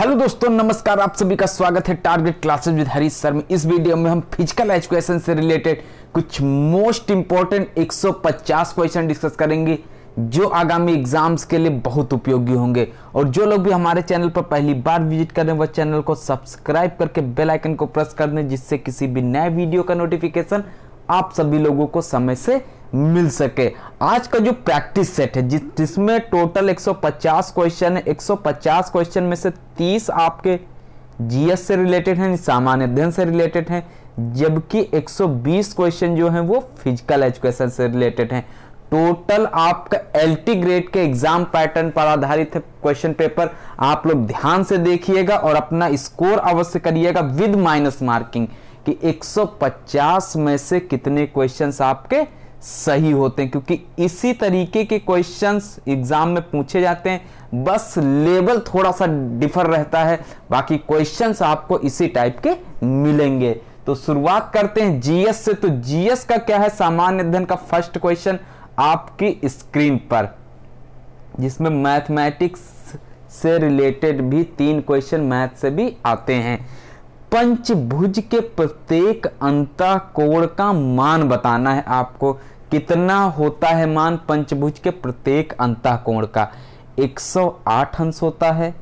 hello दोस्तों नमस्कार आप सभी का स्वागत है टारगेट क्लासेस विद हरीश में इस वीडियो में हम फिजिकल एजुकेशन से रिलेटेड कुछ मोस्ट इंपॉर्टेंट 150 क्वेश्चन डिस्कस करेंगे जो आगामी एग्जाम्स के लिए बहुत उपयोगी होंगे और जो लोग भी हमारे चैनल पर पहली बार विजिट करें वह चैनल को सब्सक्राइब करके बेलाइकन को प्रेस कर दें जिससे किसी भी नए वीडियो का नोटिफिकेशन आप सभी लोगों को समय से मिल सके आज का जो प्रैक्टिस सेट है जिस जिसमें टोटल 150 क्वेश्चन है 150 क्वेश्चन में से 30 आपके जीएस से रिलेटेड हैं सामान्य अध्ययन से रिलेटेड हैं जबकि 120 क्वेश्चन जो हैं वो फिजिकल एजुकेशन से रिलेटेड हैं टोटल आपका एल ग्रेड के एग्जाम पैटर्न पर आधारित है क्वेश्चन पेपर आप लोग ध्यान से देखिएगा और अपना स्कोर अवश्य करिएगा विद माइनस मार्किंग कि 150 में से कितने क्वेश्चंस आपके सही होते हैं क्योंकि इसी तरीके के क्वेश्चंस एग्जाम में पूछे जाते हैं बस लेवल थोड़ा सा डिफर रहता है बाकी क्वेश्चंस आपको इसी टाइप के मिलेंगे तो शुरुआत करते हैं जीएस से तो जीएस का क्या है सामान्य अध्ययन का फर्स्ट क्वेश्चन आपकी स्क्रीन पर जिसमें मैथमेटिक्स से रिलेटेड भी तीन क्वेश्चन मैथ से भी आते हैं पंचभुज के प्रत्येक अंत कोण का मान बताना है आपको कितना होता है मान पंचभुज के प्रत्येक अंतः कोण का 108 अंश होता है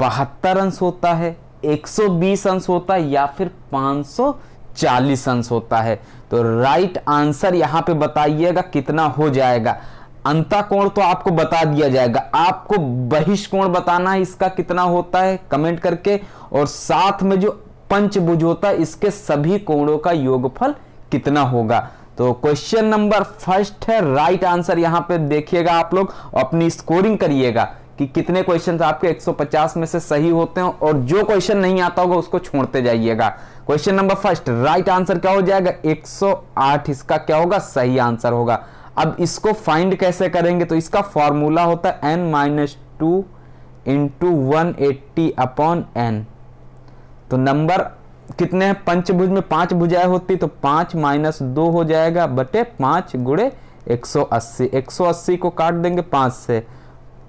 बहत्तर अंश होता है 120 अंश होता है या फिर 540 अंश होता है तो राइट आंसर यहाँ पे बताइएगा कितना हो जाएगा अंता कोण तो आपको बता दिया जाएगा आपको बहिष्कोण बताना है इसका कितना होता है कमेंट करके और साथ में जो पंचभुज होता है इसके सभी कोणों का योगफल कितना होगा तो क्वेश्चन नंबर फर्स्ट है राइट आंसर यहां पे देखिएगा आप लोग अपनी स्कोरिंग करिएगा कि कितने क्वेश्चन आपके 150 में से सही होते हैं और जो क्वेश्चन नहीं आता होगा उसको छोड़ते जाइएगा question number first right answer क्या हो जाएगा 108 इसका क्या होगा सही आंसर होगा अब इसको फाइंड कैसे करेंगे तो इसका फॉर्मूला होता है N minus two into one upon N तो नंबर कितने हैं पंचभुज में पांच भुजाएं होती तो पांच माइनस दो हो जाएगा बटे पांच गुड़े एक सौ अस्सी एक सौ अस्सी को काट देंगे पांच से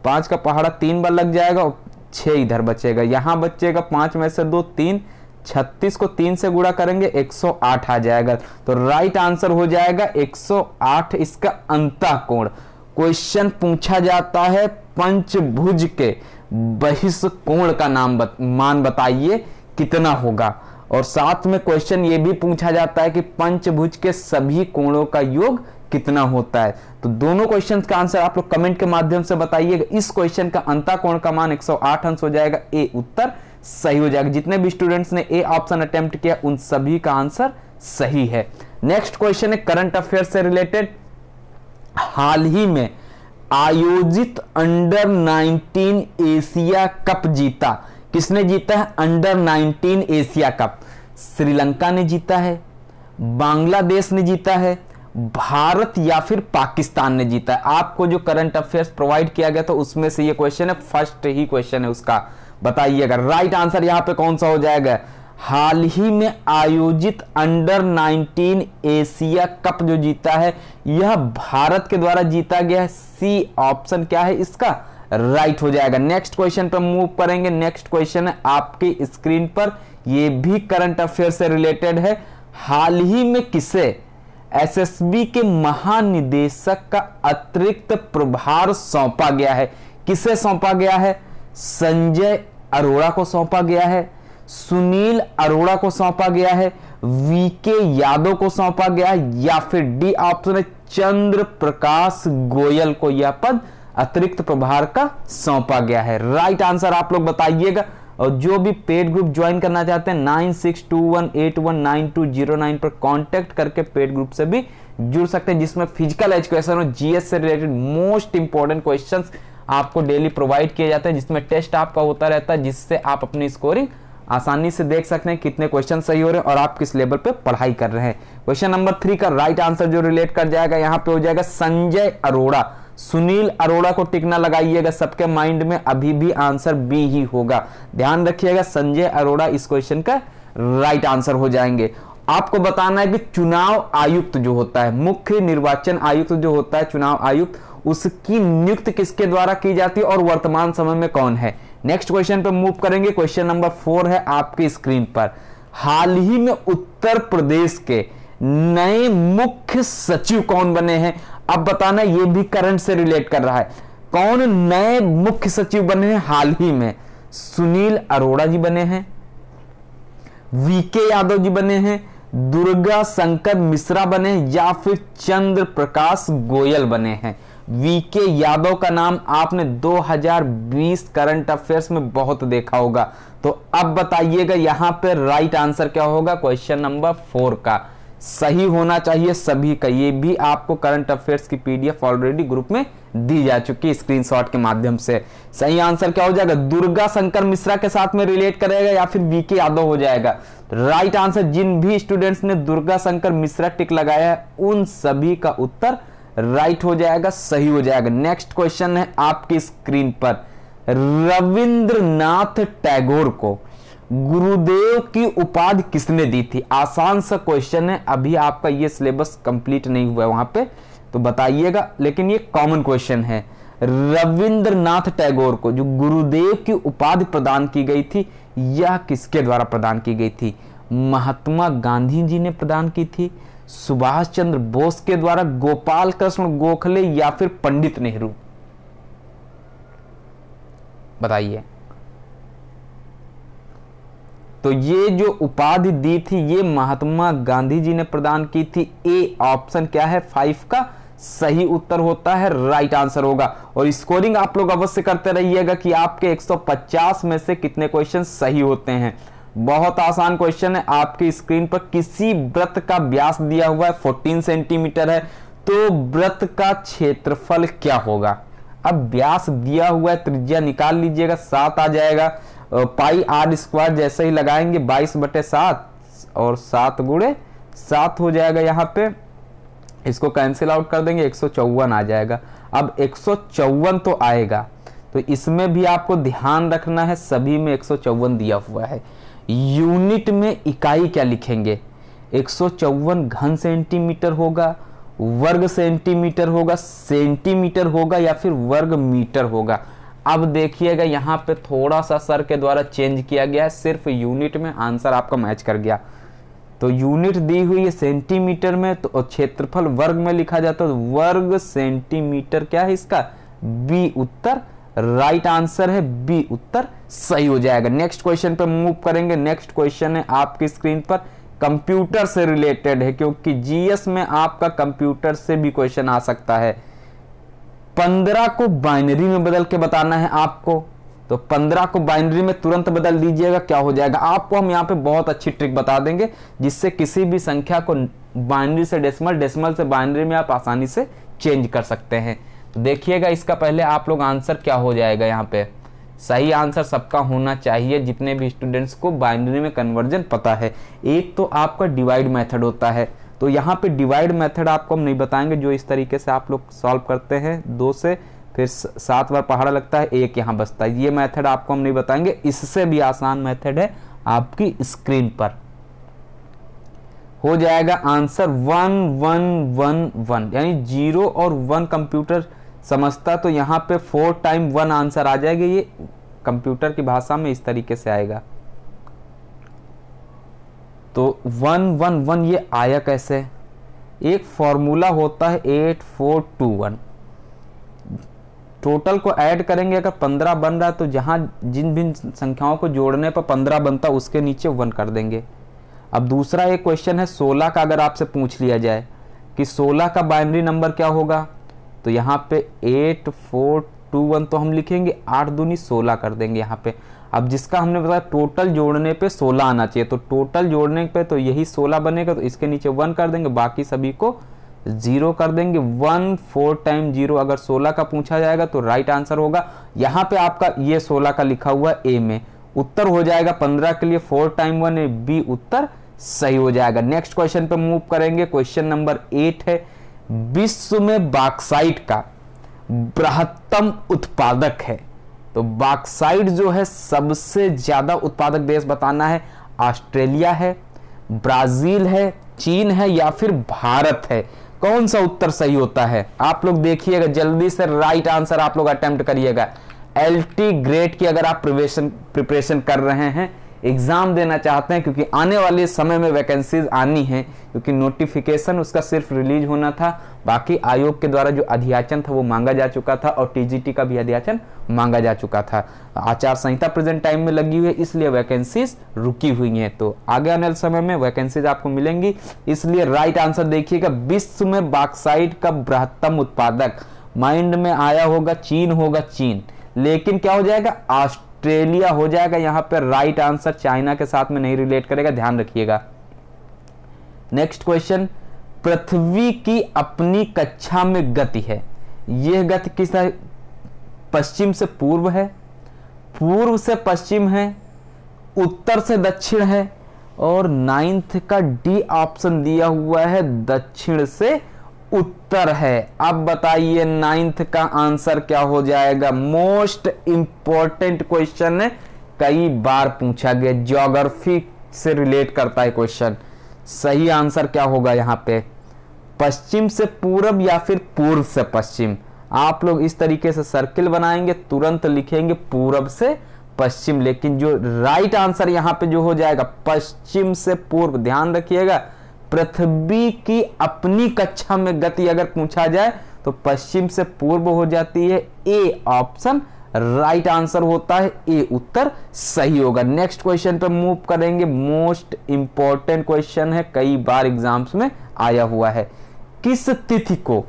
पांच का पहाड़ा तीन बार लग जाएगा और छह इधर बचेगा यहाँ बचेगा पांच में से दो तीन छत्तीस को तीन से गुड़ा करेंगे एक सौ आठ आ जाएगा तो राइट आंसर हो जाएगा एक सौ आठ इसका अंता कोण क्वेश्चन पूछा जाता है पंचभुज के बहिष्कोण का नाम बत, मान बताइए कितना होगा और साथ में क्वेश्चन ये भी पूछा जाता है कि पंचभुज के सभी कोणों का योग कितना होता है तो दोनों क्वेश्चन का आंसर आप लोग कमेंट के माध्यम से बताइएगा इस क्वेश्चन का अंता कोण का मान 108 अंश हो जाएगा ए उत्तर सही हो जाएगा जितने भी स्टूडेंट्स ने ए ऑप्शन अटेम्प्ट किया उन सभी का आंसर सही है नेक्स्ट क्वेश्चन है करंट अफेयर से रिलेटेड हाल ही में आयोजित अंडर 19 एशिया कप जीता किसने जीता है अंडर 19 एशिया कप श्रीलंका ने जीता है बांग्लादेश ने जीता है भारत या फिर पाकिस्तान ने जीता है आपको जो करंट अफेयर्स प्रोवाइड किया गया था तो उसमें से ये क्वेश्चन है फर्स्ट ही क्वेश्चन है उसका बताइएगा राइट आंसर यहां पे कौन सा हो जाएगा हाल ही में आयोजित अंडर 19 एशिया कप जो जीता है यह भारत के द्वारा जीता गया है सी ऑप्शन क्या है इसका राइट हो जाएगा नेक्स्ट क्वेश्चन पर मूव करेंगे नेक्स्ट क्वेश्चन है आपकी स्क्रीन पर यह भी करंट अफेयर से रिलेटेड है हाल ही में किसे एसएसबी के महानिदेशक का अतिरिक्त प्रभार सौंपा गया है किसे सौंपा गया है संजय अरोड़ा को सौंपा गया है सुनील अरोड़ा को सौंपा गया है वीके यादव को सौंपा गया है या फिर डी ऑप्शन है चंद्र प्रकाश गोयल को यह पद अतिरिक्त प्रभार का सौंपा गया है राइट आंसर आप लोग बताइएगा और जो भी पेड ग्रुप ज्वाइन करना चाहते हैं nine six two one eight one nine two zero nine पर कांटेक्ट करके पेड ग्रुप से भी जुड़ सकते हैं जिसमें फिजिकल एजुकेशन और जीएस से रिलेटेड मोस्ट इंपॉर्टेंट क्वेश्चन आपको डेली प्रोवाइड किए जाते हैं जिसमें टेस्ट आपका होता रहता है जिससे आप अपनी स्कोरिंग आसानी से देख सकते हैं कितने क्वेश्चन सही हो रहे हैं और आप किस लेवल पर पढ़ाई कर रहे हैं क्वेश्चन नंबर थ्री का राइट आंसर जो रिलेट कर जाएगा यहाँ पे हो जाएगा संजय अरोड़ा सुनील अरोड़ा को टिकना लगाइएगा सबके माइंड में अभी भी आंसर बी ही होगा ध्यान रखिएगा संजय अरोड़ा इस क्वेश्चन का राइट आंसर हो जाएंगे आपको बताना है कि चुनाव आयुक्त जो होता है मुख्य निर्वाचन आयुक्त जो होता है चुनाव आयुक्त उसकी नियुक्ति किसके द्वारा की जाती है और वर्तमान समय में कौन है नेक्स्ट क्वेश्चन पर मूव करेंगे क्वेश्चन नंबर फोर है आपके स्क्रीन पर हाल ही में उत्तर प्रदेश के नए मुख्य सचिव कौन बने हैं अब बताना ये भी करंट से रिलेट कर रहा है कौन नए मुख्य सचिव बने हैं हाल ही में सुनील अरोड़ा जी बने हैं वीके यादव जी बने हैं दुर्गा शंकर मिश्रा बने या फिर चंद्र प्रकाश गोयल बने हैं वीके यादव का नाम आपने 2020 करंट अफेयर्स में बहुत देखा होगा तो अब बताइएगा यहां पर राइट आंसर क्या होगा क्वेश्चन नंबर फोर का सही होना चाहिए सभी का ये भी आपको करंट अफेयर्स की पीडीएफ ऑलरेडी ग्रुप में दी जा चुकी है स्क्रीनशॉट के माध्यम से सही आंसर क्या हो जाएगा दुर्गा शंकर मिश्रा के साथ में रिलेट करेगा या फिर वीके यादव हो जाएगा राइट आंसर जिन भी स्टूडेंट्स ने दुर्गा शंकर मिश्रा टिक लगाया है उन सभी का उत्तर राइट हो जाएगा सही हो जाएगा नेक्स्ट क्वेश्चन है आपकी स्क्रीन पर रविंद्रनाथ टैगोर को गुरुदेव की उपाधि किसने दी थी आसान सा क्वेश्चन है अभी आपका ये सिलेबस कंप्लीट नहीं हुआ है वहां पे तो बताइएगा लेकिन ये कॉमन क्वेश्चन है रविंद्रनाथ टैगोर को जो गुरुदेव की उपाधि प्रदान की गई थी यह किसके द्वारा प्रदान की गई थी महात्मा गांधी जी ने प्रदान की थी सुभाष चंद्र बोस के द्वारा गोपाल कृष्ण गोखले या फिर पंडित नेहरू बताइए तो ये जो उपाधि दी थी ये महात्मा गांधी जी ने प्रदान की थी ए ऑप्शन क्या है फाइव का सही उत्तर होता है राइट आंसर होगा और स्कोरिंग आप लोग अवश्य करते रहिएगा कि आपके 150 में से कितने क्वेश्चन सही होते हैं बहुत आसान क्वेश्चन है आपकी स्क्रीन पर किसी व्रत का व्यास दिया हुआ है 14 सेंटीमीटर है तो व्रत का क्षेत्रफल क्या होगा अब व्यास दिया हुआ है त्रिज्या निकाल लीजिएगा सात आ जाएगा पाई आर स्क्वायर जैसे ही लगाएंगे बाईस बटे सात और सात गुड़े सात हो जाएगा यहाँ पे इसको कैंसिल आउट कर देंगे एक आ जाएगा अब एक तो आएगा तो इसमें भी आपको ध्यान रखना है सभी में एक दिया हुआ है यूनिट में इकाई क्या लिखेंगे एक घन सेंटीमीटर होगा वर्ग सेंटीमीटर होगा सेंटीमीटर होगा या फिर वर्ग मीटर होगा अब देखिएगा यहाँ पे थोड़ा सा सर के द्वारा चेंज किया गया है सिर्फ यूनिट में आंसर आपका मैच कर गया तो यूनिट दी हुई है सेंटीमीटर में तो क्षेत्रफल वर्ग में लिखा जाता है तो वर्ग सेंटीमीटर क्या है इसका बी उत्तर राइट आंसर है बी उत्तर सही हो जाएगा नेक्स्ट क्वेश्चन पर मूव करेंगे नेक्स्ट क्वेश्चन है आपकी स्क्रीन पर कंप्यूटर से रिलेटेड है क्योंकि जीएस में आपका कंप्यूटर से भी क्वेश्चन आ सकता है पंद्रह को बाइनरी में बदल के बताना है आपको तो पंद्रह को बाइनरी में तुरंत बदल दीजिएगा क्या हो जाएगा आपको हम यहाँ पे बहुत अच्छी ट्रिक बता देंगे जिससे किसी भी संख्या को बाइनरी से डेसिमल डेसिमल से बाइनरी में आप आसानी से चेंज कर सकते हैं तो देखिएगा इसका पहले आप लोग आंसर क्या हो जाएगा यहाँ पे सही आंसर सबका होना चाहिए जितने भी स्टूडेंट्स को बाइनरी में कन्वर्जन पता है एक तो आपका डिवाइड मेथड होता है तो यहाँ पे डिवाइड मेथड आपको हम नहीं बताएंगे जो इस तरीके से आप लोग सॉल्व करते हैं दो से फिर सात बार पहाड़ा लगता है एक यहाँ बचता है ये मेथड आपको हम नहीं बताएंगे इससे भी आसान मेथड है आपकी स्क्रीन पर हो जाएगा answer one one one one यानी जीरो और वन कंप्यूटर समझता तो यहाँ पे फोर टाइम वन आंसर आ जाएगा ये कंप्यूटर की भाषा में इस तरीके से आएगा तो वन वन वन ये आया कैसे एक फॉर्मूला होता है eight four two one total को ऐड करेंगे अगर पंद्रह बन रहा है तो जहाँ जिन भी संख्याओं को जोड़ने पर पंद्रह बनता उसके नीचे वन कर देंगे अब दूसरा एक क्वेश्चन है सोलह का अगर आपसे पूछ लिया जाए कि सोलह का बाइनरी नंबर क्या होगा तो यहाँ पे एट फोर टू वन तो हम लिखेंगे आठ दूनी सोलह कर देंगे यहाँ पर अब जिसका हमने बताया टोटल जोड़ने पे 16 आना चाहिए तो टोटल जोड़ने पे तो यही 16 बनेगा तो इसके नीचे वन कर देंगे बाकी सभी को जीरो कर देंगे वन फोर टाइम जीरो अगर 16 का पूछा जाएगा तो राइट आंसर होगा यहाँ पे आपका ये 16 का लिखा हुआ ए में उत्तर हो जाएगा 15 के लिए फोर टाइम वन है बी उत्तर सही हो जाएगा नेक्स्ट क्वेश्चन पे मूव करेंगे क्वेश्चन नंबर एट है विश्व में बाक्साइट का बृहत्तम उत्पादक है तो बाक्साइड जो है सबसे ज़्यादा उत्पादक देश बताना है ऑस्ट्रेलिया है ब्राज़ील है चीन है या फिर भारत है कौन सा उत्तर सही होता है आप लोग देखिएगा जल्दी से राइट आंसर आप लोग अटेम्प्ट करिएगा एल ग्रेड की अगर आप प्रिपरेशन कर रहे हैं एग्ज़ाम देना चाहते हैं क्योंकि आने वाले समय में वैकेंसीज आनी है क्योंकि नोटिफिकेशन उसका सिर्फ रिलीज होना था बाकी आयोग के द्वारा जो अध्याचन था वो मांगा जा चुका था और टीजीटी का भी अध्याचन मांगा जा चुका था आचार संहिता प्रेजेंट टाइम में लगी हुई है इसलिए वैकेंसीज रुकी हुई हैं तो आगे आने वाले समय में वैकेंसीज आपको मिलेंगी इसलिए राइट आंसर देखिएगा विश्व में बाक्साइड का बृहत्तम उत्पादक माइंड में आया होगा चीन होगा चीन लेकिन क्या हो जाएगा आस्ट ऑस्ट्रेलिया हो जाएगा यहां पर राइट आंसर चाइना के साथ में नहीं रिलेट करेगा ध्यान रखिएगा नेक्स्ट क्वेश्चन पृथ्वी की अपनी कक्षा में गति है यह गति किस पश्चिम से पूर्व है पूर्व से पश्चिम है उत्तर से दक्षिण है और नाइन्थ का डी ऑप्शन दिया हुआ है दक्षिण से उत्तर है अब बताइए नाइन्थ का आंसर क्या हो जाएगा मोस्ट इंपॉर्टेंट क्वेश्चन है कई बार पूछा गया ज्योग्राफी से रिलेट करता है क्वेश्चन सही आंसर क्या होगा यहां पे पश्चिम से पूरब या फिर पूर्व से पश्चिम आप लोग इस तरीके से सर्किल बनाएंगे तुरंत लिखेंगे पूरब से पश्चिम लेकिन जो राइट आंसर यहां पे जो हो जाएगा पश्चिम से पूर्व ध्यान रखिएगा पृथ्वी की अपनी कक्षा में गति अगर पूछा जाए तो पश्चिम से पूर्व हो जाती है ए ऑप्शन राइट आंसर होता है ए उत्तर सही होगा नेक्स्ट क्वेश्चन पर मूव करेंगे मोस्ट इंपॉर्टेंट क्वेश्चन है कई बार एग्जाम्स में आया हुआ है किस तिथि को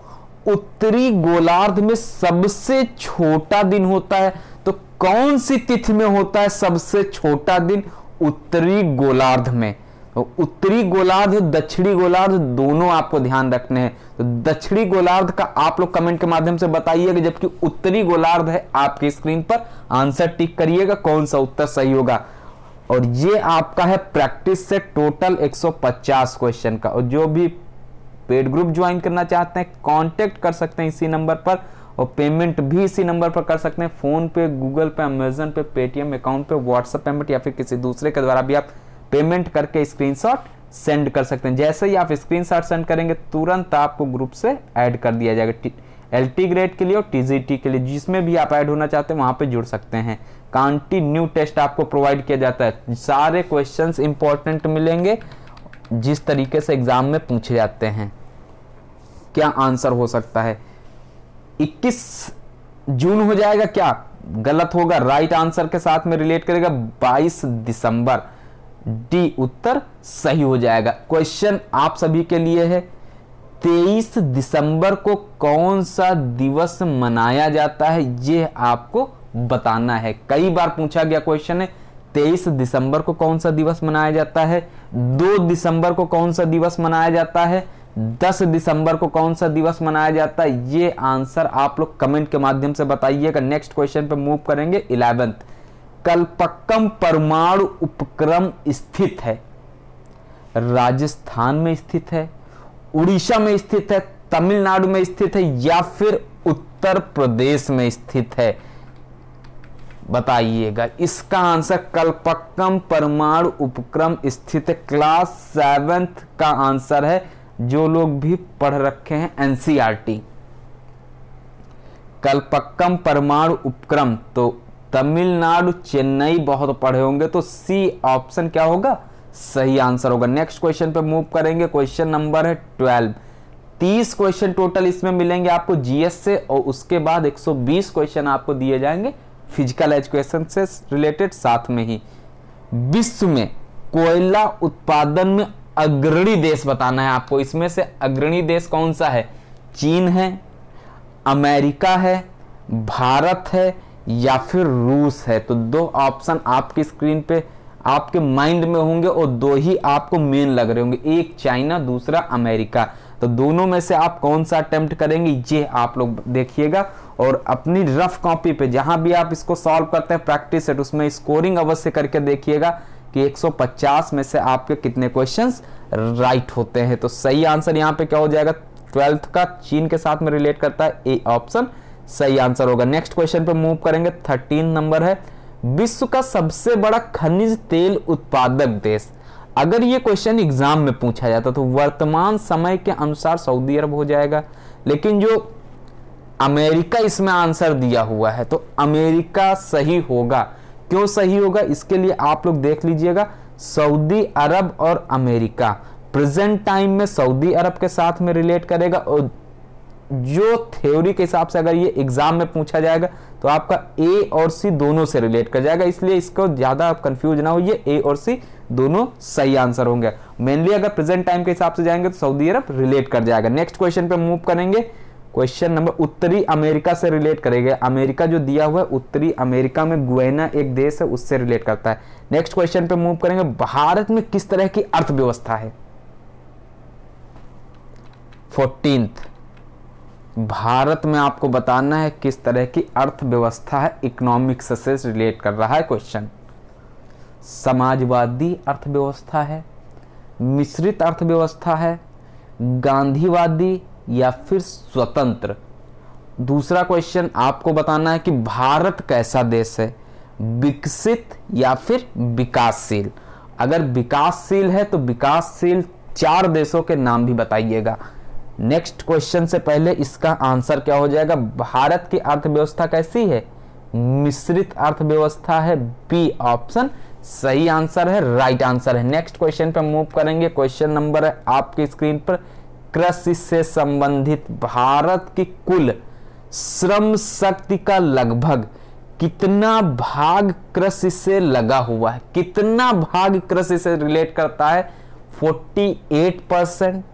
उत्तरी गोलार्ध में सबसे छोटा दिन होता है तो कौन सी तिथि में होता है सबसे छोटा दिन उत्तरी गोलार्ध में तो उत्तरी गोलार्ध दक्षिणी गोलार्ध दोनों आपको ध्यान रखने हैं तो दक्षिणी गोलार्ध का आप लोग कमेंट के माध्यम से बताइएगा जबकि उत्तरी गोलार्ध है आपकी स्क्रीन पर आंसर टिक करिएगा कौन सा उत्तर सही होगा और ये आपका है प्रैक्टिस से टोटल 150 क्वेश्चन का और जो भी पेड ग्रुप ज्वाइन करना चाहते हैं कॉन्टेक्ट कर सकते हैं इसी नंबर पर और पेमेंट भी इसी नंबर पर कर सकते हैं फ़ोन पे Google pay Amazon pay Paytm account पे व्हाट्सअप पेमेंट या फिर किसी दूसरे के द्वारा भी आप पेमेंट करके स्क्रीनशॉट सेंड कर सकते हैं जैसे ही आप स्क्रीनशॉट सेंड करेंगे तुरंत आपको ग्रुप से ऐड कर दिया जाएगा एल टी ग्रेड के लिए और टी के लिए जिसमें भी आप ऐड होना चाहते हैं वहाँ पे जुड़ सकते हैं कंटिन्यू टेस्ट आपको प्रोवाइड किया जाता है सारे क्वेश्चंस इंपॉर्टेंट मिलेंगे जिस तरीके से एग्ज़ाम में पूछे जाते हैं क्या आंसर हो सकता है 21 जून हो जाएगा क्या गलत होगा राइट आंसर के साथ में रिलेट करेगा 22 दिसंबर डी उत्तर सही हो जाएगा क्वेश्चन आप सभी के लिए है 23 दिसंबर को कौन सा दिवस मनाया जाता है ये आपको बताना है कई बार पूछा गया क्वेश्चन है 23 दिसंबर को कौन सा दिवस मनाया जाता है 2 दिसंबर को कौन सा दिवस मनाया जाता है 10 दिसंबर को कौन सा दिवस मनाया जाता है ये आंसर आप लोग कमेंट के माध्यम से बताइएगा नेक्स्ट क्वेश्चन पे मूव करेंगे इलेवेंथ कल्पक्कम परमाणु उपक्रम स्थित है राजस्थान में स्थित है उड़ीसा में स्थित है तमिलनाडु में स्थित है या फिर उत्तर प्रदेश में स्थित है बताइएगा इसका आंसर कल्पक्कम परमाणु उपक्रम स्थित क्लास सेवेंथ का आंसर है जो लोग भी पढ़ रखे हैं एनसीआरटी कल्पक्कम परमाणु उपक्रम तो तमिलनाडु चेन्नई बहुत पढ़े होंगे तो सी ऑप्शन क्या होगा सही आंसर होगा नेक्स्ट क्वेश्चन पे मूव करेंगे क्वेश्चन नंबर है ट्वेल्व तीस क्वेश्चन टोटल इसमें मिलेंगे आपको जीएस से और उसके बाद 120 क्वेश्चन आपको दिए जाएंगे फिजिकल एजुकेशन से रिलेटेड साथ में ही विश्व में कोयला उत्पादन में अग्रणी देश बताना है आपको इसमें से अग्रणी देश कौन सा है चीन है अमेरिका है भारत है या फिर रूस है तो दो ऑप्शन आपकी स्क्रीन पे आपके माइंड में होंगे और दो ही आपको मेन लग रहे होंगे एक चाइना दूसरा अमेरिका तो दोनों में से आप कौन सा अटेम्प्ट करेंगे ये आप लोग देखिएगा और अपनी रफ कॉपी पे जहां भी आप इसको सॉल्व करते हैं प्रैक्टिस सेट उसमें स्कोरिंग अवश्य करके देखिएगा कि 150 में से आपके कितने क्वेश्चंस राइट होते हैं तो सही आंसर यहाँ पे क्या हो जाएगा ट्वेल्थ का चीन के साथ में रिलेट करता है ए ऑप्शन सही आंसर होगा नेक्स्ट क्वेश्चन पे मूव करेंगे थर्टीन नंबर है विश्व का सबसे बड़ा खनिज तेल उत्पादक देश अगर ये क्वेश्चन एग्जाम में पूछा जाता तो वर्तमान समय के अनुसार सऊदी अरब हो जाएगा लेकिन जो अमेरिका इसमें आंसर दिया हुआ है तो अमेरिका सही होगा क्यों सही होगा इसके लिए आप लोग देख लीजिएगा सऊदी अरब और अमेरिका प्रेजेंट टाइम में सऊदी अरब के साथ में रिलेट करेगा और जो थ्योरी के हिसाब से अगर ये एग्जाम में पूछा जाएगा तो आपका ए और सी दोनों से रिलेट कर जाएगा इसलिए इसको ज़्यादा आप कंफ्यूज ना होइए ए और सी दोनों सही आंसर होंगे मेनली अगर प्रेजेंट टाइम के हिसाब से जाएंगे तो सऊदी अरब रिलेट कर जाएगा नेक्स्ट क्वेश्चन पे मूव करेंगे क्वेश्चन नंबर उत्तरी अमेरिका से रिलेट करेगा अमेरिका जो दिया हुआ है उत्तरी अमेरिका में गुएना एक देश है उससे रिलेट करता है नेक्स्ट क्वेश्चन पे मूव करेंगे भारत में किस तरह की अर्थव्यवस्था है फोर्टींथ भारत में आपको बताना है किस तरह की अर्थव्यवस्था है इकोनॉमिक्स से रिलेट कर रहा है क्वेश्चन समाजवादी अर्थव्यवस्था है मिश्रित अर्थव्यवस्था है गांधीवादी या फिर स्वतंत्र दूसरा क्वेश्चन आपको बताना है कि भारत कैसा देश है विकसित या फिर विकासशील अगर विकासशील है तो विकासशील चार देशों के नाम भी बताइएगा नेक्स्ट क्वेश्चन से पहले इसका आंसर क्या हो जाएगा भारत की अर्थव्यवस्था कैसी है मिश्रित अर्थव्यवस्था है बी ऑप्शन सही आंसर है राइट आंसर है नेक्स्ट क्वेश्चन पे मूव करेंगे क्वेश्चन नंबर है आपकी स्क्रीन पर कृषि से संबंधित भारत की कुल श्रम शक्ति का लगभग कितना भाग कृषि से लगा हुआ है कितना भाग कृषि से रिलेट करता है 48 percent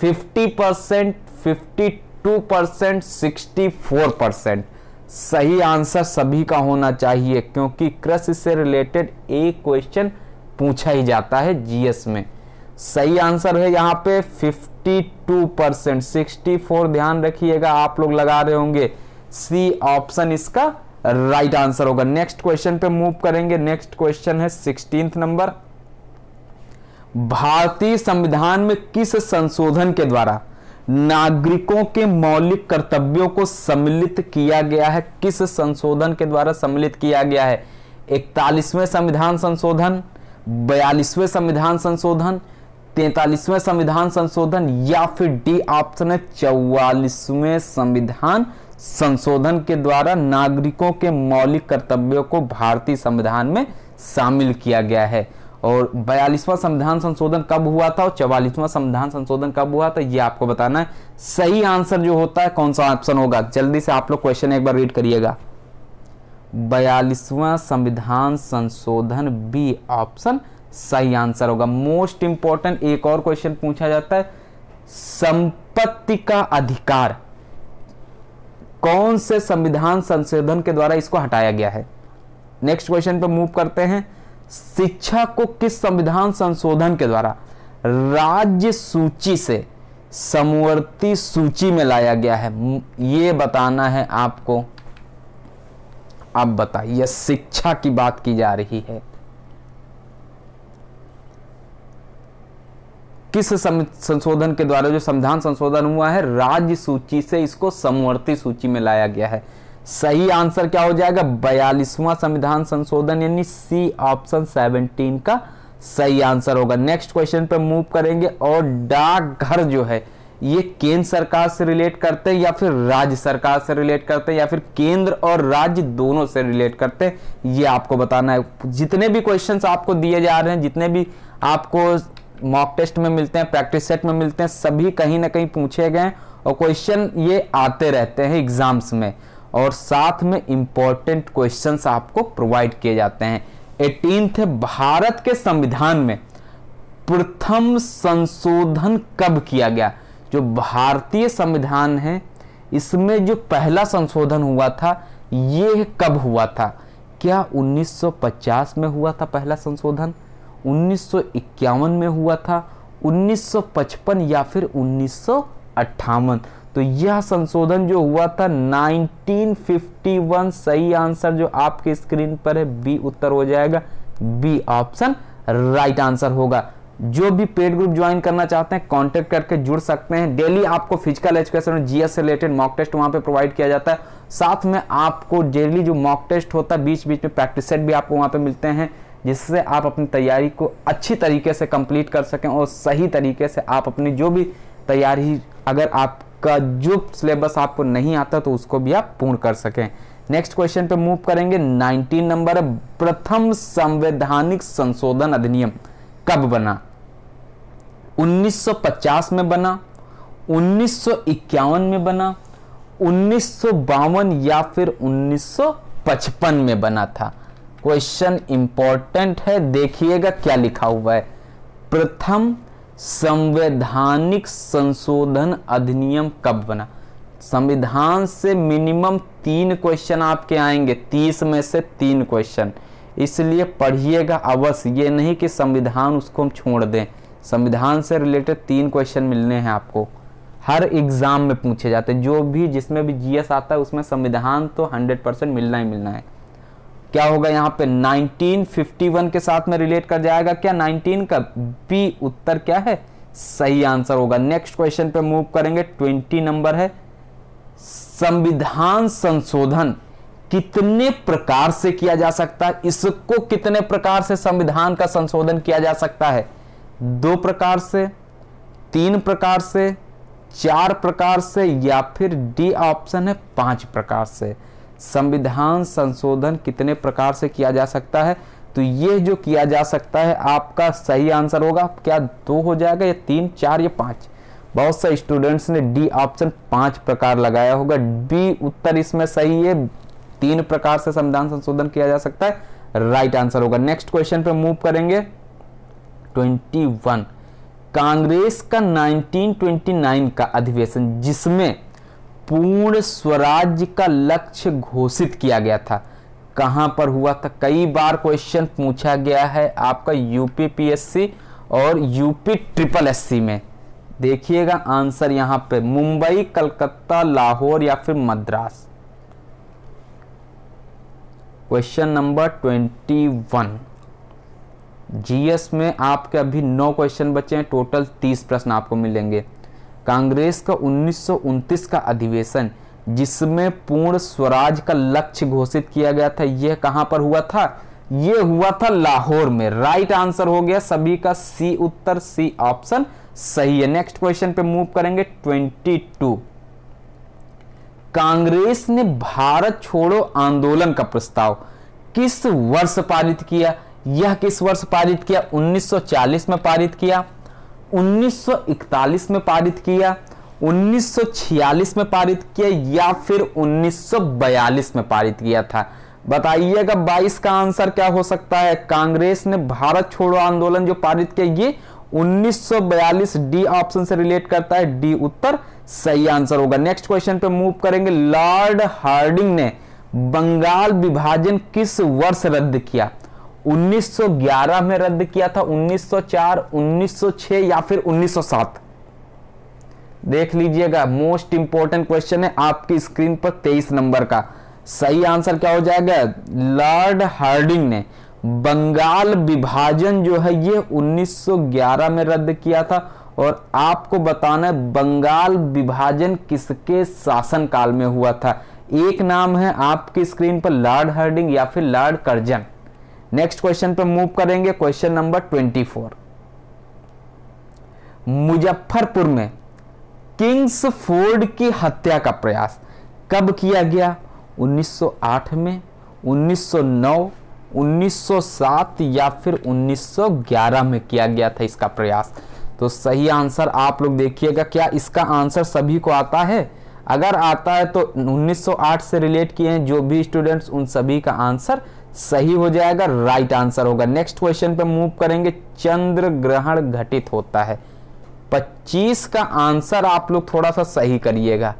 fifty percent fifty two percent sixty four percent सही आंसर सभी का होना चाहिए क्योंकि कृषि से रिलेटेड एक क्वेश्चन पूछा ही जाता है जीएस में सही आंसर है यहाँ पे 52 परसेंट सिक्सटी ध्यान रखिएगा आप लोग लगा रहे होंगे सी ऑप्शन इसका राइट right आंसर होगा नेक्स्ट क्वेश्चन पे मूव करेंगे नेक्स्ट क्वेश्चन है सिक्सटींथ नंबर भारतीय संविधान में किस संशोधन के द्वारा नागरिकों के मौलिक कर्तव्यों को सम्मिलित किया गया है किस संशोधन के द्वारा सम्मिलित किया गया है इकतालीसवें संविधान संशोधन बयालीसवें संविधान संशोधन तैतालीसवें संविधान संशोधन या फिर डी ऑप्शन है चौवालीसवें संविधान संशोधन के द्वारा नागरिकों के मौलिक कर्तव्यों को भारतीय संविधान में शामिल किया गया है और बयालीसवां संविधान संशोधन कब हुआ था और चवालीसवां संविधान संशोधन कब हुआ था ये आपको बताना है सही आंसर जो होता है कौन सा ऑप्शन होगा जल्दी से आप लोग क्वेश्चन एक बार रीड करिएगा बयालीसवां संविधान संशोधन बी ऑप्शन सही आंसर होगा मोस्ट इंपॉर्टेंट एक और क्वेश्चन पूछा जाता है संपत्ति का अधिकार कौन से संविधान संशोधन के द्वारा इसको हटाया गया है नेक्स्ट क्वेश्चन पर मूव करते हैं शिक्षा को किस संविधान संशोधन के द्वारा राज्य सूची से समवर्ती सूची में लाया गया है ये बताना है आपको अब बताइए शिक्षा की बात की जा रही है किस संशोधन के द्वारा जो संविधान संशोधन हुआ है राज्य सूची से इसको समवर्ती सूची में लाया गया है सही आंसर क्या हो जाएगा बयालीसवां संविधान संशोधन यानी सी ऑप्शन 17 का सही आंसर होगा नेक्स्ट क्वेश्चन पर मूव करेंगे और डाकघर जो है ये केंद्र सरकार से रिलेट करते हैं या फिर राज्य सरकार से रिलेट करते हैं या फिर केंद्र और राज्य दोनों से रिलेट करते हैं ये आपको बताना है जितने भी क्वेश्चन आपको दिए जा रहे हैं जितने भी आपको मॉक टेस्ट में मिलते हैं प्रैक्टिस सेट में मिलते हैं सभी कहीं ना कहीं पूछे गए हैं और क्वेश्चन ये आते रहते हैं एग्जाम्स में और साथ में इंपॉर्टेंट क्वेश्चंस आपको प्रोवाइड किए जाते हैं एटीन है भारत के संविधान में प्रथम संशोधन कब किया गया जो भारतीय संविधान है इसमें जो पहला संशोधन हुआ था ये कब हुआ था क्या 1950 में हुआ था पहला संशोधन 1951 में हुआ था 1955 या फिर उन्नीस तो यह संशोधन जो हुआ था 1951 सही आंसर जो आपके स्क्रीन पर है बी उत्तर हो जाएगा बी ऑप्शन राइट आंसर होगा जो भी पेड ग्रुप ज्वाइन करना चाहते हैं कांटेक्ट करके जुड़ सकते हैं डेली आपको फिजिकल एजुकेशन और जीएस से रिलेटेड मॉक टेस्ट वहां पे प्रोवाइड किया जाता है साथ में आपको डेली जो मॉक टेस्ट होता है बीच बीच में प्रैक्टिस सेट भी आपको वहां पे मिलते हैं जिससे आप अपनी तैयारी को अच्छी तरीके से कंप्लीट कर सकें और सही तरीके से आप अपनी जो भी तैयारी अगर आप का जो सिलेबस आपको नहीं आता तो उसको भी आप पूर्ण कर सकें नेक्स्ट क्वेश्चन पे मूव करेंगे 19 नंबर प्रथम संवैधानिक संशोधन अधिनियम कब बना 1950 में बना 1951 में बना उन्नीस या फिर 1955 में बना था क्वेश्चन इंपॉर्टेंट है देखिएगा क्या लिखा हुआ है प्रथम संवैधानिक संशोधन अधिनियम कब बना संविधान से मिनिमम तीन क्वेश्चन आपके आएंगे तीस में से तीन क्वेश्चन इसलिए पढ़िएगा अवश्य ये नहीं कि संविधान उसको हम छोड़ दें संविधान से रिलेटेड तीन क्वेश्चन मिलने हैं आपको हर एग्ज़ाम में पूछे जाते हैं जो भी जिसमें भी जीएस आता है उसमें संविधान तो 100 परसेंट मिलना ही मिलना है क्या होगा यहाँ पे 1951 के साथ में रिलेट कर जाएगा क्या 19 का बी उत्तर क्या है सही आंसर होगा नेक्स्ट क्वेश्चन पे मूव करेंगे 20 नंबर है संविधान संशोधन कितने प्रकार से किया जा सकता है इसको कितने प्रकार से संविधान का संशोधन किया जा सकता है दो प्रकार से तीन प्रकार से चार प्रकार से या फिर डी ऑप्शन है पांच प्रकार से संविधान संशोधन कितने प्रकार से किया जा सकता है तो ये जो किया जा सकता है आपका सही आंसर होगा क्या दो हो जाएगा या तीन चार या पाँच बहुत से स्टूडेंट्स ने डी ऑप्शन पांच प्रकार लगाया होगा बी उत्तर इसमें सही है तीन प्रकार से संविधान संशोधन किया जा सकता है राइट आंसर होगा नेक्स्ट क्वेश्चन पे मूव करेंगे 21 कांग्रेस का 1929 का अधिवेशन जिसमें पूर्ण स्वराज्य का लक्ष्य घोषित किया गया था कहाँ पर हुआ था कई बार क्वेश्चन पूछा गया है आपका यूपी और यूपी ट्रिपल एस में देखिएगा आंसर यहाँ पे मुंबई कलकत्ता लाहौर या फिर Madras question number twenty one GS में आपके अभी नौ क्वेश्चन बचे हैं टोटल तीस प्रश्न आपको मिलेंगे कांग्रेस का उन्नीस का अधिवेशन जिसमें पूर्ण स्वराज का लक्ष्य घोषित किया गया था यह कहां पर हुआ था यह हुआ था लाहौर में राइट आंसर हो गया सभी का सी उत्तर सी ऑप्शन सही है नेक्स्ट क्वेश्चन पे मूव करेंगे 22 कांग्रेस ने भारत छोड़ो आंदोलन का प्रस्ताव किस वर्ष पारित किया यह किस वर्ष पारित किया 1940 में पारित किया 1941 में पारित किया 1946 में पारित किया या फिर 1942 में पारित किया था बताइएगा 22 का आंसर क्या हो सकता है कांग्रेस ने भारत छोड़ो आंदोलन जो पारित किया ये 1942 डी ऑप्शन से रिलेट करता है डी उत्तर सही आंसर होगा नेक्स्ट क्वेश्चन पे मूव करेंगे लॉर्ड हार्डिंग ने बंगाल विभाजन किस वर्ष रद्द किया 1911 में रद्द किया था 1904, 1906 या फिर 1907 देख लीजिएगा मोस्ट इंपॉर्टेंट क्वेश्चन है आपकी स्क्रीन पर 23 नंबर का सही आंसर क्या हो जाएगा लॉर्ड हार्डिंग ने बंगाल विभाजन जो है ये 1911 में रद्द किया था और आपको बताना है बंगाल विभाजन किसके शासन काल में हुआ था एक नाम है आपकी स्क्रीन पर लॉर्ड हार्डिंग या फिर लॉर्ड करजन नेक्स्ट क्वेश्चन पे मूव करेंगे question number twenty four Muzaffarpur में किंग्स फोर्ड की हत्या का प्रयास कब किया गया 1908 में 1909 1907 या फिर 1911 में किया गया था इसका प्रयास तो सही आंसर आप लोग देखिएगा क्या इसका आंसर सभी को आता है अगर आता है तो 1908 से रिलेट किए हैं जो भी स्टूडेंट्स उन सभी का आंसर सही हो जाएगा राइट आंसर होगा नेक्स्ट क्वेश्चन पे मूव करेंगे चंद्र ग्रहण घटित होता है 25 का आंसर आप लोग थोड़ा सा सही करिएगा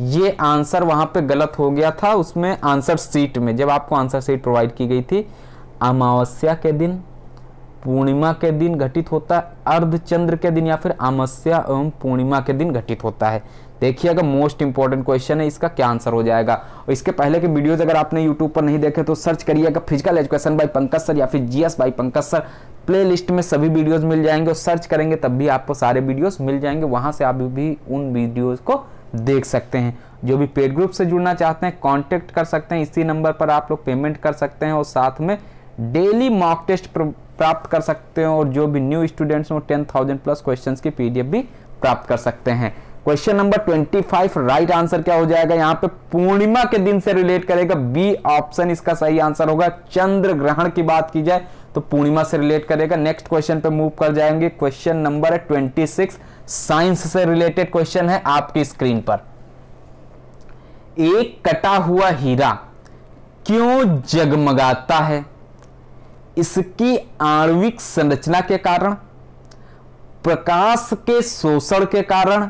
ये आंसर वहां पे गलत हो गया था उसमें आंसर सीट में जब आपको आंसर सीट प्रोवाइड की गई थी अमावस्या के दिन पूर्णिमा के दिन घटित होता है अर्धचंद्र के दिन या फिर अमावस्या एवं पूर्णिमा के दिन घटित होता है अगर मोस्ट इंपॉर्टेंट क्वेश्चन है इसका क्या आंसर हो जाएगा और इसके पहले के वीडियोज अगर आपने यूट्यूब पर नहीं देखे तो सर्च करिएगा physical education by Pankaj sir या फिर GS by Pankaj sir playlist में सभी वीडियोस मिल जाएंगे और सर्च करेंगे तब भी आपको सारे वीडियोस मिल जाएंगे वहां से आप भी उन वीडियोस को देख सकते हैं जो भी पेड ग्रुप से जुड़ना चाहते हैं कांटेक्ट कर सकते हैं इसी नंबर पर आप लोग पेमेंट कर सकते हैं और साथ में डेली मॉक टेस्ट प्राप्त कर सकते हैं और जो भी न्यू स्टूडेंट्स वो टेन थाउजेंड प्लस क्वेश्चन की पीडीएफ भी प्राप्त कर सकते हैं क्वेश्चन नंबर 25 राइट आंसर क्या हो जाएगा यहां पे पूर्णिमा के दिन से रिलेट करेगा बी ऑप्शन इसका सही आंसर होगा चंद्र ग्रहण की बात की जाए तो पूर्णिमा से रिलेट करेगा नेक्स्ट क्वेश्चन पे मूव कर जाएंगे क्वेश्चन नंबर है ट्वेंटी साइंस से रिलेटेड क्वेश्चन है आपकी स्क्रीन पर एक कटा हुआ हीरा क्यों जगमगाता है इसकी आणविक संरचना के कारण प्रकाश के शोषण के कारण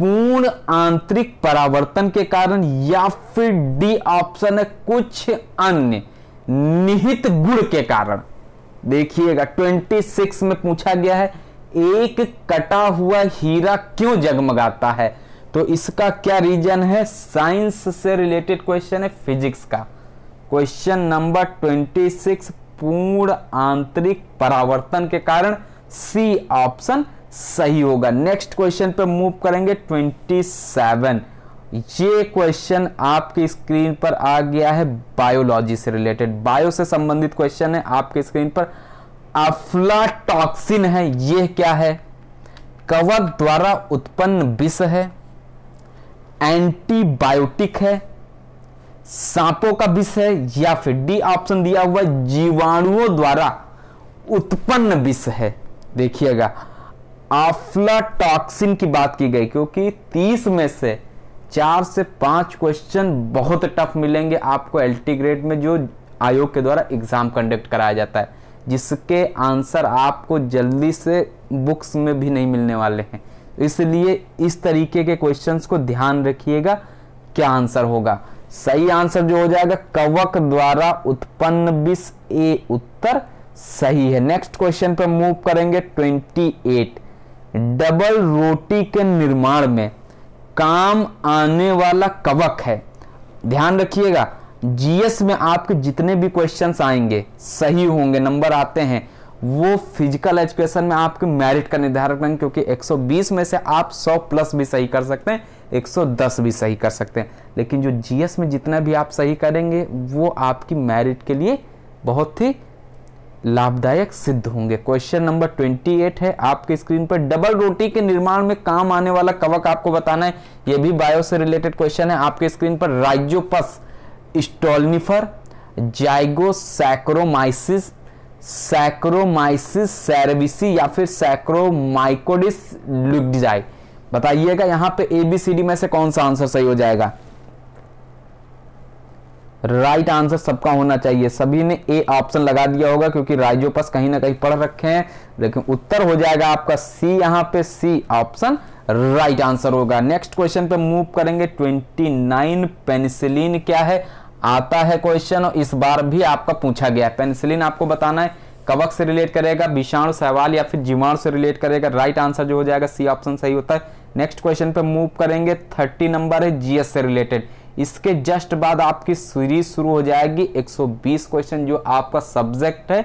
पूर्ण आंतरिक परावर्तन के कारण या फिर डी ऑप्शन है कुछ अन्य निहित गुण के कारण देखिएगा 26 में पूछा गया है एक कटा हुआ हीरा क्यों जगमगाता है तो इसका क्या रीजन है साइंस से रिलेटेड क्वेश्चन है फिजिक्स का क्वेश्चन नंबर 26 पूर्ण आंतरिक परावर्तन के कारण सी ऑप्शन सही होगा नेक्स्ट क्वेश्चन पे मूव करेंगे 27 ये क्वेश्चन आपकी स्क्रीन पर आ गया है बायोलॉजी से रिलेटेड बायो से संबंधित क्वेश्चन है आपके स्क्रीन पर अफ्लाटॉक्सिन है यह क्या है कवक द्वारा उत्पन्न विष है एंटीबायोटिक है सांपों का विष है या फिर डी ऑप्शन दिया हुआ जीवाणुओं द्वारा उत्पन्न विष है देखिएगा टॉक्सिन की बात की गई क्योंकि 30 में से चार से पांच क्वेश्चन बहुत टफ मिलेंगे आपको एल्टी ग्रेड में जो आयोग के द्वारा एग्जाम कंडक्ट कराया जाता है जिसके आंसर आपको जल्दी से बुक्स में भी नहीं मिलने वाले हैं इसलिए इस तरीके के क्वेश्चंस को ध्यान रखिएगा क्या आंसर होगा सही आंसर जो हो जाएगा कवक द्वारा उत्पन्न बीस ए उत्तर सही है नेक्स्ट क्वेश्चन पर मूव करेंगे ट्वेंटी एट डबल रोटी के निर्माण में काम आने वाला कवक है ध्यान रखिएगा जीएस में आपके जितने भी क्वेश्चंस आएंगे सही होंगे नंबर आते हैं वो फिजिकल एजुकेशन में आपके मेरिट का निर्धारण करेंगे क्योंकि 120 में से आप 100 प्लस भी सही कर सकते हैं 110 भी सही कर सकते हैं लेकिन जो जीएस में जितना भी आप सही करेंगे वो आपकी मेरिट के लिए बहुत ही लाभदायक सिद्ध होंगे क्वेश्चन नंबर 28 है आपके स्क्रीन पर डबल रोटी के निर्माण में काम आने वाला कवक आपको बताना है यह भी बायो से रिलेटेड क्वेश्चन है आपके स्क्रीन पर राइजोपस स्टोलनिफर जाइगोसैक्रोमाइसिस सैक्रोमाइसिस सैरविसी या फिर सैक्रोमाइकोडिस बताइएगा यहां पे ए बी सी डी में से कौन सा आंसर सही हो जाएगा राइट आंसर सबका होना चाहिए सभी ने ए ऑप्शन लगा दिया होगा क्योंकि राइजोपस कहीं ना कहीं पढ़ रखे हैं लेकिन उत्तर हो जाएगा आपका सी यहां पे सी ऑप्शन राइट आंसर होगा नेक्स्ट क्वेश्चन पे मूव करेंगे 29 पेनिसिलिन क्या है आता है क्वेश्चन और इस बार भी आपका पूछा गया है पेनिसिलिन आपको बताना है कवक से रिलेट करेगा विषाणु सवाल या फिर जीवाणु से रिलेट करेगा राइट आंसर जो हो जाएगा सी ऑप्शन सही होता है नेक्स्ट क्वेश्चन पे मूव करेंगे थर्टी नंबर है जीएस से रिलेटेड इसके जस्ट बाद आपकी सीरीज शुरू हो जाएगी 120 क्वेश्चन जो आपका सब्जेक्ट है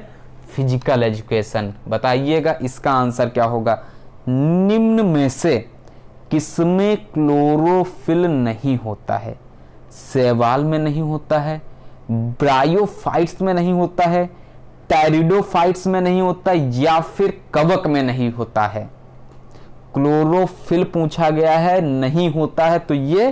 फिजिकल एजुकेशन बताइएगा इसका आंसर क्या होगा निम्न में से किसमें क्लोरोफिल नहीं होता है सेवाल में नहीं होता है ब्रायोफाइट्स में नहीं होता है टेरिडोफाइट्स में नहीं होता या फिर कवक में नहीं होता है क्लोरोफिल पूछा गया है नहीं होता है तो ये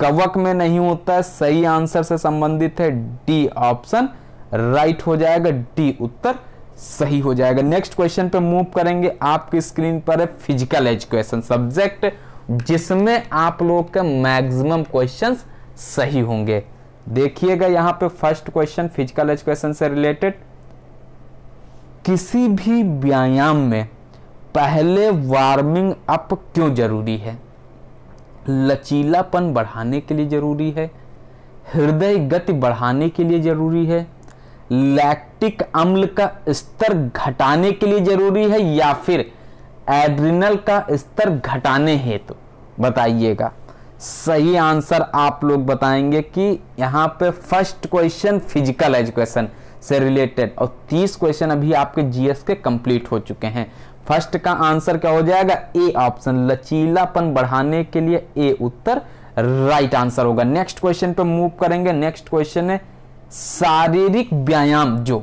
कवक में नहीं होता है सही आंसर से संबंधित है डी ऑप्शन राइट हो जाएगा डी उत्तर सही हो जाएगा नेक्स्ट क्वेश्चन पे मूव करेंगे आपकी स्क्रीन पर है फिजिकल एजुकेशन सब्जेक्ट जिसमें आप लोग के मैक्सिमम क्वेश्चंस सही होंगे देखिएगा यहां पे फर्स्ट क्वेश्चन फिजिकल एजुकेशन से रिलेटेड किसी भी व्यायाम में पहले वार्मिंग अप क्यों जरूरी है लचीलापन बढ़ाने के लिए ज़रूरी है हृदय गति बढ़ाने के लिए ज़रूरी है लैक्टिक अम्ल का स्तर घटाने के लिए ज़रूरी है या फिर एड्रिनल का स्तर घटाने हेतु तो बताइएगा सही आंसर आप लोग बताएंगे कि यहाँ पे फर्स्ट क्वेश्चन फिजिकल एजुकेशन से रिलेटेड और 30 क्वेश्चन अभी आपके जीएस के कंप्लीट हो चुके हैं फर्स्ट का आंसर क्या हो जाएगा ए ऑप्शन लचीलापन बढ़ाने के लिए ए उत्तर राइट आंसर होगा नेक्स्ट क्वेश्चन पर मूव करेंगे नेक्स्ट क्वेश्चन है शारीरिक व्यायाम जो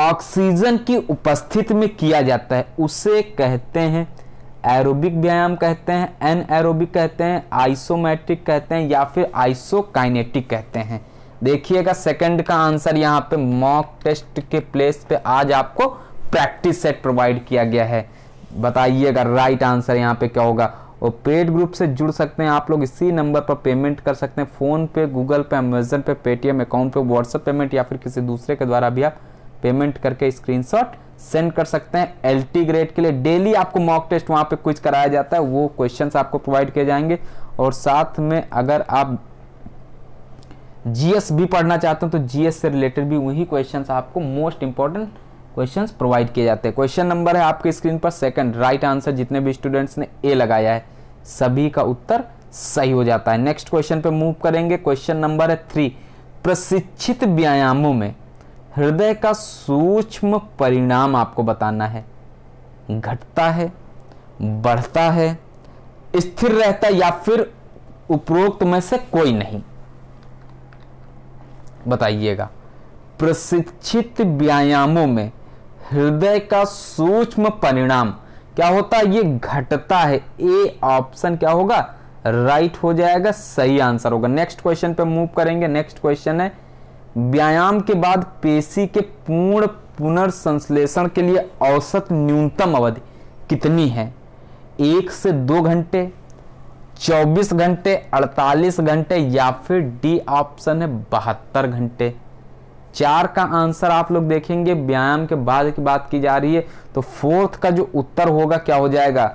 ऑक्सीजन की उपस्थिति में किया जाता है उसे कहते हैं एरोबिक व्यायाम कहते हैं एन एरोबिक कहते हैं आइसोमेट्रिक कहते हैं या फिर आइसोकाइनेटिक कहते हैं देखिएगा सेकंड का आंसर यहां पे मॉक टेस्ट के प्लेस पे आज आपको प्रैक्टिस सेट प्रोवाइड किया गया है बताइएगा राइट आंसर यहाँ पे क्या होगा और पेड ग्रुप से जुड़ सकते हैं आप लोग इसी नंबर पर पेमेंट कर सकते हैं फ़ोन पे Google pay Amazon pay Paytm account पे व्हाट्सअप पेमेंट या फिर किसी दूसरे के द्वारा भी आप पेमेंट करके स्क्रीनशॉट सेंड कर सकते हैं एल ग्रेड के लिए डेली आपको मॉक टेस्ट वहाँ पे कुछ कराया जाता है वो क्वेश्चन आपको प्रोवाइड किए जाएंगे और साथ में अगर आप जीएस भी पढ़ना चाहते हो तो जीएस से रिलेटेड भी वही क्वेश्चंस आपको मोस्ट इंपॉर्टेंट क्वेश्चंस प्रोवाइड किए जाते हैं क्वेश्चन नंबर है आपके स्क्रीन पर सेकंड राइट आंसर जितने भी स्टूडेंट्स ने ए लगाया है सभी का उत्तर सही हो जाता है नेक्स्ट क्वेश्चन पे मूव करेंगे क्वेश्चन नंबर है थ्री प्रशिक्षित व्यायामों में हृदय का सूक्ष्म परिणाम आपको बताना है घटता है बढ़ता है स्थिर रहता है या फिर उपरोक्त में से कोई नहीं बताइएगा प्रशिक्षित व्यायामों में हृदय का सूक्ष्म परिणाम क्या होता है ये घटता है ए ऑप्शन क्या होगा राइट हो जाएगा सही आंसर होगा नेक्स्ट क्वेश्चन पे मूव करेंगे नेक्स्ट क्वेश्चन है व्यायाम के बाद पेशी के पूर्ण पुनर्संश्लेषण के लिए औसत न्यूनतम अवधि कितनी है एक से दो घंटे 24 घंटे 48 घंटे या फिर डी ऑप्शन है बहत्तर घंटे चार का आंसर आप लोग देखेंगे व्यायाम के बाद की बात की जा रही है तो फोर्थ का जो उत्तर होगा क्या हो जाएगा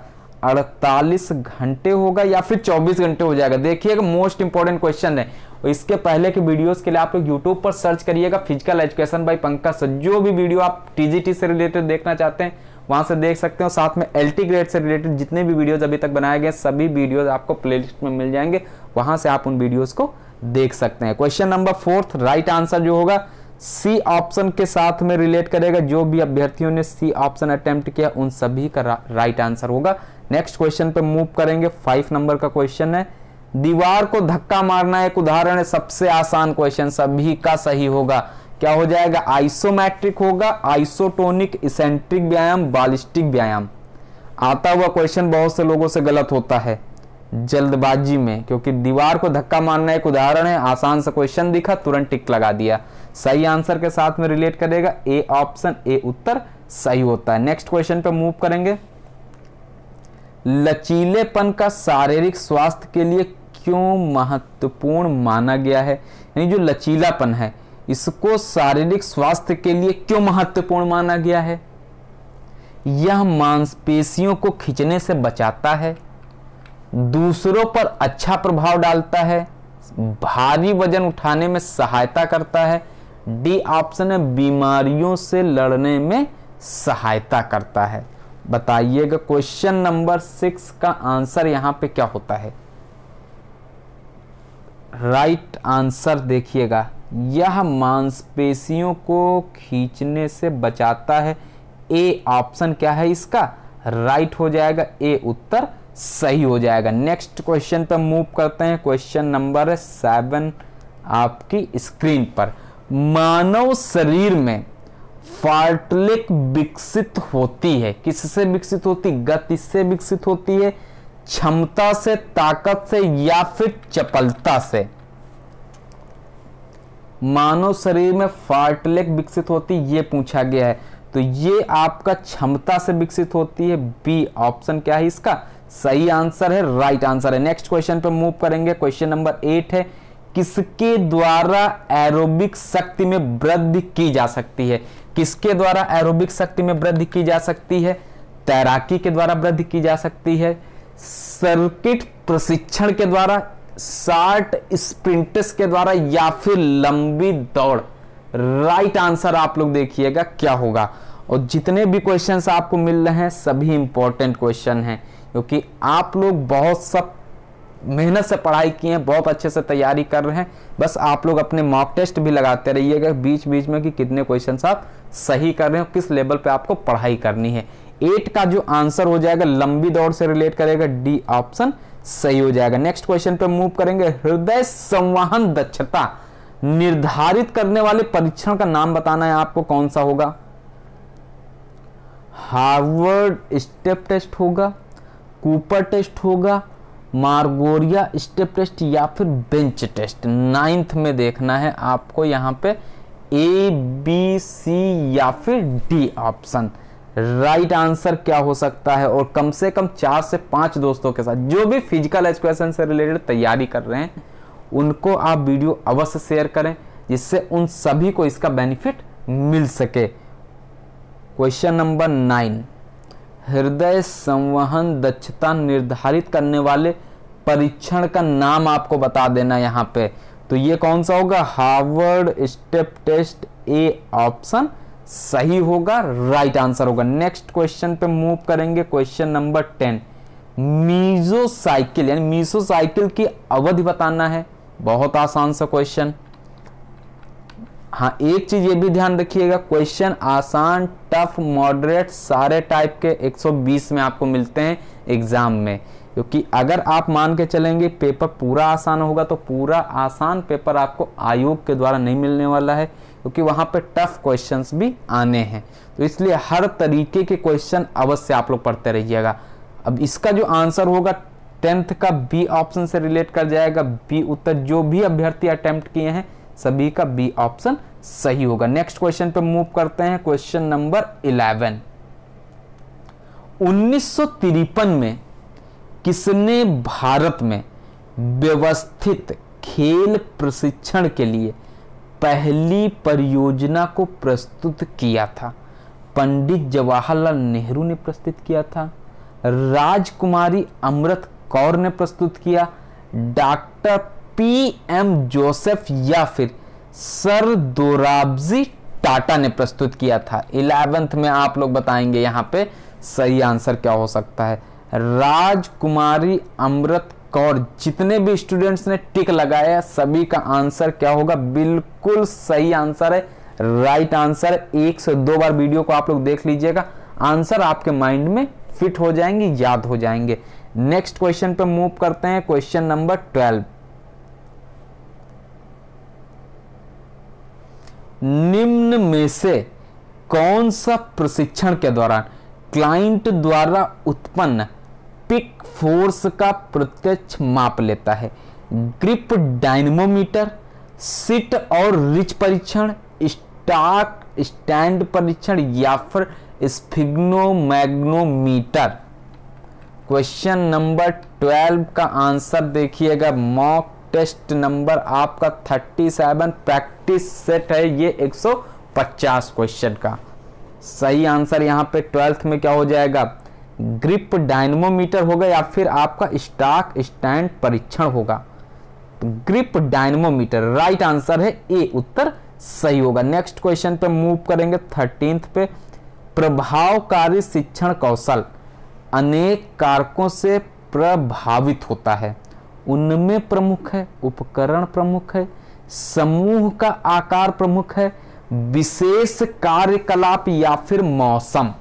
48 घंटे होगा या फिर 24 घंटे हो जाएगा देखिएगा मोस्ट इंपॉर्टेंट क्वेश्चन है इसके पहले के वीडियोस के लिए आप लोग यूट्यूब पर सर्च करिएगा फिजिकल एजुकेशन बाई पंकज जो भी वीडियो आप टीजीटी से रिलेटेड देखना चाहते हैं वहां से देख सकते हो साथ में एल ग्रेड से रिलेटेड जितने भी वीडियोज अभी तक बनाए गए सभी वीडियोज आपको प्ले में मिल जाएंगे वहां से आप उन वीडियोज को देख सकते हैं question number fourth right answer जो होगा सी ऑप्शन के साथ में रिलेट करेगा जो भी अभ्यर्थियों ने सी ऑप्शन अटेम्प्ट किया उन सभी का रा, राइट आंसर होगा नेक्स्ट क्वेश्चन पे मूव करेंगे फाइव नंबर का क्वेश्चन है दीवार को धक्का मारना एक उदाहरण है सबसे आसान क्वेश्चन सभी का सही होगा क्या हो जाएगा आइसोमैट्रिक होगा आइसोटोनिक इसेंट्रिक व्यायाम बालिस्टिक व्यायाम आता हुआ क्वेश्चन बहुत से लोगों से गलत होता है जल्दबाजी में क्योंकि दीवार को धक्का मारना एक उदाहरण है आसान सा क्वेश्चन दिखा तुरंत टिक लगा दिया सही आंसर के साथ में रिलेट करेगा ए ऑप्शन ए उत्तर सही होता है नेक्स्ट क्वेश्चन पे मूव करेंगे लचीलेपन का शारीरिक स्वास्थ्य के लिए क्यों महत्वपूर्ण माना गया है यानी जो लचीलापन है इसको शारीरिक स्वास्थ्य के लिए क्यों महत्वपूर्ण माना गया है यह मांसपेशियों को खींचने से बचाता है दूसरों पर अच्छा प्रभाव डालता है भारी वजन उठाने में सहायता करता है डी ऑप्शन है बीमारियों से लड़ने में सहायता करता है बताइएगा क्वेश्चन नंबर सिक्स का आंसर यहां पे क्या होता है राइट आंसर देखिएगा यह मांसपेशियों को खींचने से बचाता है ए ऑप्शन क्या है इसका राइट हो जाएगा ए उत्तर सही हो जाएगा नेक्स्ट क्वेश्चन पर मूव करते हैं क्वेश्चन नंबर सेवन आपकी स्क्रीन पर मानव शरीर में फार्टलिक विकसित होती है किससे विकसित होती गति से विकसित होती है क्षमता से ताकत से या फिर चपलता से मानव शरीर में फार्टलेक विकसित होती ये पूछा गया है तो ये आपका क्षमता से विकसित होती है बी ऑप्शन क्या है इसका सही आंसर है राइट आंसर है नेक्स्ट क्वेश्चन पर मूव करेंगे क्वेश्चन नंबर एट है किसके द्वारा एरोबिक शक्ति में वृद्धि की जा सकती है किसके द्वारा एरोबिक शक्ति में वृद्धि की जा सकती है तैराकी के द्वारा वृद्धि की जा सकती है सर्किट प्रशिक्षण के द्वारा शार्ट स्प्रिंटस के द्वारा या फिर लंबी दौड़ राइट आंसर आप लोग देखिएगा क्या होगा और जितने भी क्वेश्चंस आपको मिल रहे हैं सभी इंपॉर्टेंट क्वेश्चन हैं क्योंकि आप लोग बहुत सब मेहनत से पढ़ाई किए हैं बहुत अच्छे से तैयारी कर रहे हैं बस आप लोग अपने मॉक टेस्ट भी लगाते रहिएगा बीच बीच में कि कितने क्वेश्चन आप सही कर रहे हैं किस लेवल पे आपको पढ़ाई करनी है एट का जो आंसर हो जाएगा लंबी दौड़ से रिलेट करेगा डी ऑप्शन सही हो जाएगा नेक्स्ट क्वेश्चन पे मूव करेंगे हृदय संवाहन दक्षता निर्धारित करने वाले परीक्षण का नाम बताना है आपको कौन सा होगा हार्वर्ड स्टेप टेस्ट होगा कूपर टेस्ट होगा मार्गोरिया स्टेप टेस्ट या फिर बेंच टेस्ट नाइन्थ में देखना है आपको यहाँ पे ए बी सी या फिर डी ऑप्शन राइट आंसर क्या हो सकता है और कम से कम चार से पांच दोस्तों के साथ जो भी फिजिकल एजुकेशन से रिलेटेड तैयारी कर रहे हैं उनको आप वीडियो अवश्य शेयर करें जिससे उन सभी को इसका बेनिफिट मिल सके क्वेश्चन नंबर नाइन हृदय संवहन दक्षता निर्धारित करने वाले परीक्षण का नाम आपको बता देना यहाँ पे तो ये कौन सा होगा Harvard step test A option सही होगा राइट आंसर होगा नेक्स्ट क्वेश्चन पे मूव करेंगे question number ten meso cycle यानी मीसो साइकिल की अवधि बताना है बहुत आसान सा क्वेश्चन हाँ एक चीज़ ये भी ध्यान रखिएगा क्वेश्चन आसान टफ मॉडरेट सारे टाइप के 120 में आपको मिलते हैं एग्ज़ाम में क्योंकि अगर आप मान के चलेंगे पेपर पूरा आसान होगा तो पूरा आसान पेपर आपको आयोग के द्वारा नहीं मिलने वाला है क्योंकि वहां पे टफ क्वेश्चंस भी आने हैं तो इसलिए हर तरीके के क्वेश्चन अवश्य आप लोग पढ़ते रहिएगा अब इसका जो आंसर होगा टेंथ का बी ऑप्शन से रिलेट कर जाएगा बी उत्तर जो भी अभ्यर्थी अटैम्प्ट किए हैं सभी का बी ऑप्शन सही होगा नेक्स्ट क्वेश्चन पे मूव करते हैं क्वेश्चन नंबर 11 उन्नीस में किसने भारत में व्यवस्थित खेल प्रशिक्षण के लिए पहली परियोजना को प्रस्तुत किया था पंडित जवाहरलाल नेहरू ने प्रस्तुत किया था राजकुमारी अमृत कौर ने प्रस्तुत किया डॉक्टर पी एम जोसेफ या फिर सर दोराबजी टाटा ने प्रस्तुत किया था इलेवेंथ में आप लोग बताएंगे यहाँ पे सही आंसर क्या हो सकता है राजकुमारी अमृत कौर जितने भी स्टूडेंट्स ने टिक लगाया सभी का आंसर क्या होगा बिल्कुल सही आंसर है राइट आंसर एक से दो बार वीडियो को आप लोग देख लीजिएगा आंसर आपके माइंड में फिट हो जाएंगे याद हो जाएंगे नेक्स्ट क्वेश्चन पे मूव करते हैं क्वेश्चन नंबर ट्वेल्व निम्न में से कौन सा प्रशिक्षण के दौरान क्लाइंट द्वारा उत्पन्न पिक फोर्स का प्रत्यक्ष माप लेता है ग्रिप डायनमोमीटर सिट और रिच परीक्षण स्टार्क स्टैंड परीक्षण या फिर स्फिग्नोमैग्नोमीटर क्वेश्चन नंबर ट्वेल्व का आंसर देखिएगा मॉक टेस्ट नंबर आपका 37 प्रैक्टिस सेट है ये 150 क्वेश्चन का सही आंसर यहाँ पे ट्वेल्थ में क्या हो जाएगा ग्रिप डायनमोमीटर होगा या फिर आपका स्टॉक स्टैंड परीक्षण होगा तो ग्रिप डायनमोमीटर राइट आंसर है ए उत्तर सही होगा नेक्स्ट क्वेश्चन पे मूव करेंगे थर्टींथ पे प्रभावकारी शिक्षण कौशल अनेक कारकों से प्रभावित होता है उनमें प्रमुख है उपकरण प्रमुख है समूह का आकार प्रमुख है विशेष कार्यकलाप या फिर मौसम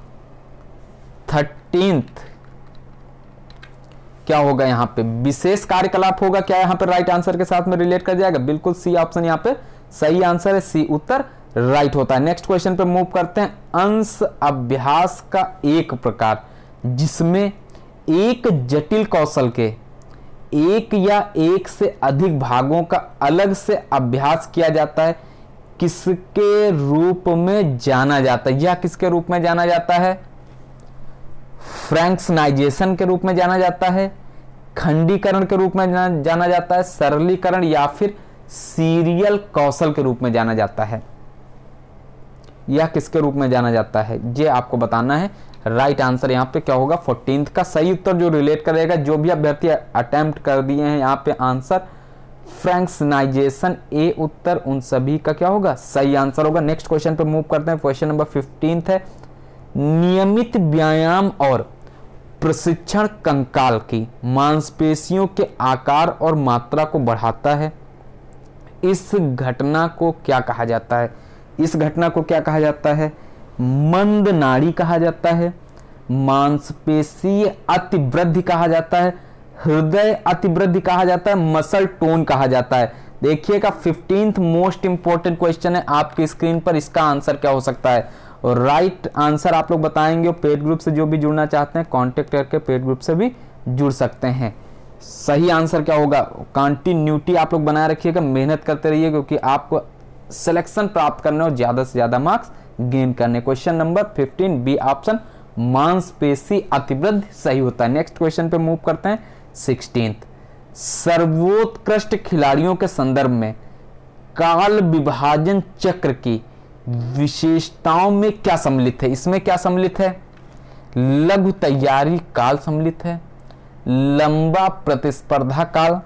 थर्टींथ क्या होगा यहां पे विशेष कार्यकलाप होगा क्या यहां पे राइट आंसर के साथ में रिलेट कर जाएगा बिल्कुल सी ऑप्शन यहां पे सही आंसर है सी उत्तर राइट होता है नेक्स्ट क्वेश्चन पे मूव करते हैं अंश अभ्यास का एक प्रकार जिसमें एक जटिल कौशल के एक या एक से अधिक भागों का अलग से अभ्यास किया जाता है किसके रूप में जाना जाता है यह किसके रूप में जाना जाता है फ्रैंक्सनाइजेशन के रूप में जाना जाता है खंडीकरण के रूप में जाना जाता है सरलीकरण या फिर सीरियल कौशल के रूप में जाना जाता है यह किसके रूप में जाना जाता है ये आपको बताना है राइट आंसर यहाँ पे क्या होगा फोर्टीन का सही उत्तर जो रिलेट करेगा जो भी अभ्यर्थी अटेम्प्ट कर दिए हैं यहाँ पे आंसर फ्रेंक्सनाइजेशन ए उत्तर उन सभी का क्या होगा सही आंसर होगा नेक्स्ट क्वेश्चन पे मूव करते हैं क्वेश्चन नंबर फिफ्टीन है नियमित व्यायाम और प्रशिक्षण कंकाल की मांसपेशियों के आकार और मात्रा को बढ़ाता है इस घटना को क्या कहा जाता है इस घटना को क्या कहा जाता है मंद नाड़ी कहा जाता है मांसपेशीय अतिवृद्धि कहा जाता है हृदय अतिवृद्धि कहा जाता है मसल टोन कहा जाता है देखिएगा फिफ्टींथ मोस्ट इंपॉर्टेंट क्वेश्चन है आपकी स्क्रीन पर इसका आंसर क्या हो सकता है और राइट आंसर आप लोग बताएंगे पेड ग्रुप से जो भी जुड़ना चाहते हैं कांटेक्ट करके पेड ग्रुप से भी जुड़ सकते हैं सही आंसर क्या होगा कंटिन्यूटी आप लोग बनाए रखिएगा मेहनत करते रहिए क्योंकि आपको सिलेक्शन प्राप्त करने और ज़्यादा से ज़्यादा मार्क्स गेन करने क्वेश्चन नंबर 15 बी ऑप्शन मांसपेशी अतिवृद्ध सही होता है नेक्स्ट क्वेश्चन पे मूव करते हैं सिक्सटीन सर्वोत्कृष्ट खिलाड़ियों के संदर्भ में काल विभाजन चक्र की विशेषताओं में क्या सम्मिलित है इसमें क्या सम्मिलित है लघु तैयारी काल सम्मिलित है लंबा प्रतिस्पर्धा काल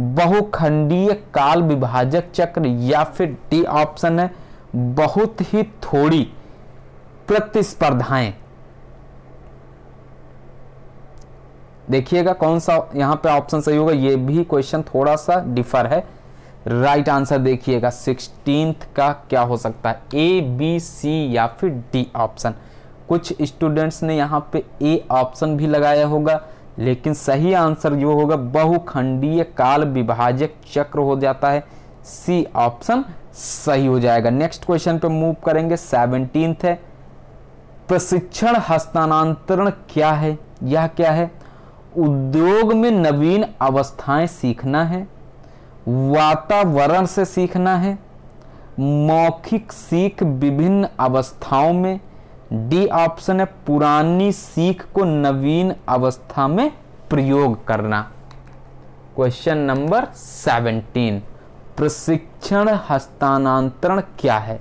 बहुखंडीय काल विभाजक चक्र या फिर डी ऑप्शन है बहुत ही थोड़ी प्रतिस्पर्धाएं देखिएगा कौन सा यहां पे ऑप्शन सही होगा ये भी क्वेश्चन थोड़ा सा डिफर है राइट right आंसर देखिएगा सिक्सटीन का क्या हो सकता है ए बी सी या फिर डी ऑप्शन कुछ स्टूडेंट्स ने यहां पे ए ऑप्शन भी लगाया होगा लेकिन सही आंसर जो होगा बहुखंडीय काल विभाजक चक्र हो जाता है सी ऑप्शन सही हो जाएगा नेक्स्ट क्वेश्चन पे मूव करेंगे सेवनटीन है प्रशिक्षण हस्तांतरण क्या है यह क्या है उद्योग में नवीन अवस्थाएं सीखना है वातावरण से सीखना है मौखिक सीख विभिन्न अवस्थाओं में डी ऑप्शन है पुरानी सीख को नवीन अवस्था में प्रयोग करना क्वेश्चन नंबर सेवनटीन प्रशिक्षण हस्तांतरण क्या है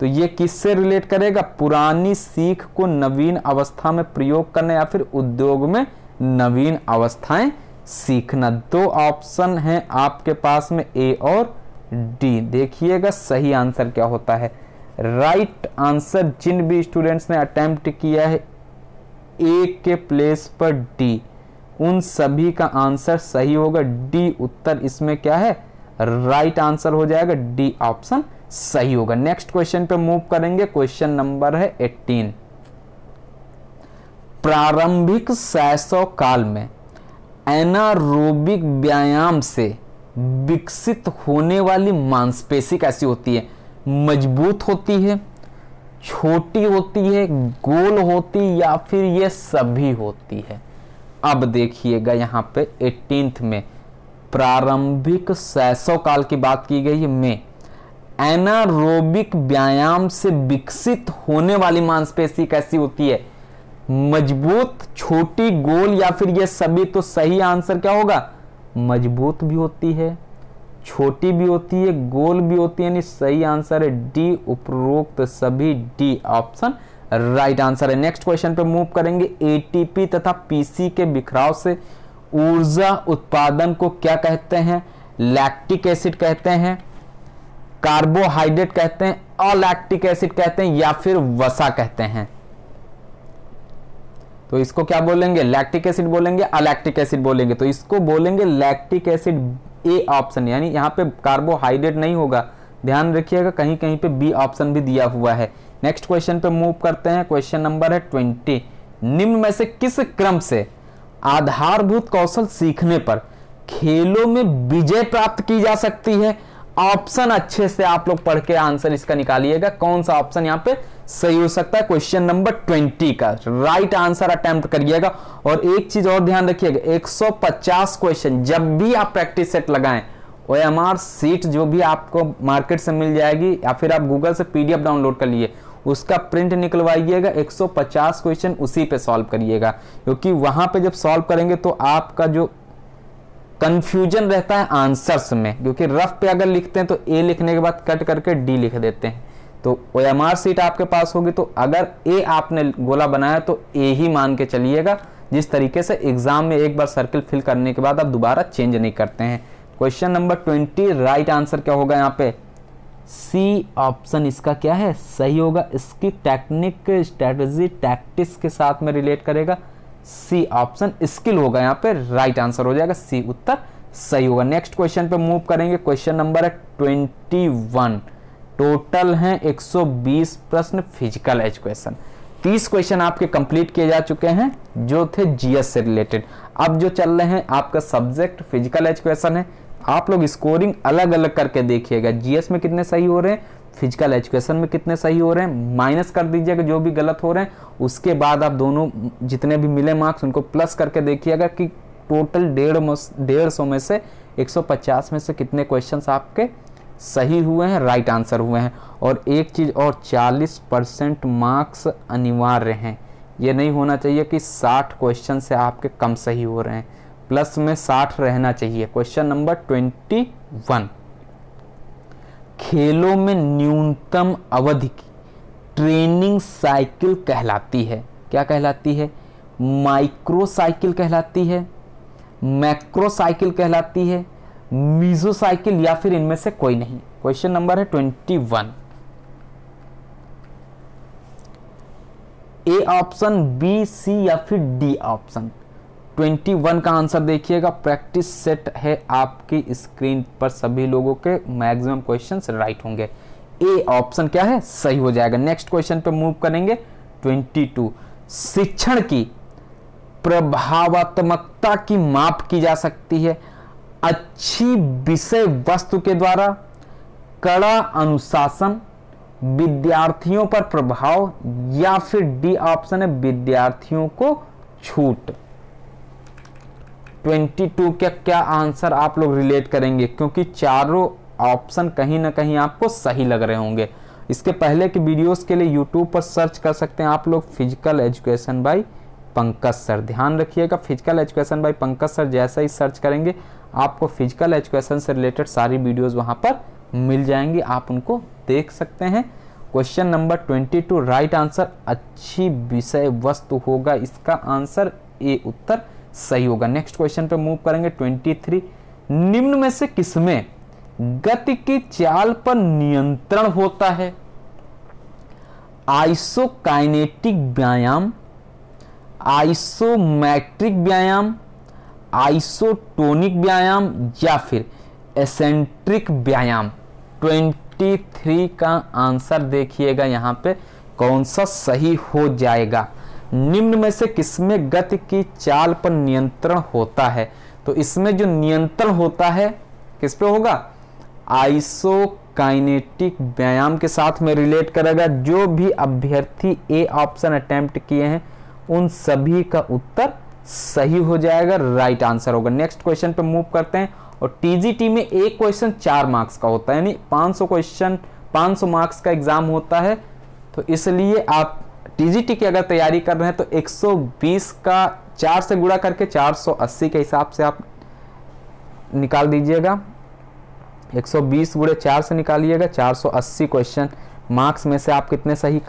तो ये किससे रिलेट करेगा पुरानी सीख को नवीन अवस्था में प्रयोग करना या फिर उद्योग में नवीन अवस्थाएं सीखना दो ऑप्शन हैं आपके पास में ए और डी देखिएगा सही आंसर क्या होता है राइट आंसर जिन भी स्टूडेंट्स ने अटेम्प्ट किया है ए के प्लेस पर डी उन सभी का आंसर सही होगा डी उत्तर इसमें क्या है राइट आंसर हो जाएगा डी ऑप्शन सही होगा नेक्स्ट क्वेश्चन पे मूव करेंगे क्वेश्चन नंबर है 18 प्रारंभिक शैशव काल में एनारोबिक व्यायाम से विकसित होने वाली मांसपेशी कैसी होती है मजबूत होती है छोटी होती है गोल होती या फिर ये सभी होती है अब देखिएगा यहां पे एटीनथ में प्रारंभिक सैसव काल की बात की गई है में एनारोबिक व्यायाम से विकसित होने वाली मांसपेशी कैसी होती है मजबूत छोटी गोल या फिर ये सभी तो सही आंसर क्या होगा मजबूत भी होती है छोटी भी होती है गोल भी होती है यानी सही आंसर है डी उपरोक्त सभी डी ऑप्शन राइट आंसर है नेक्स्ट क्वेश्चन पे मूव करेंगे एटीपी तथा पीसी के बिखराव से ऊर्जा उत्पादन को क्या कहते हैं लैक्टिक एसिड कहते हैं कार्बोहाइड्रेट कहते हैं अलैक्टिक एसिड कहते हैं या फिर वसा कहते हैं तो इसको क्या बोलेंगे लैक्टिक एसिड बोलेंगे अलैक्टिक एसिड बोलेंगे तो इसको बोलेंगे लैक्टिक एसिड ए ऑप्शन यानी यहां पे कार्बोहाइड्रेट नहीं होगा ध्यान रखिएगा कहीं कहीं पे बी ऑप्शन भी दिया हुआ है नेक्स्ट क्वेश्चन पे मूव करते हैं क्वेश्चन नंबर है ट्वेंटी निम्न में से किस क्रम से आधारभूत कौशल सीखने पर खेलों में विजय प्राप्त की जा सकती है ऑप्शन अच्छे से आप लोग पढ़ के आंसर इसका निकालिएगा कौन सा ऑप्शन यहां पे सही हो सकता है क्वेश्चन नंबर ट्वेंटी का राइट आंसर अटेम्प्ट करिएगा और एक चीज और ध्यान रखिएगा 150 क्वेश्चन जब भी आप प्रैक्टिस सेट लगाएं ओ एम आर सीट जो भी आपको मार्केट से मिल जाएगी या फिर आप गूगल से पीडीएफ डाउनलोड कर लिए उसका प्रिंट निकलवाइएगा 150 क्वेश्चन उसी पे सॉल्व करिएगा क्योंकि वहाँ पे जब सॉल्व करेंगे तो आपका जो कन्फ्यूजन रहता है आंसर्स में क्योंकि रफ पे अगर लिखते हैं तो ए लिखने के बाद कट करके डी लिख देते हैं तो ओ एम आर सीट आपके पास होगी तो अगर ए आपने गोला बनाया तो ए ही मान के चलिएगा जिस तरीके से एग्ज़ाम में एक बार सर्किल फिल करने के बाद आप दोबारा चेंज नहीं करते हैं question number twenty right answer क्या होगा यहाँ पे सी ऑप्शन इसका क्या है सही होगा इसकी टेक्निक स्ट्रेटजी टैक्टिक्स के साथ में रिलेट करेगा सी ऑप्शन स्किल होगा यहाँ पे राइट आंसर हो जाएगा सी उत्तर सही होगा नेक्स्ट क्वेश्चन पे मूव करेंगे क्वेश्चन नंबर है ट्वेंटी वन टोटल हैं 120 प्रश्न फिजिकल एजुकेशन 30 क्वेश्चन आपके कंप्लीट किए जा चुके हैं जो थे जीएस से रिलेटेड अब जो चल रहे हैं आपका सब्जेक्ट फिजिकल एजुकेशन है आप लोग स्कोरिंग अलग अलग करके देखिएगा जीएस में कितने सही हो रहे हैं फिजिकल एजुकेशन में कितने सही हो रहे हैं माइनस कर दीजिएगा जो भी गलत हो रहे हैं उसके बाद आप दोनों जितने भी मिले मार्क्स उनको प्लस करके देखिएगा कि टोटल डेढ़ डेढ़ सौ में से 150 में से कितने क्वेश्चंस आपके सही हुए हैं राइट आंसर हुए हैं और एक चीज़ और 40 परसेंट मार्क्स अनिवार्य हैं ये नहीं होना चाहिए कि साठ क्वेश्चन से आपके कम सही हो रहे हैं प्लस में साठ रहना चाहिए क्वेश्चन नंबर ट्वेंटी वन खेलों में न्यूनतम अवधि की ट्रेनिंग साइकिल कहलाती है क्या कहलाती है माइक्रो साइकिल कहलाती है मैक्रो साइकिल कहलाती है मीजो साइकिल या फिर इनमें से कोई नहीं क्वेश्चन नंबर है twenty one A option B C या फिर डी ऑप्शन ट्वेंटी वन का आंसर देखिएगा प्रैक्टिस सेट है आपकी स्क्रीन पर सभी लोगों के मैक्सिमम क्वेश्चंस राइट होंगे ए ऑप्शन क्या है सही हो जाएगा नेक्स्ट क्वेश्चन पे मूव करेंगे 22 शिक्षण की प्रभावात्मकता की माप की जा सकती है अच्छी विषय वस्तु के द्वारा कड़ा अनुशासन विद्यार्थियों पर प्रभाव या फिर डी ऑप्शन है विद्यार्थियों को छूट 22 का क्या आंसर आप लोग रिलेट करेंगे क्योंकि चारों ऑप्शन कहीं ना कहीं आपको सही लग रहे होंगे इसके पहले के वीडियोस के लिए यूट्यूब पर सर्च कर सकते हैं आप लोग physical education by Pankaj sir ध्यान रखिएगा physical education by Pankaj sir जैसा ही सर्च करेंगे आपको फिजिकल एजुकेशन से रिलेटेड सारी वीडियोज वहां पर मिल जाएंगी आप उनको देख सकते हैं क्वेश्चन नंबर 22 राइट आंसर अच्छी विषय वस्तु होगा इसका आंसर ए उत्तर सही होगा नेक्स्ट क्वेश्चन पे मूव करेंगे 23 निम्न में से किसमें गति की चाल पर नियंत्रण होता है आइसोकाइनेटिक व्यायाम आइसोमैट्रिक व्यायाम आइसोटोनिक व्यायाम या फिर एसेंट्रिक व्यायाम 23 का आंसर देखिएगा यहां पे कौन सा सही हो जाएगा निम्न में से किसमें गति की चाल पर नियंत्रण होता है तो इसमें जो नियंत्रण होता है किस पे होगा आइसोकाइनेटिक व्यायाम के साथ में रिलेट करेगा जो भी अभ्यर्थी ए ऑप्शन अटेम्प्ट किए हैं उन सभी का उत्तर सही हो जाएगा राइट आंसर होगा नेक्स्ट क्वेश्चन पे मूव करते हैं और टीजीटी में एक क्वेश्चन चार मार्क्स का होता है यानी 500 क्वेश्चन 500 मार्क्स का एग्जाम होता है तो इसलिए आप टीजीटी की अगर तैयारी कर रहे हैं तो 120 का चार से गुणा करके 480 के हिसाब से आप निकाल दीजिएगा 120 गुड़े चार से निकालिएगा 480 क्वेश्चन मार्क्स में से आप कितने सही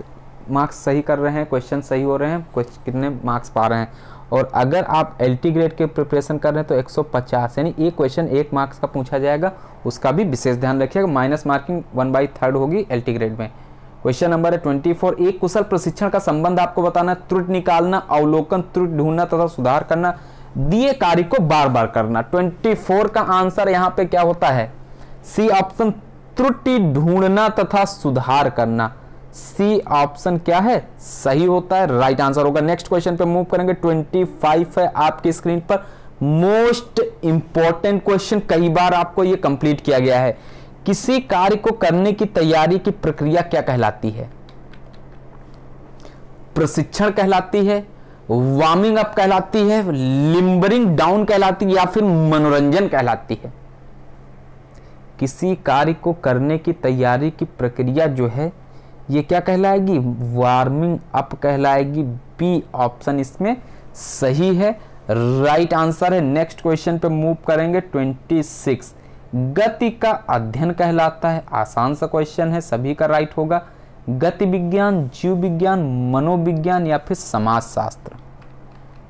मार्क्स सही कर रहे हैं क्वेश्चन सही हो रहे हैं कितने मार्क्स पा रहे हैं और अगर आप एल ग्रेड के प्रिपरेशन कर रहे हैं तो 150 यानी एक क्वेश्चन एक मार्क्स का पूछा जाएगा उसका भी विशेष ध्यान रखिएगा minus marking one by third होगी एल ग्रेड में क्वेश्चन नंबर है ट्वेंटी फोर एक कुशल प्रशिक्षण का संबंध आपको बताना त्रुट निकालना अवलोकन त्रुट ढूंढना तथा सुधार करना दिए कार्य को बार बार करना ट्वेंटी फोर का आंसर यहां पे क्या होता है सी ऑप्शन त्रुटि ढूंढना तथा सुधार करना सी ऑप्शन क्या है सही होता है राइट आंसर होगा नेक्स्ट क्वेश्चन पे मूव करेंगे ट्वेंटी फाइव है आपकी स्क्रीन पर मोस्ट इंपॉर्टेंट क्वेश्चन कई बार आपको ये कंप्लीट किया गया है किसी कार्य को करने की तैयारी की प्रक्रिया क्या कहलाती है प्रशिक्षण कहलाती है वार्मिंग अप कहलाती है लिम्बरिंग डाउन कहलाती है या फिर मनोरंजन कहलाती है किसी कार्य को करने की तैयारी की प्रक्रिया जो है ये क्या कहलाएगी वार्मिंग अप कहलाएगी बी ऑप्शन इसमें सही है राइट right आंसर है नेक्स्ट क्वेश्चन पे मूव करेंगे ट्वेंटी सिक्स गति का अध्ययन कहलाता है आसान सा क्वेश्चन है सभी का राइट होगा गति विज्ञान जीव विज्ञान मनोविज्ञान या फिर समाज शास्त्र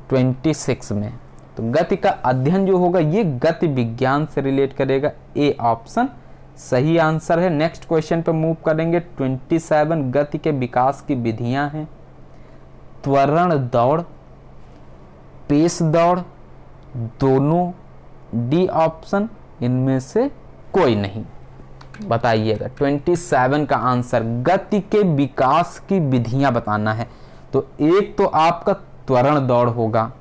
ट्वेंटी सिक्स में तो गति का अध्ययन जो होगा ये गति विज्ञान से रिलेट करेगा ए ऑप्शन सही आंसर है नेक्स्ट क्वेश्चन पर मूव करेंगे ट्वेंटी सेवन गति के विकास की विधियां हैं त्वरण दौड़ पेश दौड़ दोनों डी ऑप्शन इनमें से कोई नहीं बताइएगा 27 का आंसर गति के विकास की विधियां बताना है तो एक तो आपका त्वरण दौड़ होगा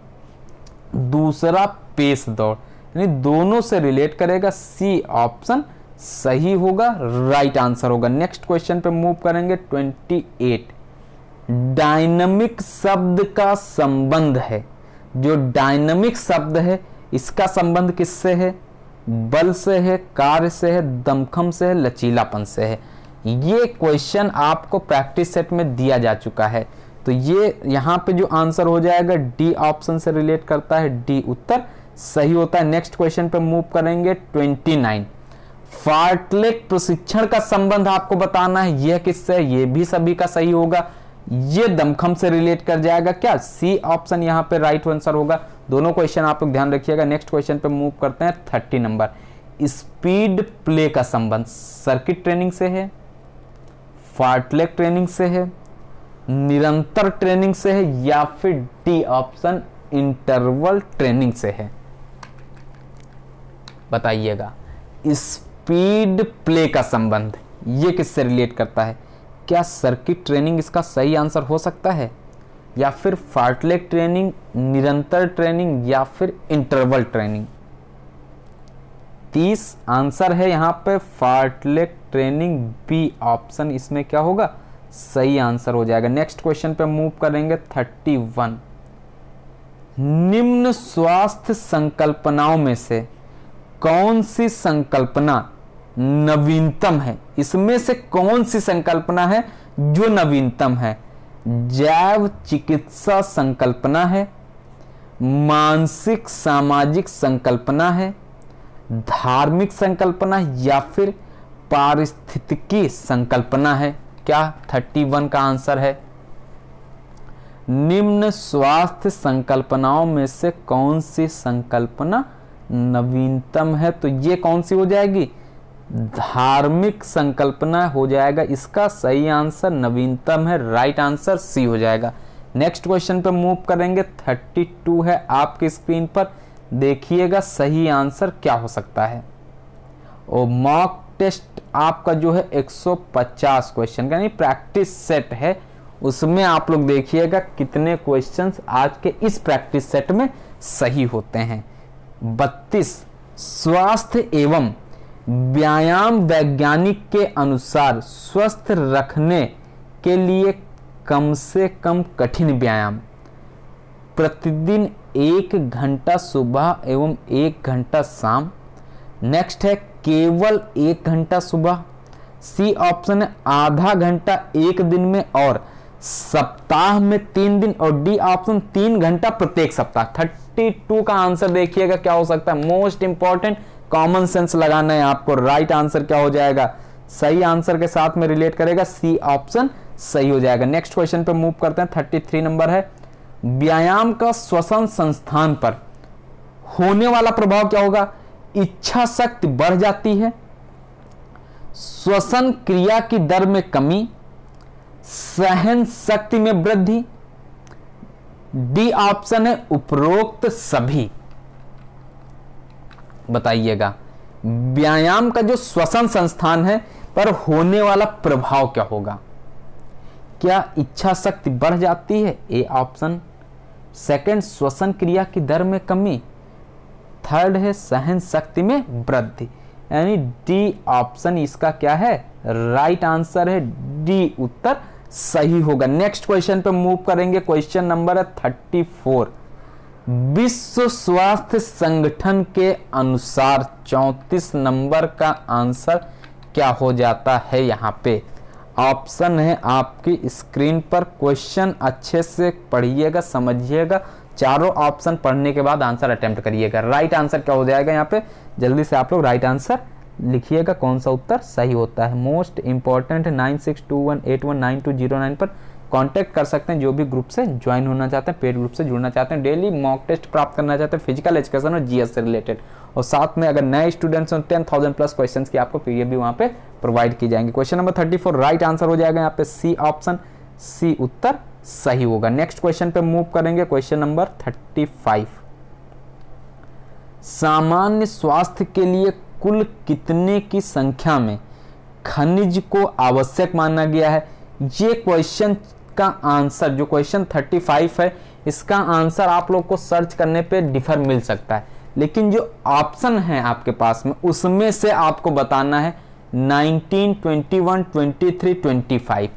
दूसरा पेश दौड़ यानी दोनों से रिलेट करेगा सी ऑप्शन सही होगा राइट आंसर होगा नेक्स्ट क्वेश्चन पे मूव करेंगे 28 डायनामिक शब्द का संबंध है जो डायनामिक शब्द है इसका संबंध किससे है बल से है कार्य से है दमखम से है लचीलापन से है ये क्वेश्चन आपको प्रैक्टिस सेट में दिया जा चुका है तो ये यहाँ पे जो आंसर हो जाएगा डी ऑप्शन से रिलेट करता है डी उत्तर सही होता है नेक्स्ट क्वेश्चन पे मूव करेंगे 29 फार्टलेक प्रशिक्षण का संबंध आपको बताना है यह किससे ये भी सभी का सही होगा ये दमखम से रिलेट कर जाएगा क्या सी ऑप्शन यहाँ पे राइट आंसर होगा दोनों क्वेश्चन आप लोग ध्यान रखिएगा नेक्स्ट क्वेश्चन पे मूव करते हैं थर्टी नंबर स्पीड प्ले का संबंध सर्किट ट्रेनिंग से है फार्टलेक ट्रेनिंग से है निरंतर ट्रेनिंग से है या फिर डी ऑप्शन इंटरवल ट्रेनिंग से है बताइएगा स्पीड प्ले का संबंध ये किससे रिलेट करता है क्या सर्किट ट्रेनिंग इसका सही आंसर हो सकता है या फिर फार्टलेक ट्रेनिंग निरंतर ट्रेनिंग या फिर इंटरवल ट्रेनिंग तीस आंसर है यहाँ पे फार्टलेक ट्रेनिंग बी ऑप्शन इसमें क्या होगा सही आंसर हो जाएगा नेक्स्ट क्वेश्चन पे मूव करेंगे थर्टी वन निम्न स्वास्थ्य संकल्पनाओं में से कौन सी संकल्पना नवीनतम है इसमें से कौन सी संकल्पना है जो नवीनतम है जैव चिकित्सा संकल्पना है मानसिक सामाजिक संकल्पना है धार्मिक संकल्पना या फिर पारिस्थितिकी संकल्पना है क्या 31 का आंसर है निम्न स्वास्थ्य संकल्पनाओं में से कौन सी संकल्पना नवीनतम है तो ये कौन सी हो जाएगी धार्मिक संकल्पना हो जाएगा इसका सही आंसर नवीनतम है राइट आंसर सी हो जाएगा नेक्स्ट क्वेश्चन पर मूव करेंगे 32 है आपकी स्क्रीन पर देखिएगा सही आंसर क्या हो सकता है और मॉक टेस्ट आपका जो है 150 क्वेश्चन का यानी प्रैक्टिस सेट है उसमें आप लोग देखिएगा कितने क्वेश्चंस आज के इस प्रैक्टिस सेट में सही होते हैं बत्तीस स्वास्थ्य एवं व्यायाम वैज्ञानिक के अनुसार स्वस्थ रखने के लिए कम से कम कठिन व्यायाम प्रतिदिन एक घंटा सुबह एवं एक घंटा शाम नेक्स्ट है केवल एक घंटा सुबह सी ऑप्शन है आधा घंटा एक दिन में और सप्ताह में तीन दिन और डी ऑप्शन तीन घंटा प्रत्येक सप्ताह थर्टी टू का आंसर देखिएगा क्या हो सकता है मोस्ट इंपॉर्टेंट कॉमन सेंस लगाना है आपको राइट आंसर क्या हो जाएगा सही आंसर के साथ में रिलेट करेगा सी ऑप्शन सही हो जाएगा नेक्स्ट क्वेश्चन पे मूव करते हैं थर्टी थ्री नंबर है व्यायाम का श्वसन संस्थान पर होने वाला प्रभाव क्या होगा इच्छा शक्ति बढ़ जाती है श्वसन क्रिया की दर में कमी सहन शक्ति में वृद्धि डी ऑप्शन है उपरोक्त सभी बताइएगा व्यायाम का जो श्वसन संस्थान है पर होने वाला प्रभाव क्या होगा क्या इच्छा शक्ति बढ़ जाती है ए ऑप्शन सेकंड श्वसन क्रिया की दर में कमी थर्ड है सहन शक्ति में वृद्धि यानी डी ऑप्शन इसका क्या है राइट right आंसर है डी उत्तर सही होगा नेक्स्ट क्वेश्चन पे मूव करेंगे क्वेश्चन नंबर है थर्टी फोर विश्व स्वास्थ्य संगठन के अनुसार चौतीस नंबर का आंसर क्या हो जाता है यहाँ पे ऑप्शन है आपकी स्क्रीन पर क्वेश्चन अच्छे से पढ़िएगा समझिएगा चारों ऑप्शन पढ़ने के बाद आंसर अटेम्प्ट करिएगा राइट आंसर क्या हो जाएगा यहाँ पे जल्दी से आप लोग राइट आंसर लिखिएगा कौन सा उत्तर सही होता है most important nine six two one eight one nine two zero nine पर कांटेक्ट कर सकते हैं जो भी ग्रुप से ज्वाइन होना चाहते हैं पेड ग्रुप से जुड़ना चाहते हैं डेली मॉक टेस्ट प्राप्त करना चाहते हैं फिजिकल एजुकेशन और जीएस से रिलेटेड और साथ में अगर नए स्टूडेंट्स हैं टेन थाउजेंड प्लस क्वेश्चन की आपको पीडीएफ भी वहाँ पे प्रोवाइड की जाएंगे question number thirty right answer हो जाएगा यहाँ पे सी ऑप्शन सी उत्तर सही होगा नेक्स्ट क्वेश्चन पे मूव करेंगे क्वेश्चन नंबर थर्टी सामान्य स्वास्थ्य के लिए कुल कितने की संख्या में खनिज को आवश्यक माना गया है ये क्वेश्चन का आंसर जो क्वेश्चन 35 है इसका आंसर आप लोग को सर्च करने पे डिफर मिल सकता है लेकिन जो ऑप्शन है आपके पास में उसमें से आपको बताना है 19, 21, 23, 25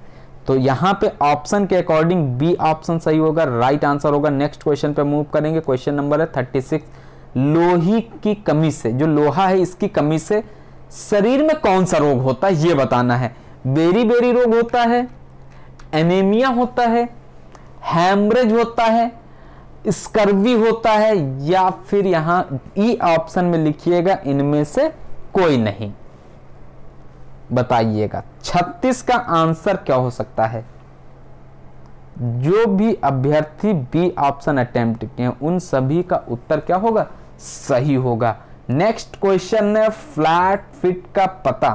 तो यहाँ पे ऑप्शन के अकॉर्डिंग बी ऑप्शन सही होगा राइट आंसर होगा नेक्स्ट क्वेश्चन पे मूव करेंगे क्वेश्चन नंबर है 36 लोही की कमी से जो लोहा है इसकी कमी से शरीर में कौन सा रोग होता है ये बताना है बेरी बेरी रोग होता है एनीमिया होता है हैमरेज होता है स्कर्वी होता है या फिर यहां ई ऑप्शन में लिखिएगा इनमें से कोई नहीं बताइएगा 36 का आंसर क्या हो सकता है जो भी अभ्यर्थी बी ऑप्शन अटेम्प्ट किए उन सभी का उत्तर क्या होगा सही होगा नेक्स्ट क्वेश्चन है फ्लैट फिट का पता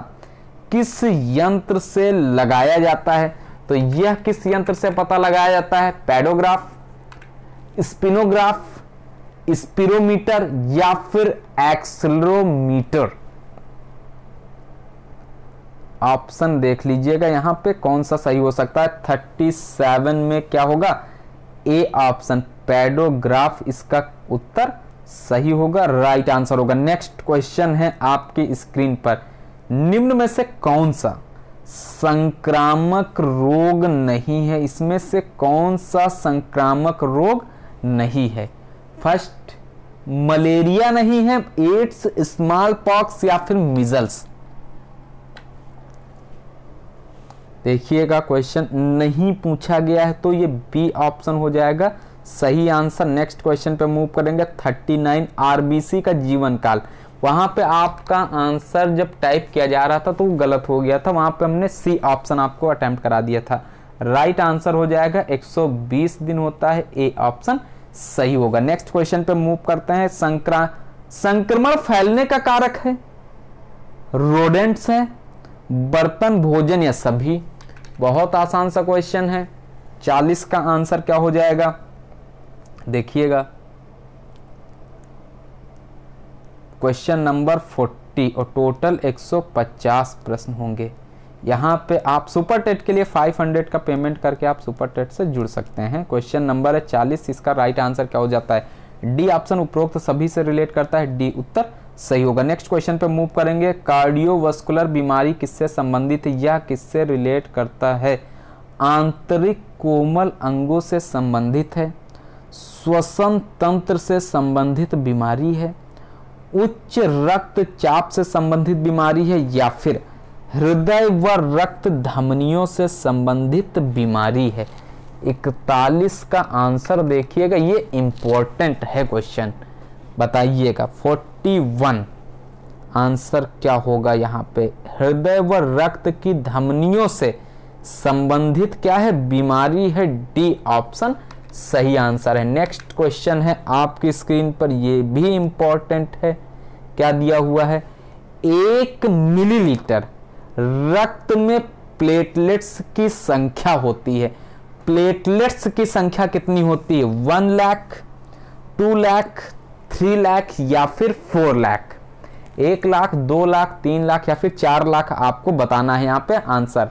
किस यंत्र से लगाया जाता है तो यह किस यंत्र से पता लगाया जाता है पैडोग्राफ स्पिनोग्राफ स्पिरोमीटर या फिर एक्सलोमीटर ऑप्शन देख लीजिएगा यहां पे कौन सा सही हो सकता है 37 में क्या होगा ए ऑप्शन पैडोग्राफ इसका उत्तर सही होगा राइट आंसर होगा नेक्स्ट क्वेश्चन है आपकी स्क्रीन पर निम्न में से कौन सा संक्रामक रोग नहीं है इसमें से कौन सा संक्रामक रोग नहीं है फर्स्ट मलेरिया नहीं है एड्स स्मॉल पॉक्स या फिर मिजल्स देखिएगा क्वेश्चन नहीं पूछा गया है तो ये बी ऑप्शन हो जाएगा सही आंसर नेक्स्ट क्वेश्चन पे मूव करेंगे 39 आरबीसी का जीवन काल वहाँ पे आपका आंसर जब टाइप किया जा रहा था तो वो गलत हो गया था वहाँ पे हमने सी ऑप्शन आपको अटैम्प्ट करा दिया था राइट आंसर हो जाएगा 120 दिन होता है ए ऑप्शन सही होगा नेक्स्ट क्वेश्चन पे मूव करते हैं संक्रा संक्रमण फैलने का कारक है रोडेंट्स है बर्तन भोजन या सभी बहुत आसान सा क्वेश्चन है 40 का आंसर क्या हो जाएगा देखिएगा क्वेश्चन नंबर 40 और टोटल 150 प्रश्न होंगे यहाँ पे आप सुपर टेट के लिए 500 का पेमेंट करके आप सुपर टेट से जुड़ सकते हैं क्वेश्चन नंबर है 40 इसका राइट आंसर क्या हो जाता है डी ऑप्शन उपरोक्त सभी से रिलेट करता है डी उत्तर सही होगा नेक्स्ट क्वेश्चन पे मूव करेंगे कार्डियोवस्कुलर बीमारी किससे संबंधित है या किससे रिलेट करता है आंतरिक कोमल अंगों से संबंधित है श्वसन तंत्र से संबंधित बीमारी है उच्च रक्तचाप से संबंधित बीमारी है या फिर हृदय व रक्त धमनियों से संबंधित बीमारी है 41 का आंसर देखिएगा ये इंपॉर्टेंट है क्वेश्चन बताइएगा 41 आंसर क्या होगा यहाँ पे हृदय व रक्त की धमनियों से संबंधित क्या है बीमारी है डी ऑप्शन सही आंसर है नेक्स्ट क्वेश्चन है आपकी स्क्रीन पर यह भी इंपॉर्टेंट है क्या दिया हुआ है एक मिलीलीटर रक्त में प्लेटलेट्स की संख्या होती है प्लेटलेट्स की संख्या कितनी होती है one lakh two lakh three lakh या फिर फोर लाख एक लाख दो लाख तीन लाख या फिर चार लाख आपको बताना है यहां पे आंसर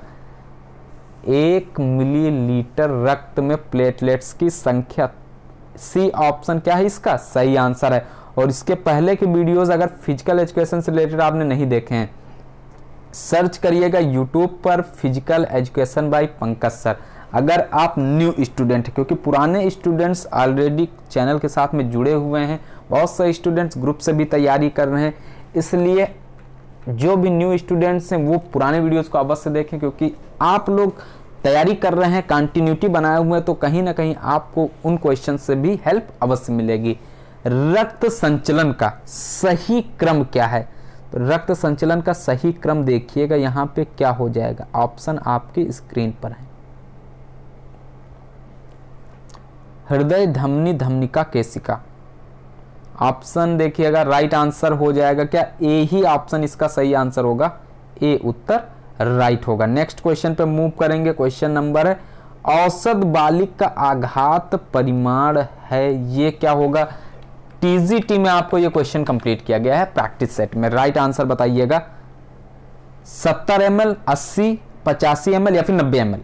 एक मिलीलीटर रक्त में प्लेटलेट्स की संख्या सी ऑप्शन क्या है इसका सही आंसर है और इसके पहले के वीडियोस अगर फिजिकल एजुकेशन से रिलेटेड आपने नहीं देखे हैं सर्च करिएगा यूट्यूब पर physical education by Pankaj sir अगर आप न्यू स्टूडेंट हैं क्योंकि पुराने स्टूडेंट्स ऑलरेडी चैनल के साथ में जुड़े हुए हैं बहुत से स्टूडेंट्स ग्रुप से भी तैयारी कर रहे हैं इसलिए जो भी न्यू स्टूडेंट्स हैं वो पुराने वीडियोस को अवश्य देखें क्योंकि आप लोग तैयारी कर रहे हैं कंटिन्यूटी बनाए हुए हैं तो कहीं ना कहीं आपको उन क्वेश्चन से भी हेल्प अवश्य मिलेगी रक्त संचलन का सही क्रम क्या है तो रक्त संचलन का सही क्रम देखिएगा यहां पे क्या हो जाएगा ऑप्शन आपकी स्क्रीन पर है हृदय धमनी धमनिका केसिका ऑप्शन देखिएगा राइट आंसर हो जाएगा क्या ए ही ऑप्शन इसका सही आंसर होगा ए उत्तर राइट होगा नेक्स्ट क्वेश्चन पे मूव करेंगे क्वेश्चन नंबर है औसत बालिक का आघात परिमाण है ये क्या होगा टीजीटी में आपको ये क्वेश्चन कंप्लीट किया गया है प्रैक्टिस सेट में राइट आंसर बताइएगा सत्तर एम एल अस्सी पचासी एम या फिर नब्बे एम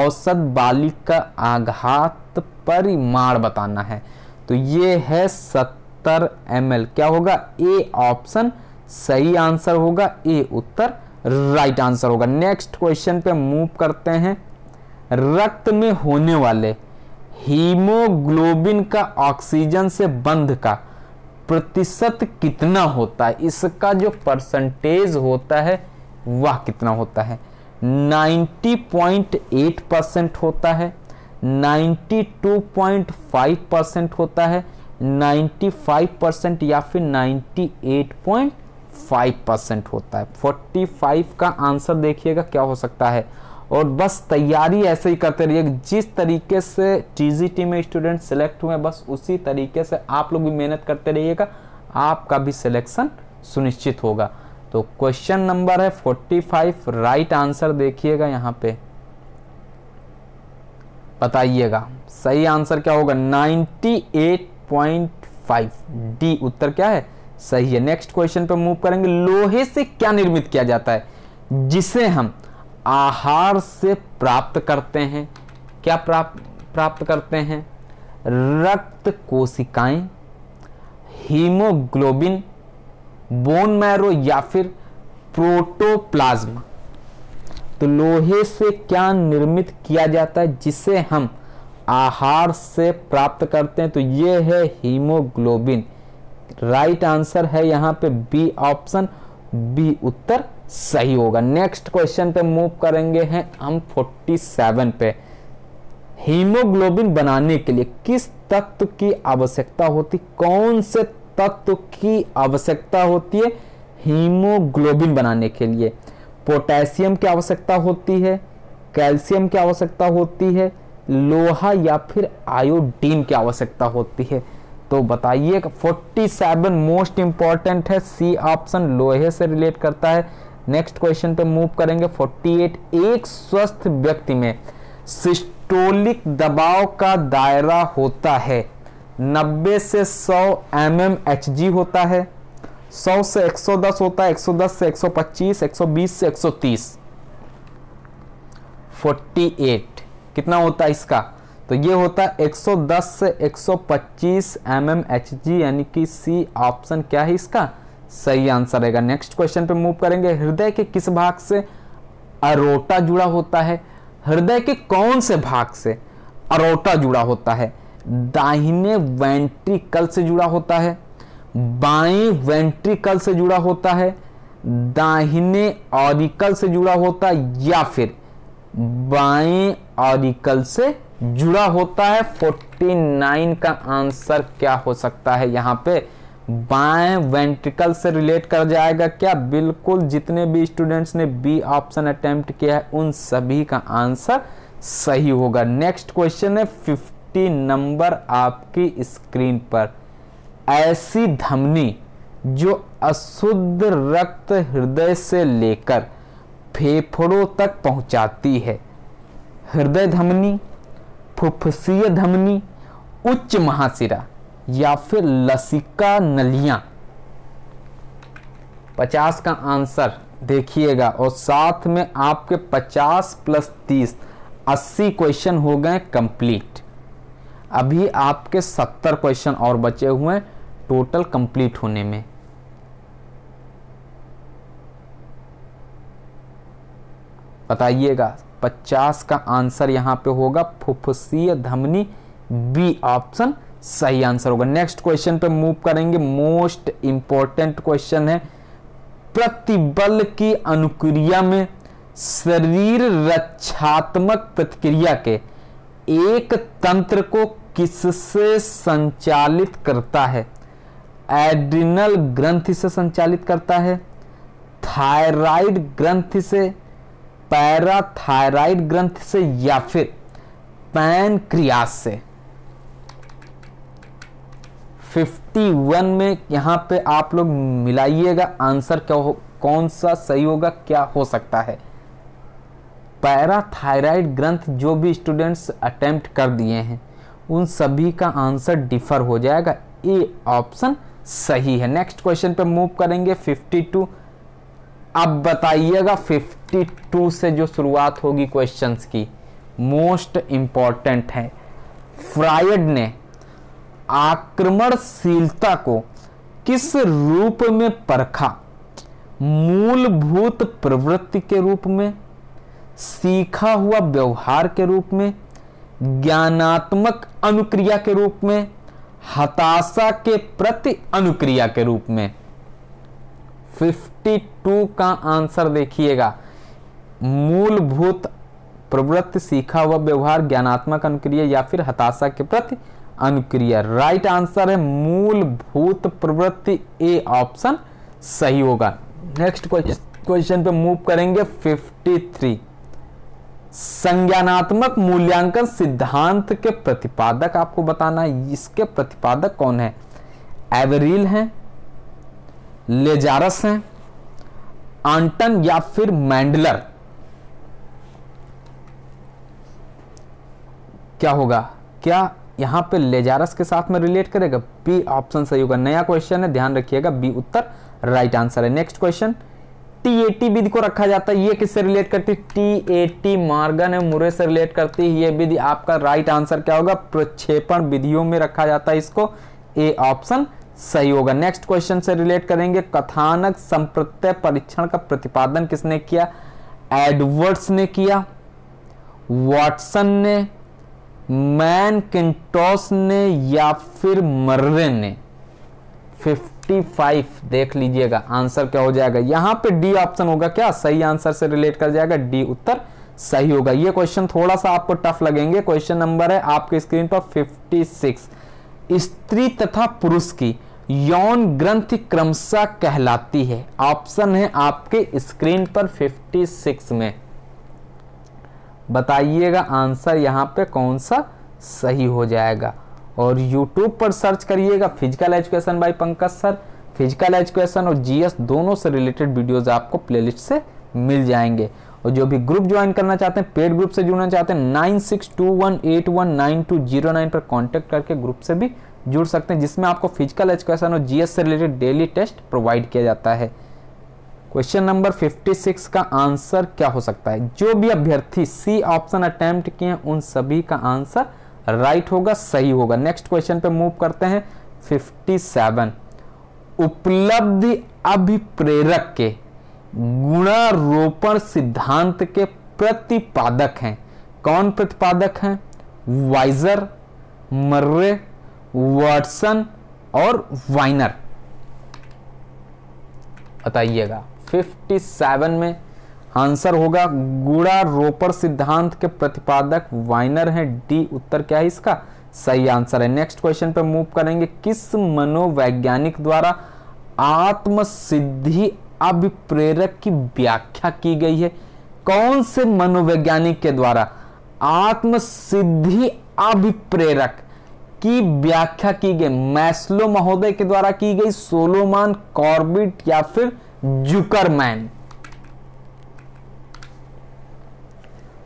औसत बालिक का आघात परिमाण बताना है तो ये है सत्तर एम क्या होगा ए ऑप्शन सही आंसर होगा ए उत्तर राइट आंसर होगा नेक्स्ट क्वेश्चन पे मूव करते हैं रक्त में होने वाले हीमोग्लोबिन का ऑक्सीजन से बंध का प्रतिशत कितना होता है इसका जो परसेंटेज होता है वह कितना होता है 90.8 परसेंट होता है 92.5 परसेंट होता है 95 परसेंट या फिर 98.5 परसेंट होता है 45 का आंसर देखिएगा क्या हो सकता है और बस तैयारी ऐसे ही करते रहिए जिस तरीके से टी में स्टूडेंट सिलेक्ट हुए बस उसी तरीके से आप लोग भी मेहनत करते रहिएगा आपका भी सिलेक्शन सुनिश्चित होगा तो क्वेश्चन नंबर है 45 राइट आंसर देखिएगा यहाँ पे बताइएगा सही आंसर क्या होगा 98.5 डी उत्तर क्या है सही है नेक्स्ट क्वेश्चन पर मूव करेंगे लोहे से क्या निर्मित किया जाता है जिसे हम आहार से प्राप्त करते हैं क्या प्राप्त प्राप्त करते हैं रक्त कोशिकाएं हीमोग्लोबिन बोन मैरो या फिर प्रोटोप्लाज्मा तो लोहे से क्या निर्मित किया जाता है जिसे हम आहार से प्राप्त करते हैं तो ये है हीमोग्लोबिन राइट आंसर है यहाँ पे बी ऑप्शन बी उत्तर सही होगा नेक्स्ट क्वेश्चन पे मूव करेंगे हैं हम 47 पे हीमोग्लोबिन बनाने के लिए किस तत्व की आवश्यकता होती कौन से तत्व की आवश्यकता होती है हीमोग्लोबिन बनाने के लिए पोटेशियम की आवश्यकता होती है कैल्शियम की आवश्यकता होती है लोहा या फिर आयोडीन की आवश्यकता होती है तो बताइए 47 मोस्ट इंपॉर्टेंट है सी ऑप्शन लोहे से रिलेट करता है नेक्स्ट क्वेश्चन पे मूव करेंगे 48 एक स्वस्थ व्यक्ति में सिस्टोलिक दबाव का दायरा होता है 90 से 100 एम एम होता है सौ से एक सौ दस होता है एक सौ दस से एक एक सौ पच्चीस सौ बीस से एक सौ तीस फोर्टी एट कितना होता है इसका तो ये होता है एक सौ दस से एक सौ पच्चीस एम एम एच जी यानी कि सी ऑप्शन क्या है इसका सही आंसर रहेगा नेक्स्ट क्वेश्चन पे मूव करेंगे हृदय के किस भाग से अरोटा जुड़ा होता है हृदय के कौन से भाग से अरोटा जुड़ा होता है दाहिने वेंट्रिकल से जुड़ा होता है बाएं वेंट्रिकल से जुड़ा होता है दाहिने ऑरिकल से जुड़ा होता है या फिर बाएं ऑरिकल से जुड़ा होता है 49 का आंसर क्या हो सकता है यहां पे बाएं वेंट्रिकल से रिलेट कर जाएगा क्या बिल्कुल जितने भी स्टूडेंट्स ने बी ऑप्शन अटेम्प्ट किया है उन सभी का आंसर सही होगा नेक्स्ट क्वेश्चन है 50 नंबर आपकी स्क्रीन पर ऐसी धमनी जो अशुद्ध रक्त हृदय से लेकर फेफड़ों तक पहुंचाती है हृदय धमनी फुफ्फुसीय धमनी उच्च महासिरा या फिर लसिका नलियां पचास का आंसर देखिएगा और साथ में आपके पचास प्लस तीस अस्सी क्वेश्चन हो गए कंप्लीट अभी आपके सत्तर क्वेश्चन और बचे हुए टोटल कंप्लीट होने में बताइएगा 50 का आंसर यहां पे होगा फुफसीय धमनी बी ऑप्शन सही आंसर होगा नेक्स्ट क्वेश्चन पे मूव करेंगे मोस्ट इंपॉर्टेंट क्वेश्चन है प्रतिबल की अनुक्रिया में शरीर रक्षात्मक प्रतिक्रिया के एक तंत्र को किससे संचालित करता है एड्रिनल ग्रंथि से संचालित करता है थायराइड ग्रंथि से पैराथायराइड ग्रंथ से या फिर पैनक्रियास से 51 में यहां पे आप लोग मिलाइएगा आंसर क्या हो कौन सा सही होगा क्या हो सकता है पैराथायराइड ग्रंथ जो भी स्टूडेंट्स अटेम्प्ट कर दिए हैं उन सभी का आंसर डिफर हो जाएगा ए ऑप्शन सही है नेक्स्ट क्वेश्चन पे मूव करेंगे 52 अब बताइएगा 52 से जो शुरुआत होगी क्वेश्चंस की मोस्ट इंपॉर्टेंट है फ्रायड ने आक्रमणशीलता को किस रूप में परखा मूलभूत प्रवृत्ति के रूप में सीखा हुआ व्यवहार के रूप में ज्ञानात्मक अनुक्रिया के रूप में हताशा के प्रति अनुक्रिया के रूप में 52 का आंसर देखिएगा मूलभूत प्रवृत्ति सीखा हुआ व्यवहार ज्ञानात्मक अनुक्रिया या फिर हताशा के प्रति अनुक्रिया राइट आंसर है मूलभूत प्रवृत्ति ए ऑप्शन सही होगा नेक्स्ट क्वेश्चन क्वेश्चन पे मूव करेंगे 53 संज्ञानात्मक मूल्यांकन सिद्धांत के प्रतिपादक आपको बताना है इसके प्रतिपादक कौन है एवरील हैं लेजारस हैं आंटन या फिर मैंडलर क्या होगा क्या यहां पे लेजारस के साथ में रिलेट करेगा बी ऑप्शन सही होगा नया क्वेश्चन है ध्यान रखिएगा बी उत्तर राइट आंसर है नेक्स्ट क्वेश्चन टी विधि को रखा जाता है ये किससे रिलेट करती टी ए टी मार्गन मुरे से रिलेट करती है ये विधि आपका राइट आंसर क्या होगा प्रक्षेपण विधियों में रखा जाता है इसको ए ऑप्शन सही होगा नेक्स्ट क्वेश्चन से रिलेट करेंगे कथानक संप्रत्य परीक्षण का प्रतिपादन किसने किया एडवर्ड्स ने किया वॉटसन ने मैन किंटोस ने या फिर मर्रे ने फिफ्थ 45 देख लीजिएगा आंसर क्या हो जाएगा यहां पे डी ऑप्शन होगा क्या सही आंसर से रिलेट कर जाएगा डी उत्तर सही होगा ये क्वेश्चन थोड़ा सा आपको टफ लगेंगे क्वेश्चन नंबर है आपके स्क्रीन पर 56 स्त्री तथा पुरुष की यौन ग्रंथि क्रमशः कहलाती है ऑप्शन है आपके स्क्रीन पर 56 में बताइएगा आंसर यहां पे कौन सा सही हो जाएगा और यूट्यूब पर सर्च करिएगा physical education by Pankaj sir physical education और जीएस दोनों से रिलेटेड वीडियोज आपको प्लेलिस्ट से मिल जाएंगे और जो भी ग्रुप ज्वाइन करना चाहते हैं पेड ग्रुप से जुड़ना चाहते हैं nine six two one eight one nine two zero nine पर कॉन्टैक्ट करके ग्रुप से भी जुड़ सकते हैं जिसमें आपको फिजिकल एजुकेशन और जीएस से रिलेटेड डेली टेस्ट प्रोवाइड किया जाता है क्वेश्चन नंबर 56 का आंसर क्या हो सकता है जो भी अभ्यर्थी सी ऑप्शन अटैम्प्ट किए उन सभी का आंसर राइट होगा सही होगा नेक्स्ट क्वेश्चन पे मूव करते हैं 57 उपलब्धि अभिप्रेरक के गुणारोपण सिद्धांत के प्रतिपादक हैं कौन प्रतिपादक हैं वाइजर मर्रे वाटसन और वाइनर बताइएगा 57 में आंसर होगा गुड़ा रोपर सिद्धांत के प्रतिपादक वाइनर हैं डी उत्तर क्या है इसका सही आंसर है नेक्स्ट क्वेश्चन पर मूव करेंगे किस मनोवैज्ञानिक द्वारा आत्मसिद्धि अभिप्रेरक की व्याख्या की गई है कौन से मनोवैज्ञानिक के द्वारा आत्मसिद्धि अभिप्रेरक की व्याख्या की गई मैस्लो महोदय के द्वारा की गई सोलोमान कॉर्बिट या फिर जुकरमैन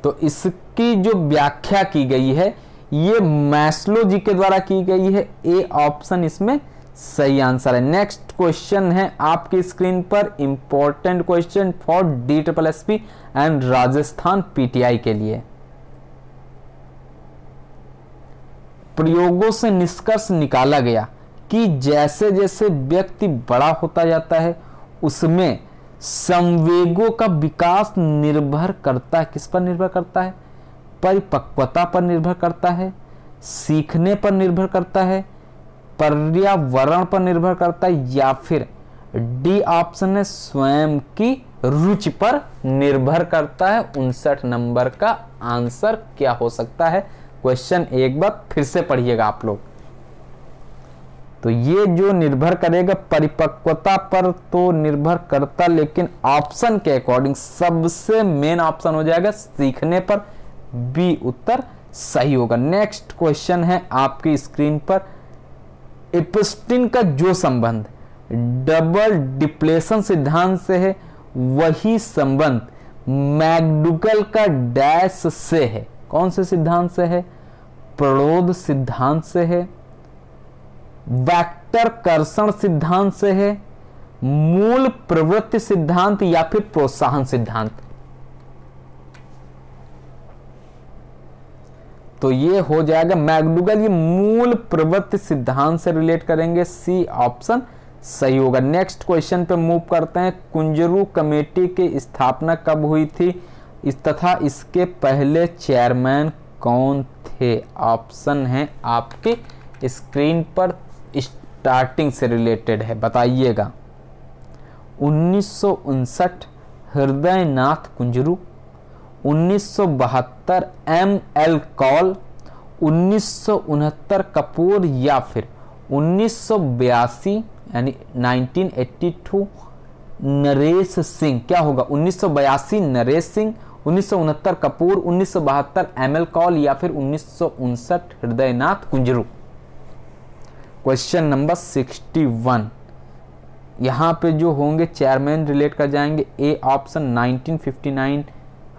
तो इसकी जो व्याख्या की गई है ये मैस्लो जी के द्वारा की गई है ए ऑप्शन इसमें सही आंसर है नेक्स्ट क्वेश्चन है आपकी स्क्रीन पर important question for D triple S P and Rajasthan PTI के लिए प्रयोगों से निष्कर्ष निकाला गया कि जैसे जैसे व्यक्ति बड़ा होता जाता है उसमें संवेगों का विकास निर्भर करता है किस पर निर्भर करता है परिपक्वता पर निर्भर करता है सीखने पर निर्भर करता है पर्यावरण पर निर्भर करता है या फिर डी ऑप्शन है स्वयं की रुचि पर निर्भर करता है उनसठ नंबर का आंसर क्या हो सकता है क्वेश्चन एक बार फिर से पढ़िएगा आप लोग तो ये जो निर्भर करेगा परिपक्वता पर तो निर्भर करता लेकिन ऑप्शन के अकॉर्डिंग सबसे मेन ऑप्शन हो जाएगा सीखने पर बी उत्तर सही होगा नेक्स्ट क्वेश्चन है आपकी स्क्रीन पर इपस्टिन का जो संबंध डबल डिप्लेशन सिद्धांत से है वही संबंध मैगडुगल का डैश से है कौन से सिद्धांत से है प्रोध सिद्धांत से है वेक्टर कर्षण सिद्धांत से है मूल प्रवृत्ति सिद्धांत या फिर प्रोत्साहन सिद्धांत तो ये हो जाएगा मैगडुगल ये मूल प्रवृत्ति सिद्धांत से रिलेट करेंगे सी ऑप्शन सही होगा नेक्स्ट क्वेश्चन पे मूव करते हैं कुंजरू कमेटी की स्थापना कब हुई थी इस तथा इसके पहले चेयरमैन कौन थे ऑप्शन है आपके स्क्रीन पर स्टार्टिंग से रिलेटेड है बताइएगा उन्नीस हृदय नाथ कुंजरू उन्नीस एम एल कॉल उन्नीस कपूर या फिर उन्नीस यानी 1982 नरेश सिंह क्या होगा उन्नीस नरेश सिंह उन्नीस कपूर उन्नीस एम एल कॉल या फिर उन्नीस Hridaynath Kunzru question number sixty one यहाँ पे जो होंगे चेयरमैन रिलेट कर जाएंगे A option 1959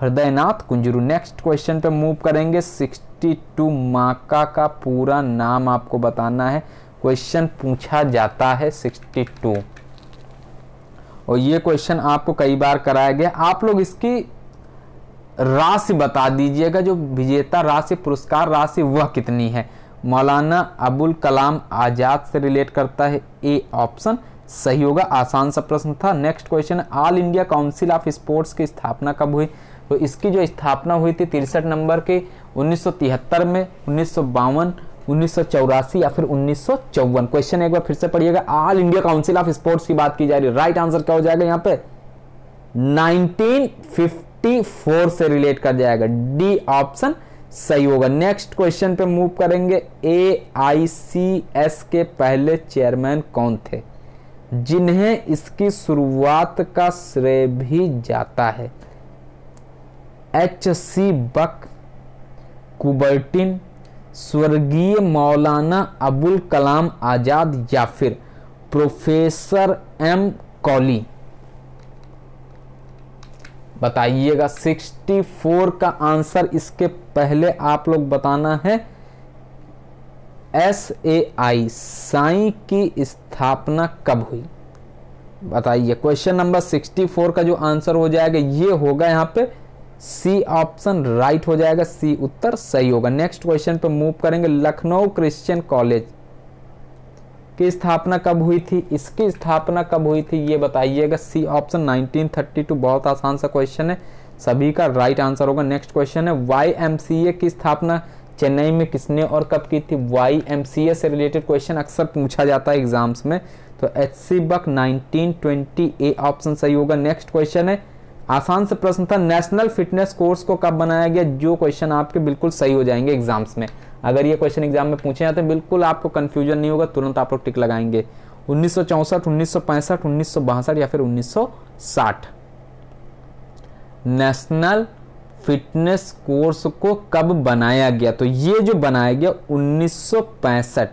Hridaynath Kunzru next question पे मूव करेंगे 62 माका का पूरा नाम आपको बताना है क्वेश्चन पूछा जाता है 62 और ये क्वेश्चन आपको कई बार कराया गया आप लोग इसकी राशि बता दीजिएगा जो विजेता राशि पुरस्कार राशि वह कितनी है मौलाना अबुल कलाम आज़ाद से रिलेट करता है ए ऑप्शन सही होगा आसान सा प्रश्न था next question all India council of sports की स्थापना कब हुई तो इसकी जो स्थापना हुई थी तिरसठ नंबर के 1973 में उन्नीस सौ या फिर उन्नीस क्वेश्चन एक बार फिर से पढ़िएगा all India council of sports की बात की जा रही है राइट आंसर क्या हो जाएगा यहाँ पे 1954 से रिलेट कर जाएगा डी ऑप्शन सही होगा नेक्स्ट क्वेश्चन पे मूव करेंगे ए आई सी एस के पहले चेयरमैन कौन थे जिन्हें इसकी शुरुआत का श्रेय भी जाता है एच सी बक कुबर्टिन स्वर्गीय मौलाना अबुल कलाम आज़ाद या फिर प्रोफेसर एम कॉली बताइएगा 64 का आंसर इसके पहले आप लोग बताना है एस ए आई साई की स्थापना कब हुई बताइए क्वेश्चन नंबर 64 का जो आंसर हो जाएगा ये होगा यहां पे सी ऑप्शन राइट हो जाएगा सी उत्तर सही होगा नेक्स्ट क्वेश्चन पे मूव करेंगे लखनऊ क्रिश्चियन कॉलेज की स्थापना कब हुई थी इसकी स्थापना कब हुई थी ये बताइएगा सी ऑप्शन 1932 बहुत आसान सा क्वेश्चन है सभी का राइट आंसर होगा नेक्स्ट क्वेश्चन है वाई की स्थापना चेन्नई में किसने और कब की थी वाई से रिलेटेड क्वेश्चन अक्सर पूछा जाता है एग्जाम्स में तो H C Buck nineteen A option सही होगा नेक्स्ट क्वेश्चन है आसान से प्रश्न था नेशनल फिटनेस कोर्स को कब बनाया गया जो क्वेश्चन आपके बिल्कुल सही हो जाएंगे एग्जाम्स में अगर ये क्वेश्चन एग्जाम में पूछे जाते हैं तो बिल्कुल आपको कन्फ्यूजन नहीं होगा तुरंत आप लोग टिक लगाएंगे उन्नीस सौ चौसठ उन्नीस सौ पैंसठ उन्नीस सौ बासठ या फिर उन्नीस सौ साठ नेशनल फिटनेस कोर्स को कब बनाया गया तो ये जो बनाया गया 1965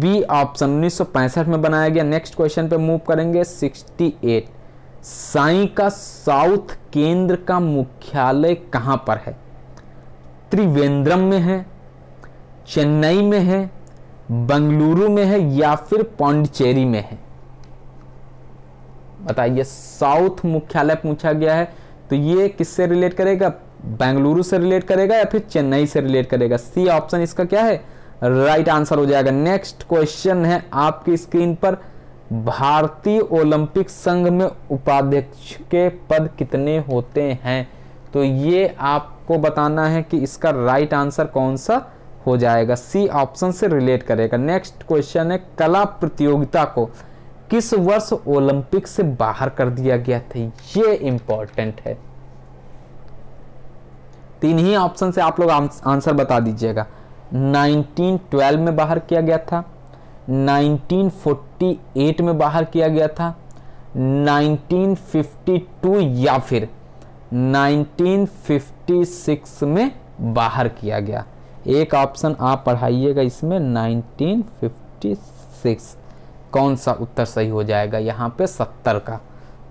बी ऑप्शन 1965 में बनाया गया नेक्स्ट क्वेश्चन पे मूव करेंगे 68 साई का साउथ केंद्र का मुख्यालय कहां पर है त्रिवेंद्रम में है चेन्नई में है बंगलुरु में है या फिर पौंडचेरी में है बताइए साउथ मुख्यालय पूछा गया है तो ये किससे रिलेट करेगा बेंगलुरु से रिलेट करेगा या फिर चेन्नई से रिलेट करेगा सी ऑप्शन इसका क्या है राइट right आंसर हो जाएगा नेक्स्ट क्वेश्चन है आपकी स्क्रीन पर भारतीय ओलंपिक संघ में उपाध्यक्ष के पद कितने होते हैं तो ये आपको बताना है कि इसका राइट आंसर कौन सा हो जाएगा सी ऑप्शन से रिलेट करेगा नेक्स्ट क्वेश्चन है कला प्रतियोगिता को किस वर्ष ओलंपिक से बाहर कर दिया गया था ये इंपॉर्टेंट है तीन ही ऑप्शन से आप लोग आंसर बता दीजिएगा 1912 में बाहर किया गया था 1948 में बाहर किया गया था 1952 या फिर 1956 में बाहर किया गया एक ऑप्शन आप पढ़ाइएगा इसमें 1956 कौन सा उत्तर सही हो जाएगा यहाँ पे सत्तर का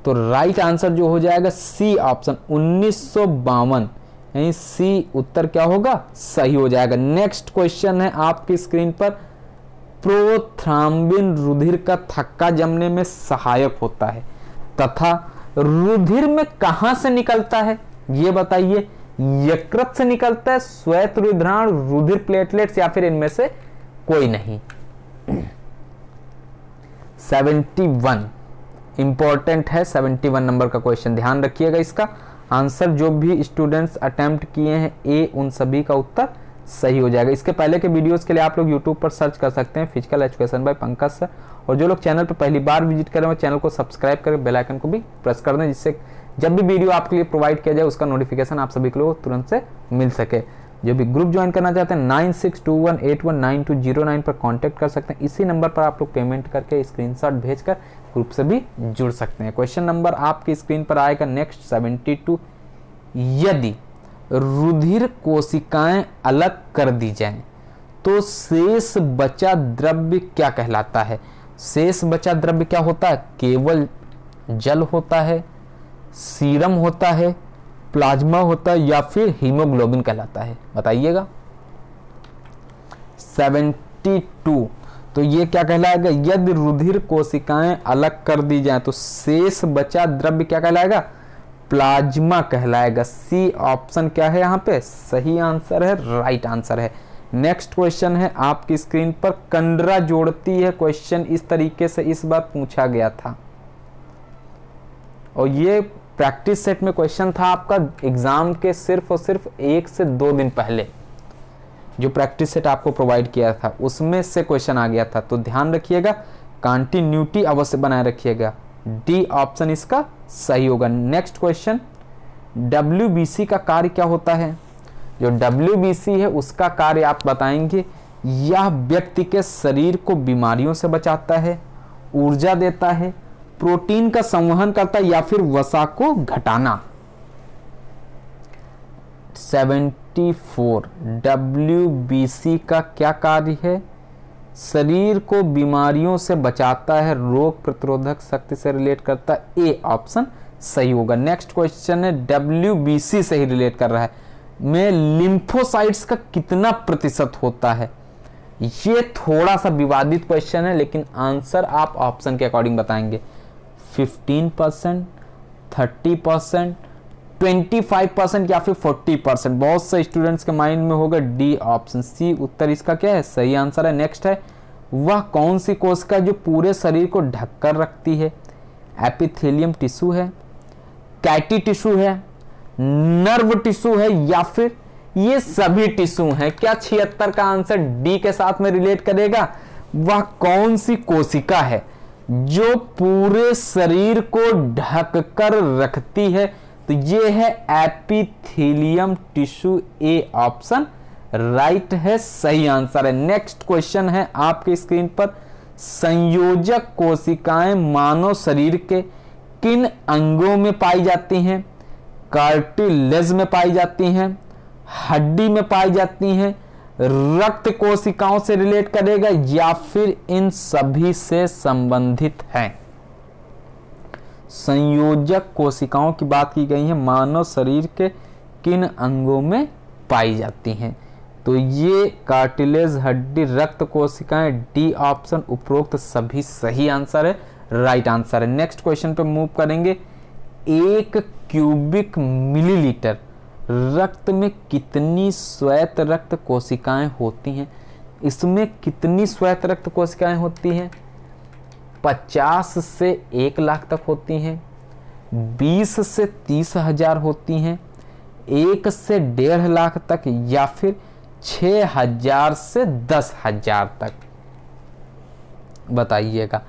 तो राइट आंसर जो हो जाएगा सी ऑप्शन उन्नीस यानी सी उत्तर क्या होगा सही हो जाएगा नेक्स्ट क्वेश्चन है आपकी स्क्रीन पर प्रोथ्राम्बिन रुधिर का थक्का जमने में सहायक होता है तथा रुधिर में कहा से निकलता है ये बताइए यकृत से निकलता है श्वेत रुद्राण रुधिर प्लेटलेट्स या फिर इनमें से कोई नहीं सेवेंटी वन इम्पॉर्टेंट है सेवेंटी वन नंबर का क्वेश्चन ध्यान रखिएगा इसका आंसर जो भी स्टूडेंट्स अटैम्प्ट किए हैं ए उन सभी का उत्तर सही हो जाएगा इसके पहले के वीडियोस के लिए आप लोग यूट्यूब पर सर्च कर सकते हैं physical education by Pankaj sir और जो लोग चैनल पर पहली बार विजिट करें वो चैनल को सब्सक्राइब करें बेलाइकन को भी प्रेस कर दें जिससे जब भी वीडियो आपके लिए प्रोवाइड किया जाए उसका नोटिफिकेशन आप सभी को तुरंत से मिल सके जो भी ग्रुप ज्वाइन करना चाहते हैं nine six two one eight one nine two zero nine पर कांटेक्ट कर सकते हैं इसी नंबर पर आप लोग पेमेंट करके स्क्रीनशॉट भेजकर ग्रुप से भी जुड़ सकते हैं क्वेश्चन नंबर आपकी स्क्रीन पर आएगा नेक्स्ट सेवेंटी टू यदि रुधिर कोशिकाएं अलग कर दी जाएं तो शेष बचा द्रव्य क्या कहलाता है शेष बचा द्रव्य क्या होता है केवल जल होता है सीरम होता है प्लाज्मा होता है या फिर हीमोग्लोबिन कहलाता है बताइएगा 72 तो ये क्या कहलाएगा यदि रुधिर कोशिकाएं अलग कर दी जाए तो शेष बचा द्रव्य क्या कहलाएगा प्लाज्मा कहलाएगा सी ऑप्शन क्या है यहां पे सही आंसर है राइट आंसर है नेक्स्ट क्वेश्चन है आपकी स्क्रीन पर कंडरा जोड़ती है क्वेश्चन इस तरीके से इस बार पूछा गया था और ये प्रैक्टिस सेट में क्वेश्चन था आपका एग्ज़ाम के सिर्फ और सिर्फ एक से दो दिन पहले जो प्रैक्टिस सेट आपको प्रोवाइड किया था उसमें से क्वेश्चन आ गया था तो ध्यान रखिएगा कंटिन्यूटी अवश्य बनाए रखिएगा डी ऑप्शन इसका सही होगा नेक्स्ट क्वेश्चन डब्ल्यू का कार्य क्या होता है जो डब्ल्यू है उसका कार्य आप बताएंगे यह व्यक्ति के शरीर को बीमारियों से बचाता है ऊर्जा देता है प्रोटीन का संवहन करता है या फिर वसा को घटाना 74 डब्ल्यू का क्या कार्य है शरीर को बीमारियों से बचाता है रोग प्रतिरोधक शक्ति से रिलेट करता है ए ऑप्शन सही होगा नेक्स्ट क्वेश्चन है डब्ल्यू से ही रिलेट कर रहा है में लिम्फोसाइट्स का कितना प्रतिशत होता है ये थोड़ा सा विवादित क्वेश्चन है लेकिन आंसर आप ऑप्शन के अकॉर्डिंग बताएंगे fifteen percent thirty percent twenty five percent या फिर फोर्टी परसेंट बहुत से स्टूडेंट्स के माइंड में होगा डी ऑप्शन सी उत्तर इसका क्या है सही आंसर है नेक्स्ट है वह कौन सी कोशिका जो पूरे शरीर को ढककर रखती है एपिथेलियम टिश्यू है कैटी टिश्यू है नर्व टिश्यू है या फिर ये सभी टिश्यू हैं क्या छिहत्तर का आंसर डी के साथ में रिलेट करेगा वह कौन सी कोशिका है जो पूरे शरीर को ढककर रखती है तो ये है epithelium tissue A option right है सही आंसर है नेक्स्ट क्वेश्चन है आपके स्क्रीन पर संयोजक कोशिकाएं मानव शरीर के किन अंगों में पाई जाती हैं कार्टिलेज में पाई जाती हैं हड्डी में पाई जाती हैं रक्त कोशिकाओं से रिलेट करेगा या फिर इन सभी से संबंधित है संयोजक कोशिकाओं की बात की गई है मानव शरीर के किन अंगों में पाई जाती हैं तो ये कार्टिलेज हड्डी रक्त कोशिकाएं डी ऑप्शन उपरोक्त सभी सही आंसर है राइट आंसर है नेक्स्ट क्वेश्चन पे मूव करेंगे एक क्यूबिक मिलीलीटर रक्त में कितनी श्वेत रक्त कोशिकाएं होती हैं इसमें कितनी श्वेत रक्त कोशिकाएं होती हैं 50 से एक लाख तक होती हैं 20 से तीस हजार होती हैं एक से डेढ़ लाख तक या फिर छ हजार से दस हजार तक बताइएगा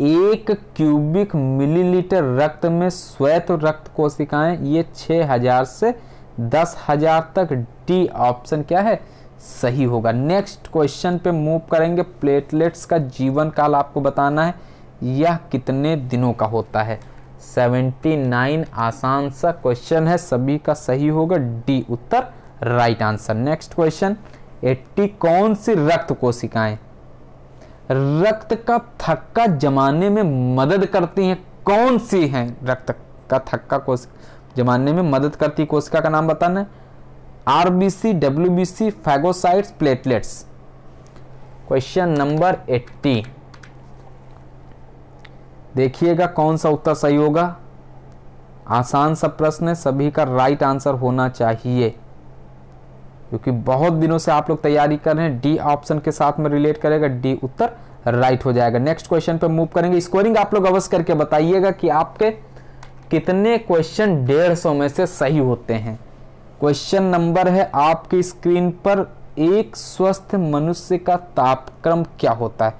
एक क्यूबिक मिलीलीटर रक्त में श्वेत रक्त कोशिकाएं ये छः हजार से दस हजार तक डी ऑप्शन क्या है सही होगा नेक्स्ट क्वेश्चन पे मूव करेंगे प्लेटलेट्स का जीवन काल आपको बताना है यह कितने दिनों का होता है नाइन आसान सा क्वेश्चन है सभी का सही होगा डी उत्तर right answer next question eighty कौन सी रक्त कोशिकाएं रक्त का थक्का जमाने में मदद करती हैं कौन सी हैं रक्त का थक्का कोशिका जमाने में मदद करती कोशिका का नाम बताना है RBC C phagocytes platelets question number eighty देखिएगा कौन सा उत्तर सही होगा आसान सा प्रश्न है सभी का राइट आंसर होना चाहिए क्योंकि बहुत दिनों से आप लोग तैयारी कर रहे हैं डी ऑप्शन के साथ में रिलेट करेगा डी उत्तर राइट हो जाएगा नेक्स्ट क्वेश्चन पर मूव करेंगे स्कोरिंग आप लोग अवश्य करके बताइएगा कि आपके कितने क्वेश्चन डेढ़ सौ में से सही होते हैं क्वेश्चन नंबर है आपकी स्क्रीन पर एक स्वस्थ मनुष्य का तापक्रम क्या होता है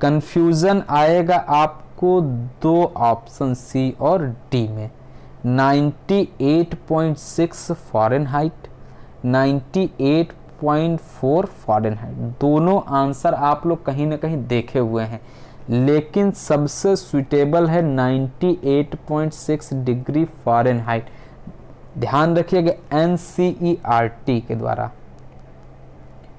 कंफ्यूजन आएगा आपको दो ऑप्शन सी और डी में 98.6 फ़ारेनहाइट 98.4 फ़ारेनहाइट दोनों आंसर आप लोग कहीं ना कहीं देखे हुए हैं लेकिन सबसे सुटेबल है 98.6 डिग्री फ़ारेनहाइट ध्यान रखिएगा एन सी के द्वारा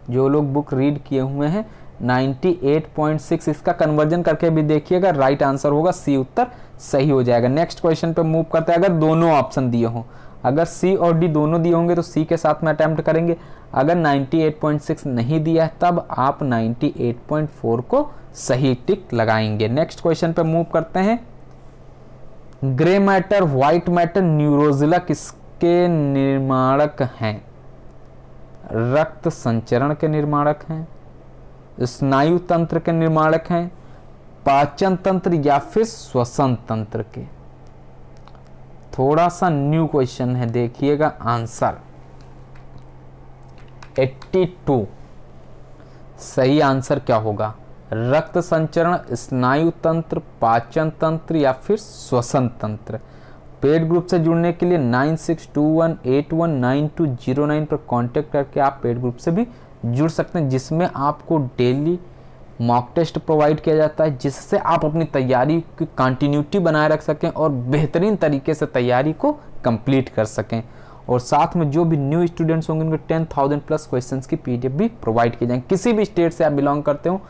जो लोग बुक रीड किए हुए हैं 98.6 इसका कन्वर्जन करके भी देखिएगा राइट आंसर होगा सी उत्तर सही हो जाएगा नेक्स्ट क्वेश्चन पे मूव करते हैं अगर दोनों ऑप्शन दिए हों अगर सी और डी दोनों दिए होंगे तो सी के साथ में अटैम्प्ट करेंगे अगर 98.6 नहीं दिया है तब आप 98.4 को सही टिक लगाएंगे नेक्स्ट क्वेश्चन पे मूव करते हैं grey matter white matter neuroglia किसके निर्माणक हैं रक्त संचरण के निर्माणक हैं स्नायु तंत्र के निर्माणक हैं पाचन तंत्र या फिर श्वसन तंत्र के थोड़ा सा न्यू क्वेश्चन है देखिएगा आंसर 82 सही आंसर क्या होगा रक्त संचरण स्नायु तंत्र पाचन तंत्र या फिर श्वसन तंत्र पेड ग्रुप से जुड़ने के लिए nine six two one eight one nine two zero nine पर कांटेक्ट करके आप पेड ग्रुप से भी जुड़ सकते हैं जिसमें आपको डेली मॉक टेस्ट प्रोवाइड किया जाता है जिससे आप अपनी तैयारी की कंटिन्यूटी बनाए रख सकें और बेहतरीन तरीके से तैयारी को कंप्लीट कर सकें और साथ में जो भी न्यू स्टूडेंट्स होंगे उनको टेन थाउजेंड प्लस क्वेश्चन की पी भी प्रोवाइड किए जाएंगे किसी भी स्टेट से आप बिलोंग करते हो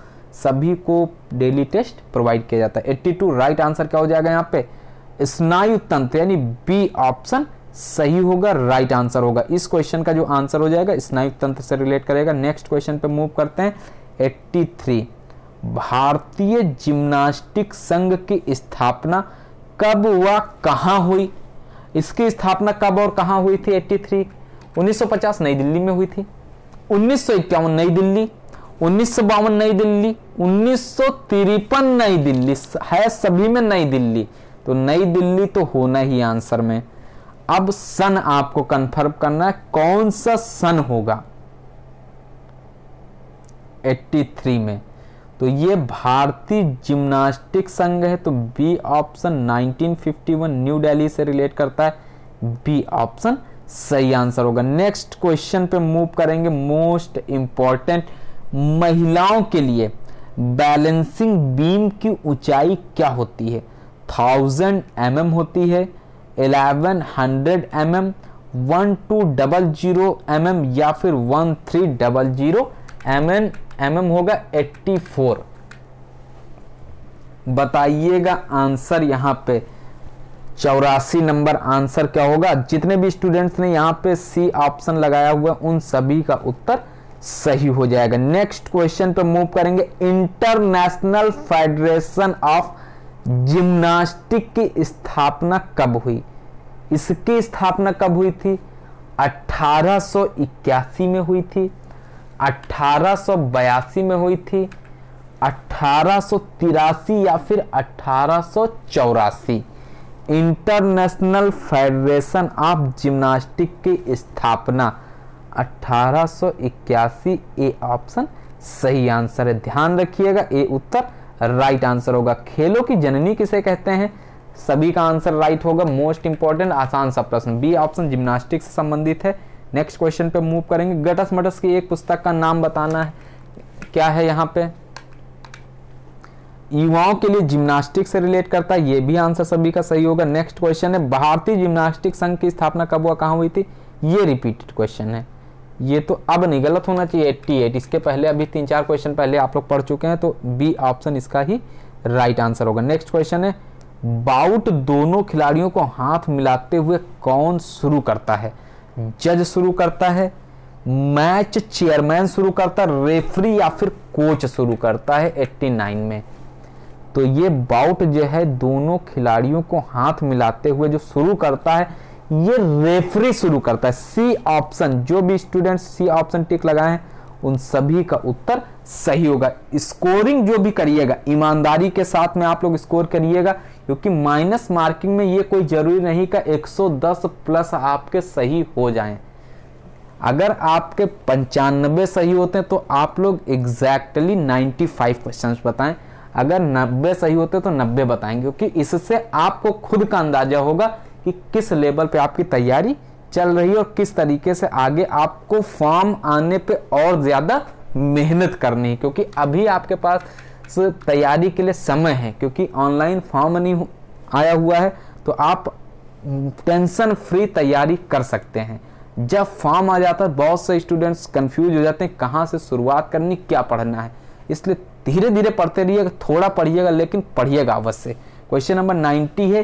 सभी को डेली टेस्ट प्रोवाइड किया जाता है 82 राइट आंसर क्या हो जाएगा यहाँ पे स्नायु तंत्र यानी बी ऑप्शन सही होगा राइट आंसर होगा इस क्वेश्चन का जो आंसर हो जाएगा स्नायु तंत्र से रिलेट करेगा नेक्स्ट क्वेश्चन पे मूव करते हैं 83 भारतीय जिम्नास्टिक संघ की स्थापना कब व कहाँ हुई इसकी स्थापना कब और कहाँ हुई थी सौ पचास नई दिल्ली में हुई थी उन्नीस नई दिल्ली उन्नीस सौ बावन नई दिल्ली उन्नीस सौ तिरपन नई दिल्ली है सभी में नई दिल्ली तो नई दिल्ली तो होना ही आंसर में अब सन आपको कंफर्म करना है कौन सा सन होगा 83 में तो ये भारतीय जिम्नास्टिक संघ है तो बी ऑप्शन 1951 न्यू दिल्ली से रिलेट करता है बी ऑप्शन सही आंसर होगा नेक्स्ट क्वेश्चन पे मूव करेंगे मोस्ट इंपॉर्टेंट महिलाओं के लिए बैलेंसिंग बीम की ऊंचाई क्या होती है थाउजेंड एम mm होती है eleven hundred M M one two double zero M M या फिर one three double zero M N M M होगा एट्टी फोर बताइएगा आंसर यहाँ पे चौरासी नंबर आंसर क्या होगा जितने भी स्टूडेंट्स ने यहाँ पे सी ऑप्शन लगाया हुआ उन सभी का उत्तर सही हो जाएगा नेक्स्ट क्वेश्चन पे मूव करेंगे इंटरनेशनल फेडरेशन ऑफ जिम्नास्टिक की स्थापना कब हुई इसकी स्थापना कब हुई थी 1881 में हुई थी 1882 में हुई थी अठारह या फिर अठारह इंटरनेशनल फेडरेशन ऑफ जिम्नास्टिक की स्थापना 1881 ए ऑप्शन सही आंसर है ध्यान रखिएगा ए उत्तर राइट आंसर होगा खेलों की जननी किसे कहते हैं सभी का आंसर राइट होगा मोस्ट इंपॉर्टेंट आसान सा प्रश्न बी ऑप्शन जिम्नास्टिक से संबंधित है नेक्स्ट क्वेश्चन पे मूव करेंगे गटस मटस की एक पुस्तक का नाम बताना है क्या है यहाँ पे युवाओं के लिए जिम्नास्टिक से रिलेट करता है ये भी आंसर सभी का सही होगा नेक्स्ट क्वेश्चन है भारतीय जिम्नास्टिक संघ की स्थापना कब हुआ कहाँ हुई थी ये रिपीटेड क्वेश्चन है ये तो अब नहीं गलत होना चाहिए एट्टी एट इसके पहले अभी तीन चार क्वेश्चन पहले आप लोग पढ़ चुके हैं तो बी ऑप्शन इसका ही राइट आंसर होगा नेक्स्ट क्वेश्चन है बाउट दोनों खिलाड़ियों को हाथ मिलाते हुए कौन शुरू करता है जज शुरू करता है मैच चेयरमैन शुरू करता है रेफरी या फिर कोच शुरू करता है 89 में तो ये बाउट जो है दोनों खिलाड़ियों को हाथ मिलाते हुए जो शुरू करता है ये रेफरी शुरू करता है सी ऑप्शन जो भी स्टूडेंट सी ऑप्शन टिक लगाए हैं उन सभी का उत्तर सही होगा स्कोरिंग जो भी करिएगा ईमानदारी के साथ में आप लोग स्कोर करिएगा क्योंकि माइनस मार्किंग में ये कोई जरूरी नहीं का 110 प्लस आपके सही हो जाएं अगर आपके पंचानबे सही होते हैं तो आप लोग एग्जैक्टली 95 परसेंट बताएं अगर 90 सही होते तो 90 बताएंगे क्योंकि इससे आपको खुद का अंदाजा होगा कि किस लेवल पे आपकी तैयारी चल रही है और किस तरीके से आगे आपको फॉर्म आने पे और ज़्यादा मेहनत करनी है क्योंकि अभी आपके पास तैयारी के लिए समय है क्योंकि ऑनलाइन फॉर्म नहीं आया हुआ है तो आप टेंशन फ्री तैयारी कर सकते हैं जब फॉर्म आ जाता है बहुत से स्टूडेंट्स कंफ्यूज हो जाते हैं कहाँ से शुरुआत करनी क्या पढ़ना है इसलिए धीरे धीरे पढ़ते रहिएगा थोड़ा पढ़िएगा लेकिन पढ़िएगा अवश्य क्वेश्चन नंबर नाइन्टी है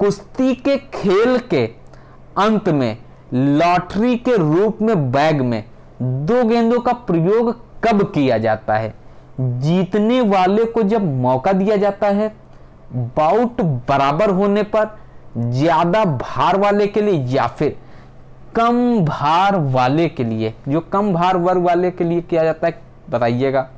कुश्ती के खेल के अंत में लॉटरी के रूप में बैग में दो गेंदों का प्रयोग कब किया जाता है जीतने वाले को जब मौका दिया जाता है बाउट बराबर होने पर ज़्यादा भार वाले के लिए या फिर कम भार वाले के लिए जो कम भार वर्ग वाले के लिए किया जाता है बताइएगा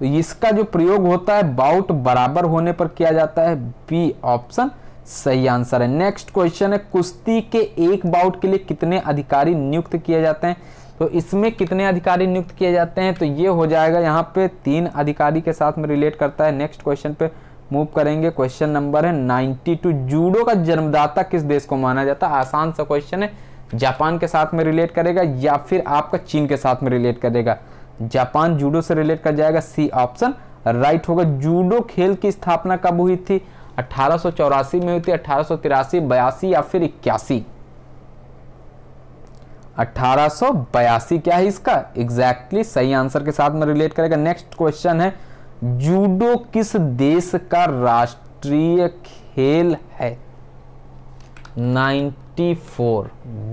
तो इसका जो प्रयोग होता है बाउट बराबर होने पर किया जाता है बी ऑप्शन सही आंसर है नेक्स्ट क्वेश्चन है कुश्ती के एक बाउट के लिए कितने अधिकारी नियुक्त किए जाते हैं तो इसमें कितने अधिकारी नियुक्त किए जाते हैं तो ये हो जाएगा यहाँ पे तीन अधिकारी के साथ में रिलेट करता है नेक्स्ट क्वेश्चन पे मूव करेंगे क्वेश्चन नंबर है टू जूडो का जन्मदाता किस देश को माना जाता है आसान सा क्वेश्चन है जापान के साथ में रिलेट करेगा या फिर आपका चीन के साथ में रिलेट करेगा जापान जूडो से रिलेट कर जाएगा सी ऑप्शन राइट होगा जूडो खेल की स्थापना कब हुई थी अठारह में हुई थी अठारह सौ बयासी या फिर इक्यासी अठारह क्या है इसका एग्जैक्टली exactly सही आंसर के साथ में रिलेट करेगा नेक्स्ट क्वेश्चन है जूडो किस देश का राष्ट्रीय खेल है 94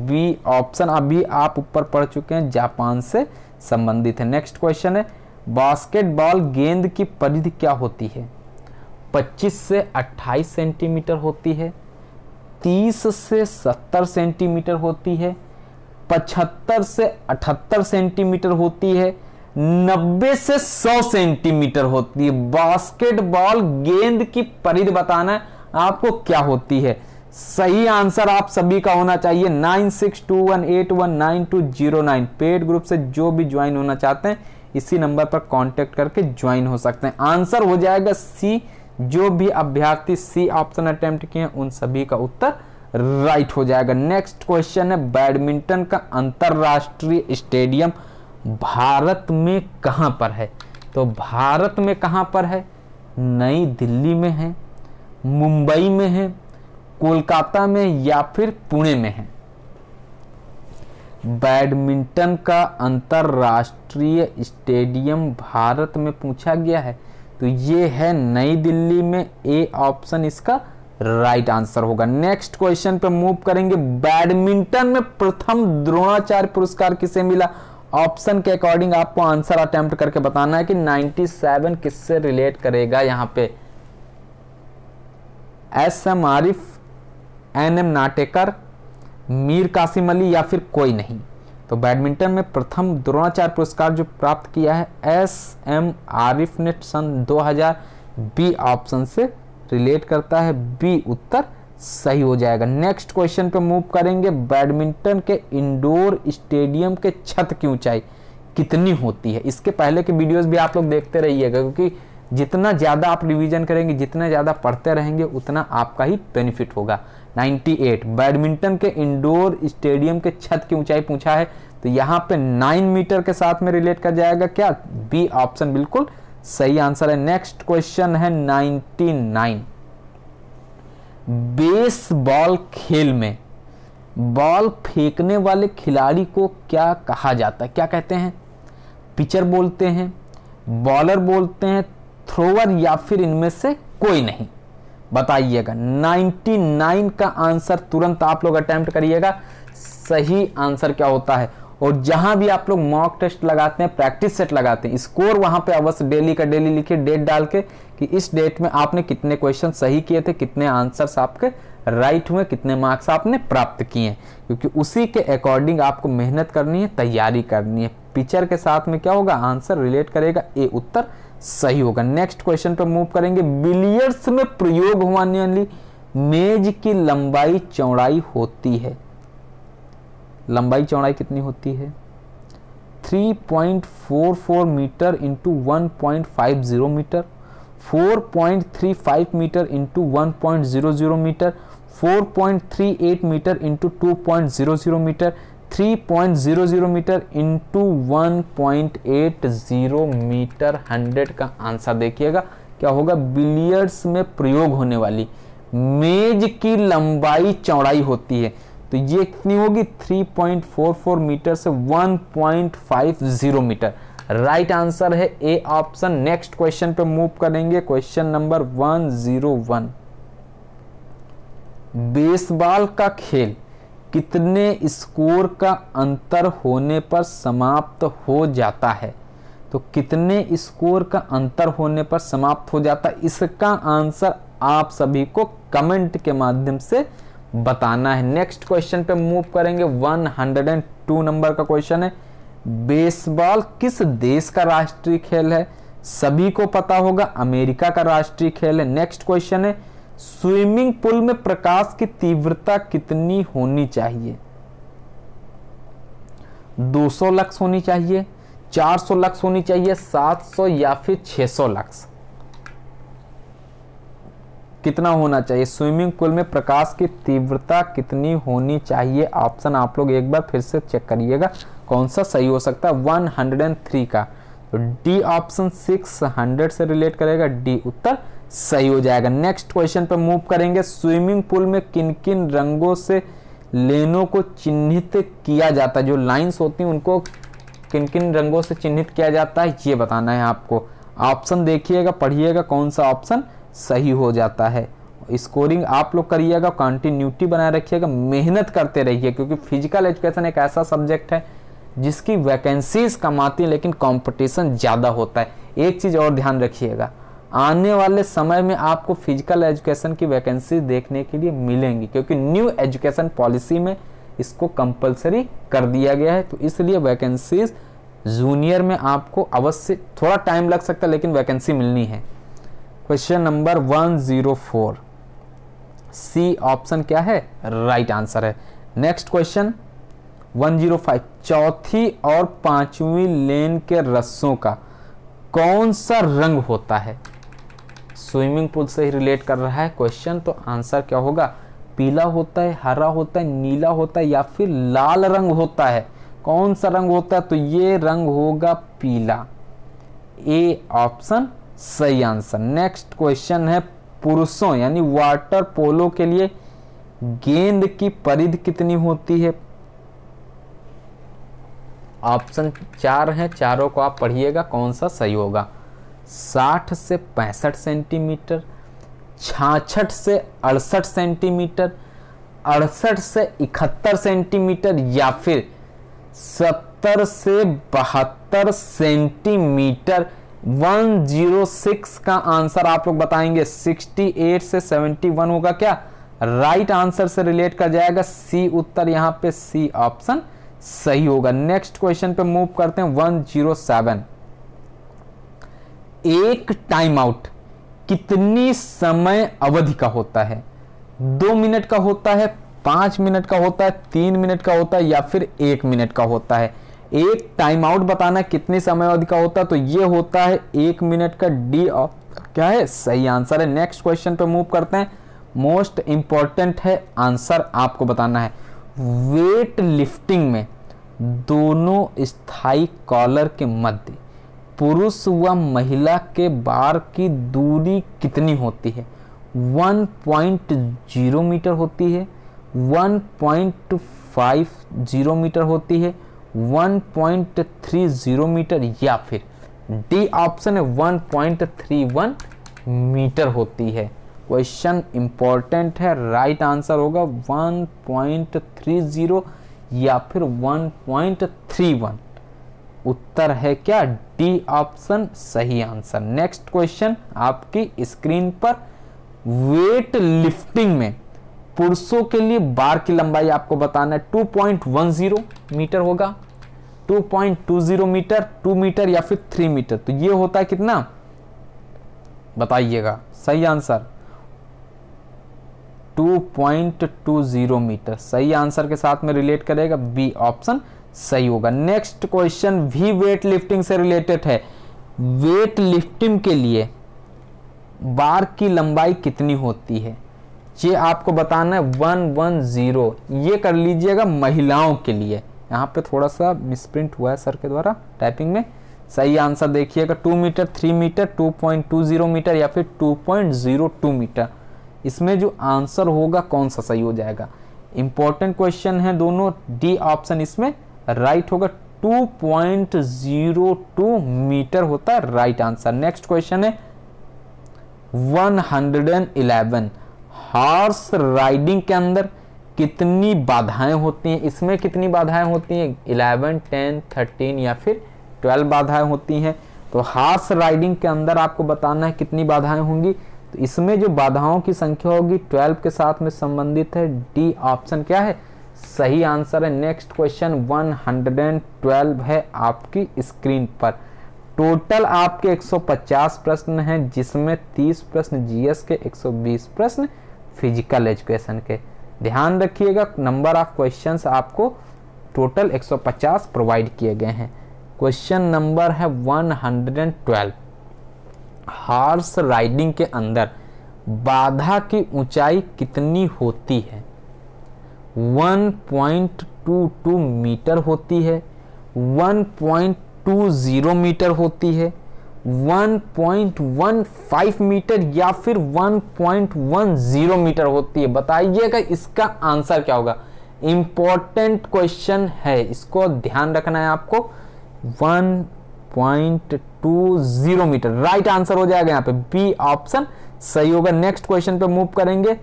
बी ऑप्शन अभी आप ऊपर पढ़ चुके हैं जापान से संबंधित है नेक्स्ट क्वेश्चन है बास्केटबॉल गेंद की परिधि क्या होती है 25 से 28 सेंटीमीटर होती है 30 से 70 सेंटीमीटर होती है 75 से 78 सेंटीमीटर होती है 90 से 100 सेंटीमीटर होती है बास्केटबॉल गेंद की परिधि बताना है आपको क्या होती है सही आंसर आप सभी का होना चाहिए nine six two one eight one nine two zero nine paid group से जो भी ज्वाइन होना चाहते हैं इसी नंबर पर कांटेक्ट करके ज्वाइन हो सकते हैं आंसर हो जाएगा सी जो भी अभ्यर्थी सी ऑप्शन अटेम्प्ट किए उन सभी का उत्तर राइट हो जाएगा नेक्स्ट क्वेश्चन है बैडमिंटन का अंतर्राष्ट्रीय स्टेडियम भारत में कहाँ पर है तो भारत में कहाँ पर है नई दिल्ली में है मुंबई में है कोलकाता में या फिर पुणे में है बैडमिंटन का अंतरराष्ट्रीय स्टेडियम भारत में पूछा गया है तो ये है नई दिल्ली में ए ऑप्शन इसका राइट आंसर होगा नेक्स्ट क्वेश्चन पे मूव करेंगे बैडमिंटन में प्रथम द्रोणाचार्य पुरस्कार किसे मिला ऑप्शन के अकॉर्डिंग आपको आंसर अटेम्प्ट करके बताना है कि 97 किससे रिलेट करेगा यहां पे S M Arif N M Natekar Mir Qasim Ali या फिर कोई नहीं तो बैडमिंटन में प्रथम द्रोणाचार्य पुरस्कार जो प्राप्त किया है एस एम आरिफ ने सन 2000 बी ऑप्शन से रिलेट करता है बी उत्तर सही हो जाएगा नेक्स्ट क्वेश्चन पे मूव करेंगे बैडमिंटन के इंडोर स्टेडियम के छत की ऊंचाई कितनी होती है इसके पहले के वीडियोस भी आप लोग देखते रहिएगा क्योंकि जितना ज़्यादा आप रिवीजन करेंगे जितना ज़्यादा पढ़ते रहेंगे उतना आपका ही बेनिफिट होगा 98 बैडमिंटन के इंडोर स्टेडियम के छत की ऊंचाई पूछा है तो यहाँ पे 9 मीटर के साथ में रिलेट कर जाएगा क्या बी ऑप्शन बिल्कुल सही आंसर है नेक्स्ट क्वेश्चन है 99 बेसबॉल खेल में बॉल फेंकने वाले खिलाड़ी को क्या कहा जाता है क्या कहते हैं पिचर बोलते हैं बॉलर बोलते हैं थ्रोवर या फिर इनमें से कोई नहीं बताइएगा 99 का आंसर तुरंत आप लोग अटेम्प्ट करिएगा सही आंसर क्या होता है और जहां भी आप लोग मॉक टेस्ट लगाते हैं प्रैक्टिस सेट लगाते हैं स्कोर वहां पे अवश्य डेली का डेली लिखिए डेट डाल के कि इस डेट में आपने कितने क्वेश्चन सही किए थे कितने आंसर्स आपके राइट हुए कितने मार्क्स आपने प्राप्त किए हैं क्योंकि उसी के अकॉर्डिंग आपको मेहनत करनी है तैयारी करनी है पिक्चर के साथ में क्या होगा आंसर रिलेट करेगा ए उत्तर सही होगा नेक्स्ट क्वेश्चन पर मूव करेंगे बिलियर्ड्स में प्रयोग हुआ मेज की लंबाई चौड़ाई होती है लंबाई चौड़ाई कितनी होती है 3.44 metre into one metre 4.35 metre into one metre 4.38 metre into two metre 3.00 metre into one metre 100 का आंसर देखिएगा क्या होगा बिलियर्ड्स में प्रयोग होने वाली मेज की लंबाई चौड़ाई होती है तो ये कितनी होगी 3.44 मीटर से 1.50 मीटर राइट right आंसर है ए ऑप्शन नेक्स्ट क्वेश्चन पे मूव करेंगे क्वेश्चन नंबर 101 बेसबॉल का खेल कितने स्कोर का अंतर होने पर समाप्त हो जाता है तो कितने स्कोर का अंतर होने पर समाप्त हो जाता है इसका आंसर आप सभी को कमेंट के माध्यम से बताना है नेक्स्ट क्वेश्चन पे मूव करेंगे 102 नंबर का क्वेश्चन है बेसबॉल किस देश का राष्ट्रीय खेल है सभी को पता होगा अमेरिका का राष्ट्रीय खेल है नेक्स्ट क्वेश्चन है स्विमिंग पूल में प्रकाश की तीव्रता कितनी होनी चाहिए 200 लक्स होनी चाहिए 400 लक्स होनी चाहिए 700 या फिर 600 लक्स कितना होना चाहिए स्विमिंग पूल में प्रकाश की तीव्रता कितनी होनी चाहिए ऑप्शन आप लोग एक बार फिर से चेक करिएगा कौन सा सही हो सकता है 103 का तो डी ऑप्शन 600 से रिलेट करेगा डी उत्तर सही हो जाएगा नेक्स्ट क्वेश्चन पर मूव करेंगे स्विमिंग पूल में किन किन रंगों से लेनों को चिन्हित किया जाता है जो लाइंस होती हैं उनको किन किन रंगों से चिन्हित किया जाता है ये बताना है आपको ऑप्शन देखिएगा पढ़िएगा कौन सा ऑप्शन सही हो जाता है स्कोरिंग आप लोग करिएगा कंटिन्यूटी बनाए रखिएगा मेहनत करते रहिए क्योंकि फिजिकल एजुकेशन एक ऐसा सब्जेक्ट है जिसकी वैकेंसीज कम आती है लेकिन कंपटीशन ज़्यादा होता है एक चीज़ और ध्यान रखिएगा आने वाले समय में आपको फिजिकल एजुकेशन की वैकेंसी देखने के लिए मिलेंगी क्योंकि न्यू एजुकेशन पॉलिसी में इसको कंपलसरी कर दिया गया है तो इसलिए वैकेंसीज जूनियर में आपको अवश्य थोड़ा टाइम लग सकता है लेकिन वैकेंसी मिलनी है क्वेश्चन नंबर 104 सी ऑप्शन क्या है राइट right आंसर है नेक्स्ट क्वेश्चन 105 चौथी और पांचवी लेन के रस्सों का कौन सा रंग होता है स्विमिंग पूल से ही रिलेट कर रहा है क्वेश्चन तो आंसर क्या होगा पीला होता है हरा होता है नीला होता है या फिर लाल रंग होता है कौन सा रंग होता है तो ये रंग होगा पीला ए ऑप्शन सही आंसर नेक्स्ट क्वेश्चन है पुरुषों यानी वाटर पोलो के लिए गेंद की परिध कितनी होती है ऑप्शन चार है चारों को आप पढ़िएगा कौन सा सही होगा साठ से पैंसठ सेंटीमीटर छाछठ से अड़सठ सेंटीमीटर अड़सठ से इकहत्तर सेंटीमीटर या फिर सत्तर से बहत्तर सेंटीमीटर 106 का आंसर आप लोग बताएंगे 68 से 71 होगा क्या राइट आंसर से रिलेट कर जाएगा सी उत्तर यहां पे सी ऑप्शन सही होगा नेक्स्ट क्वेश्चन पे मूव करते हैं 107 एक टाइम आउट कितनी समय अवधि का होता है दो मिनट का होता है पांच मिनट का होता है तीन मिनट का होता है या फिर एक मिनट का होता है एक टाइम आउट बताना कितने समय अवधि का होता है तो यह होता है एक मिनट का डी क्या है सही आंसर है नेक्स्ट क्वेश्चन पर मूव करते हैं मोस्ट इंपॉर्टेंट है आंसर आपको बताना है वेट लिफ्टिंग में दोनों स्थाई कॉलर के मध्य पुरुष व महिला के बार की दूरी कितनी होती है 1.0 मीटर होती है 1.50 मीटर होती है 1.30 मीटर या फिर डी ऑप्शन है 1.31 मीटर होती है क्वेश्चन इंपॉर्टेंट है राइट right आंसर होगा 1.30 या फिर 1.31 उत्तर है क्या डी ऑप्शन सही आंसर नेक्स्ट क्वेश्चन आपकी स्क्रीन पर वेट लिफ्टिंग में पुरुषों के लिए बार की लंबाई आपको बताना है 2.10 मीटर होगा 2.20 मीटर 2 मीटर या फिर 3 मीटर तो ये होता है कितना बताइएगा सही आंसर 2.20 मीटर सही आंसर के साथ में रिलेट करेगा बी ऑप्शन सही होगा नेक्स्ट क्वेश्चन भी वेट लिफ्टिंग से रिलेटेड है वेट लिफ्टिंग के लिए बार की लंबाई कितनी होती है ये आपको बताना है वन वन जीरो ये कर लीजिएगा महिलाओं के लिए यहाँ पे थोड़ा सा मिसप्रिंट हुआ है सर के द्वारा टाइपिंग में सही आंसर देखिएगा two metre three metre two point two zero metre या फिर two point zero two metre इसमें जो आंसर होगा कौन सा सही हो जाएगा इंपॉर्टेंट क्वेश्चन है दोनों डी ऑप्शन इसमें राइट होगा 2.02 मीटर होता है राइट आंसर नेक्स्ट क्वेश्चन है 111 हॉर्स राइडिंग के अंदर कितनी बाधाएं होती हैं इसमें कितनी बाधाएं होती हैं 11, 10, 13 या फिर 12 बाधाएं होती हैं तो हार्स राइडिंग के अंदर आपको बताना है कितनी बाधाएं होंगी तो इसमें जो बाधाओं की संख्या होगी 12 के साथ में संबंधित है डी ऑप्शन क्या है सही आंसर है नेक्स्ट क्वेश्चन 112 है आपकी स्क्रीन पर टोटल आपके 150 प्रश्न हैं जिसमें 30 प्रश्न जीएस के 120 प्रश्न फिजिकल एजुकेशन के ध्यान रखिएगा नंबर ऑफ क्वेश्चंस आपको टोटल 150 प्रोवाइड किए गए हैं क्वेश्चन नंबर है 112 हॉर्स राइडिंग के अंदर बाधा की ऊंचाई कितनी होती है 1.22 मीटर होती है 1.20 मीटर होती है 1.15 मीटर या फिर 1.10 मीटर होती है बताइएगा इसका आंसर क्या होगा इंपॉर्टेंट क्वेश्चन है इसको ध्यान रखना है आपको 1.20 मीटर राइट आंसर हो जाएगा यहां पे बी ऑप्शन सही होगा नेक्स्ट क्वेश्चन पे मूव करेंगे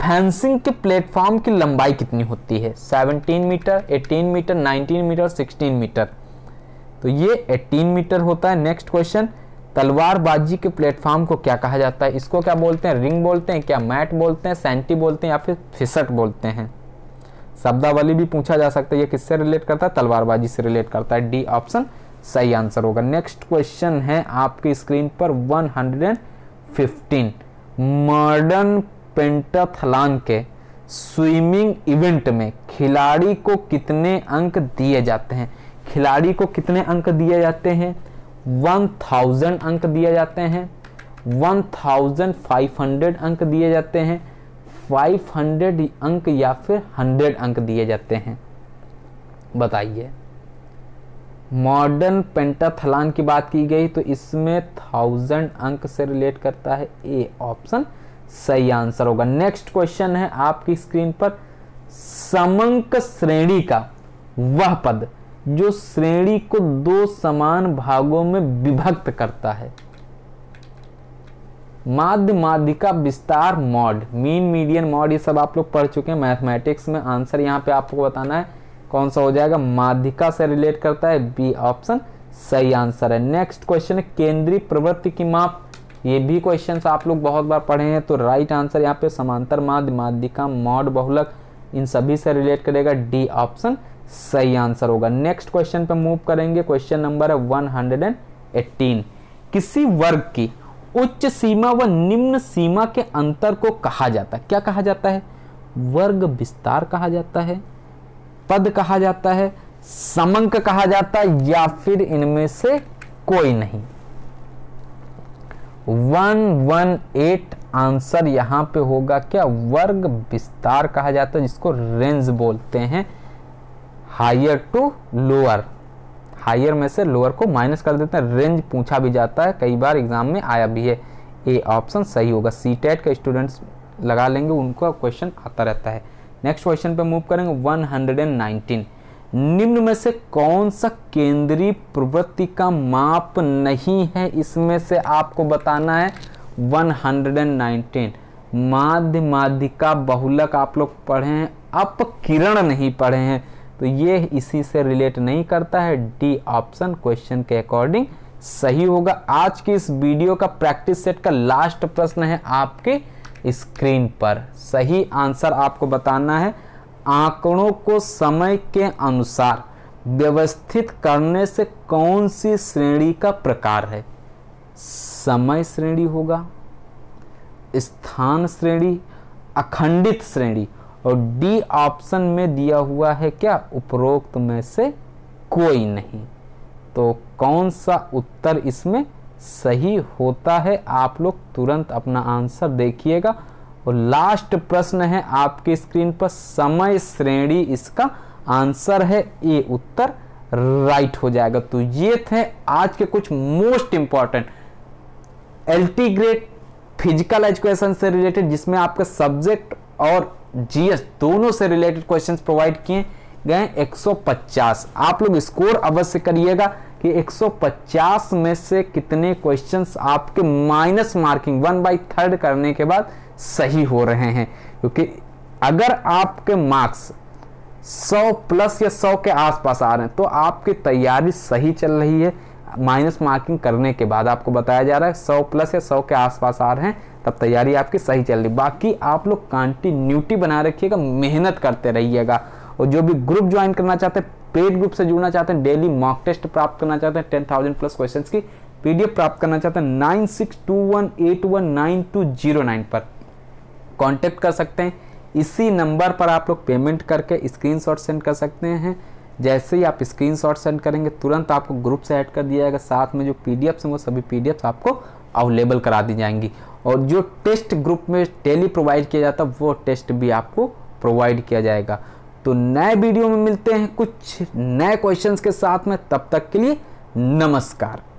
फेंसिंग के प्लेटफॉर्म की लंबाई कितनी होती है 17 मीटर 18 मीटर 19 मीटर 16 मीटर तो ये 18 मीटर होता है नेक्स्ट क्वेश्चन तलवारबाजी के प्लेटफॉर्म को क्या कहा जाता है इसको क्या बोलते हैं रिंग बोलते हैं क्या मैट बोलते हैं सेंटी बोलते हैं या फिर फिसट बोलते हैं शब्दावली भी पूछा जा सकता है ये किससे रिलेट करता है तलवारबाजी से रिलेट करता है डी ऑप्शन सही आंसर होगा नेक्स्ट क्वेश्चन है आपकी स्क्रीन पर 115 मॉडर्न पेंटाथलान के स्विमिंग इवेंट में खिलाड़ी को कितने अंक दिए जाते हैं खिलाड़ी को कितने अंक दिए जाते हैं वन थाउजेंड अंक दिए जाते हैं वन थाउजेंड फाइव हंड्रेड अंक दिए जाते हैं फाइव हंड्रेड अंक या फिर हंड्रेड अंक दिए जाते हैं बताइए मॉडर्न पेंटाथलान की बात की गई तो इसमें थाउजेंड अंक से रिलेट करता है ए ऑप्शन सही आंसर होगा नेक्स्ट क्वेश्चन है आपकी स्क्रीन पर समंक श्रेणी का वह पद जो श्रेणी को दो समान भागों में विभक्त करता है माध्य माध्यिका विस्तार मॉड मीन मीडियन मॉड ये सब आप लोग पढ़ चुके हैं मैथमेटिक्स में आंसर यहां पे आपको बताना है कौन सा हो जाएगा माध्यिका से रिलेट करता है बी ऑप्शन सही आंसर है नेक्स्ट क्वेश्चन है केंद्रीय प्रवृत्ति की माप ये भी क्वेश्चन आप लोग बहुत बार पढ़े हैं तो राइट आंसर यहाँ पे समांतर माध्य माध्यिका मॉड बहुलक इन सभी से रिलेट करेगा डी ऑप्शन सही आंसर होगा नेक्स्ट क्वेश्चन पे मूव करेंगे क्वेश्चन नंबर है 118 किसी वर्ग की उच्च सीमा व निम्न सीमा के अंतर को कहा जाता है क्या कहा जाता है वर्ग विस्तार कहा जाता है पद कहा जाता है समंक कहा जाता है या फिर इनमें से कोई नहीं वन वन एट आंसर यहाँ पे होगा क्या वर्ग विस्तार कहा जाता है जिसको रेंज बोलते हैं हायर टू लोअर हायर में से लोअर को माइनस कर देते हैं रेंज पूछा भी जाता है कई बार एग्जाम में आया भी है ए ऑप्शन सही होगा सी टेट का स्टूडेंट्स लगा लेंगे उनका क्वेश्चन आता रहता है नेक्स्ट क्वेश्चन पे मूव करेंगे 119 निम्न में से कौन सा केंद्रीय प्रवृत्ति का माप नहीं है इसमें से आपको बताना है 119 माध्य माध्यिका बहुलक आप लोग पढ़े हैं अपकिरण नहीं पढ़े हैं तो ये इसी से रिलेट नहीं करता है डी ऑप्शन क्वेश्चन के अकॉर्डिंग सही होगा आज की इस वीडियो का प्रैक्टिस सेट का लास्ट प्रश्न है आपके स्क्रीन पर सही आंसर आपको बताना है आंकड़ों को समय के अनुसार व्यवस्थित करने से कौन सी श्रेणी का प्रकार है समय श्रेणी होगा स्थान श्रेणी अखंडित श्रेणी और डी ऑप्शन में दिया हुआ है क्या उपरोक्त में से कोई नहीं तो कौन सा उत्तर इसमें सही होता है आप लोग तुरंत अपना आंसर देखिएगा और लास्ट प्रश्न है आपके स्क्रीन पर समय श्रेणी इसका आंसर है ए उत्तर राइट हो जाएगा तो ये थे आज के कुछ मोस्ट इंपॉर्टेंट एल्टीग्रेट फिजिकल एजुकेशन से रिलेटेड जिसमें आपका सब्जेक्ट और जीएस दोनों से रिलेटेड क्वेश्चंस प्रोवाइड किए गए 150 आप लोग स्कोर अवश्य करिएगा कि 150 में से कितने क्वेश्चंस आपके minus marking one by third करने के बाद सही हो रहे हैं क्योंकि अगर आपके मार्क्स 100 प्लस या 100 के आसपास आ रहे हैं तो आपकी तैयारी सही चल रही है माइनस मार्किंग करने के बाद आपको बताया जा रहा है 100 प्लस या 100 के आसपास आ रहे हैं तब तैयारी आपकी सही चल रही बाकी आप लोग कंटिन्यूटी बना रखिएगा मेहनत करते रहिएगा और जो भी ग्रुप ज्वाइन करना चाहते हैं पेड ग्रुप से जुड़ना चाहते हैं डेली मॉक टेस्ट प्राप्त करना चाहते हैं टेन थाउजेंड प्लस क्वेश्चन की पीडीएफ प्राप्त करना चाहते हैं nine six two one eight one nine two zero nine पर कांटेक्ट कर सकते हैं इसी नंबर पर आप लोग पेमेंट करके स्क्रीनशॉट सेंड कर सकते हैं जैसे ही आप स्क्रीनशॉट सेंड करेंगे तुरंत आपको ग्रुप से ऐड कर दिया जाएगा साथ में जो पी डी हैं वो सभी पी आपको अवेलेबल करा दी जाएंगी और जो टेस्ट ग्रुप में डेली प्रोवाइड किया जाता है वो टेस्ट भी आपको प्रोवाइड किया जाएगा तो नए वीडियो में मिलते हैं कुछ नए क्वेश्चंस के साथ में तब तक के लिए नमस्कार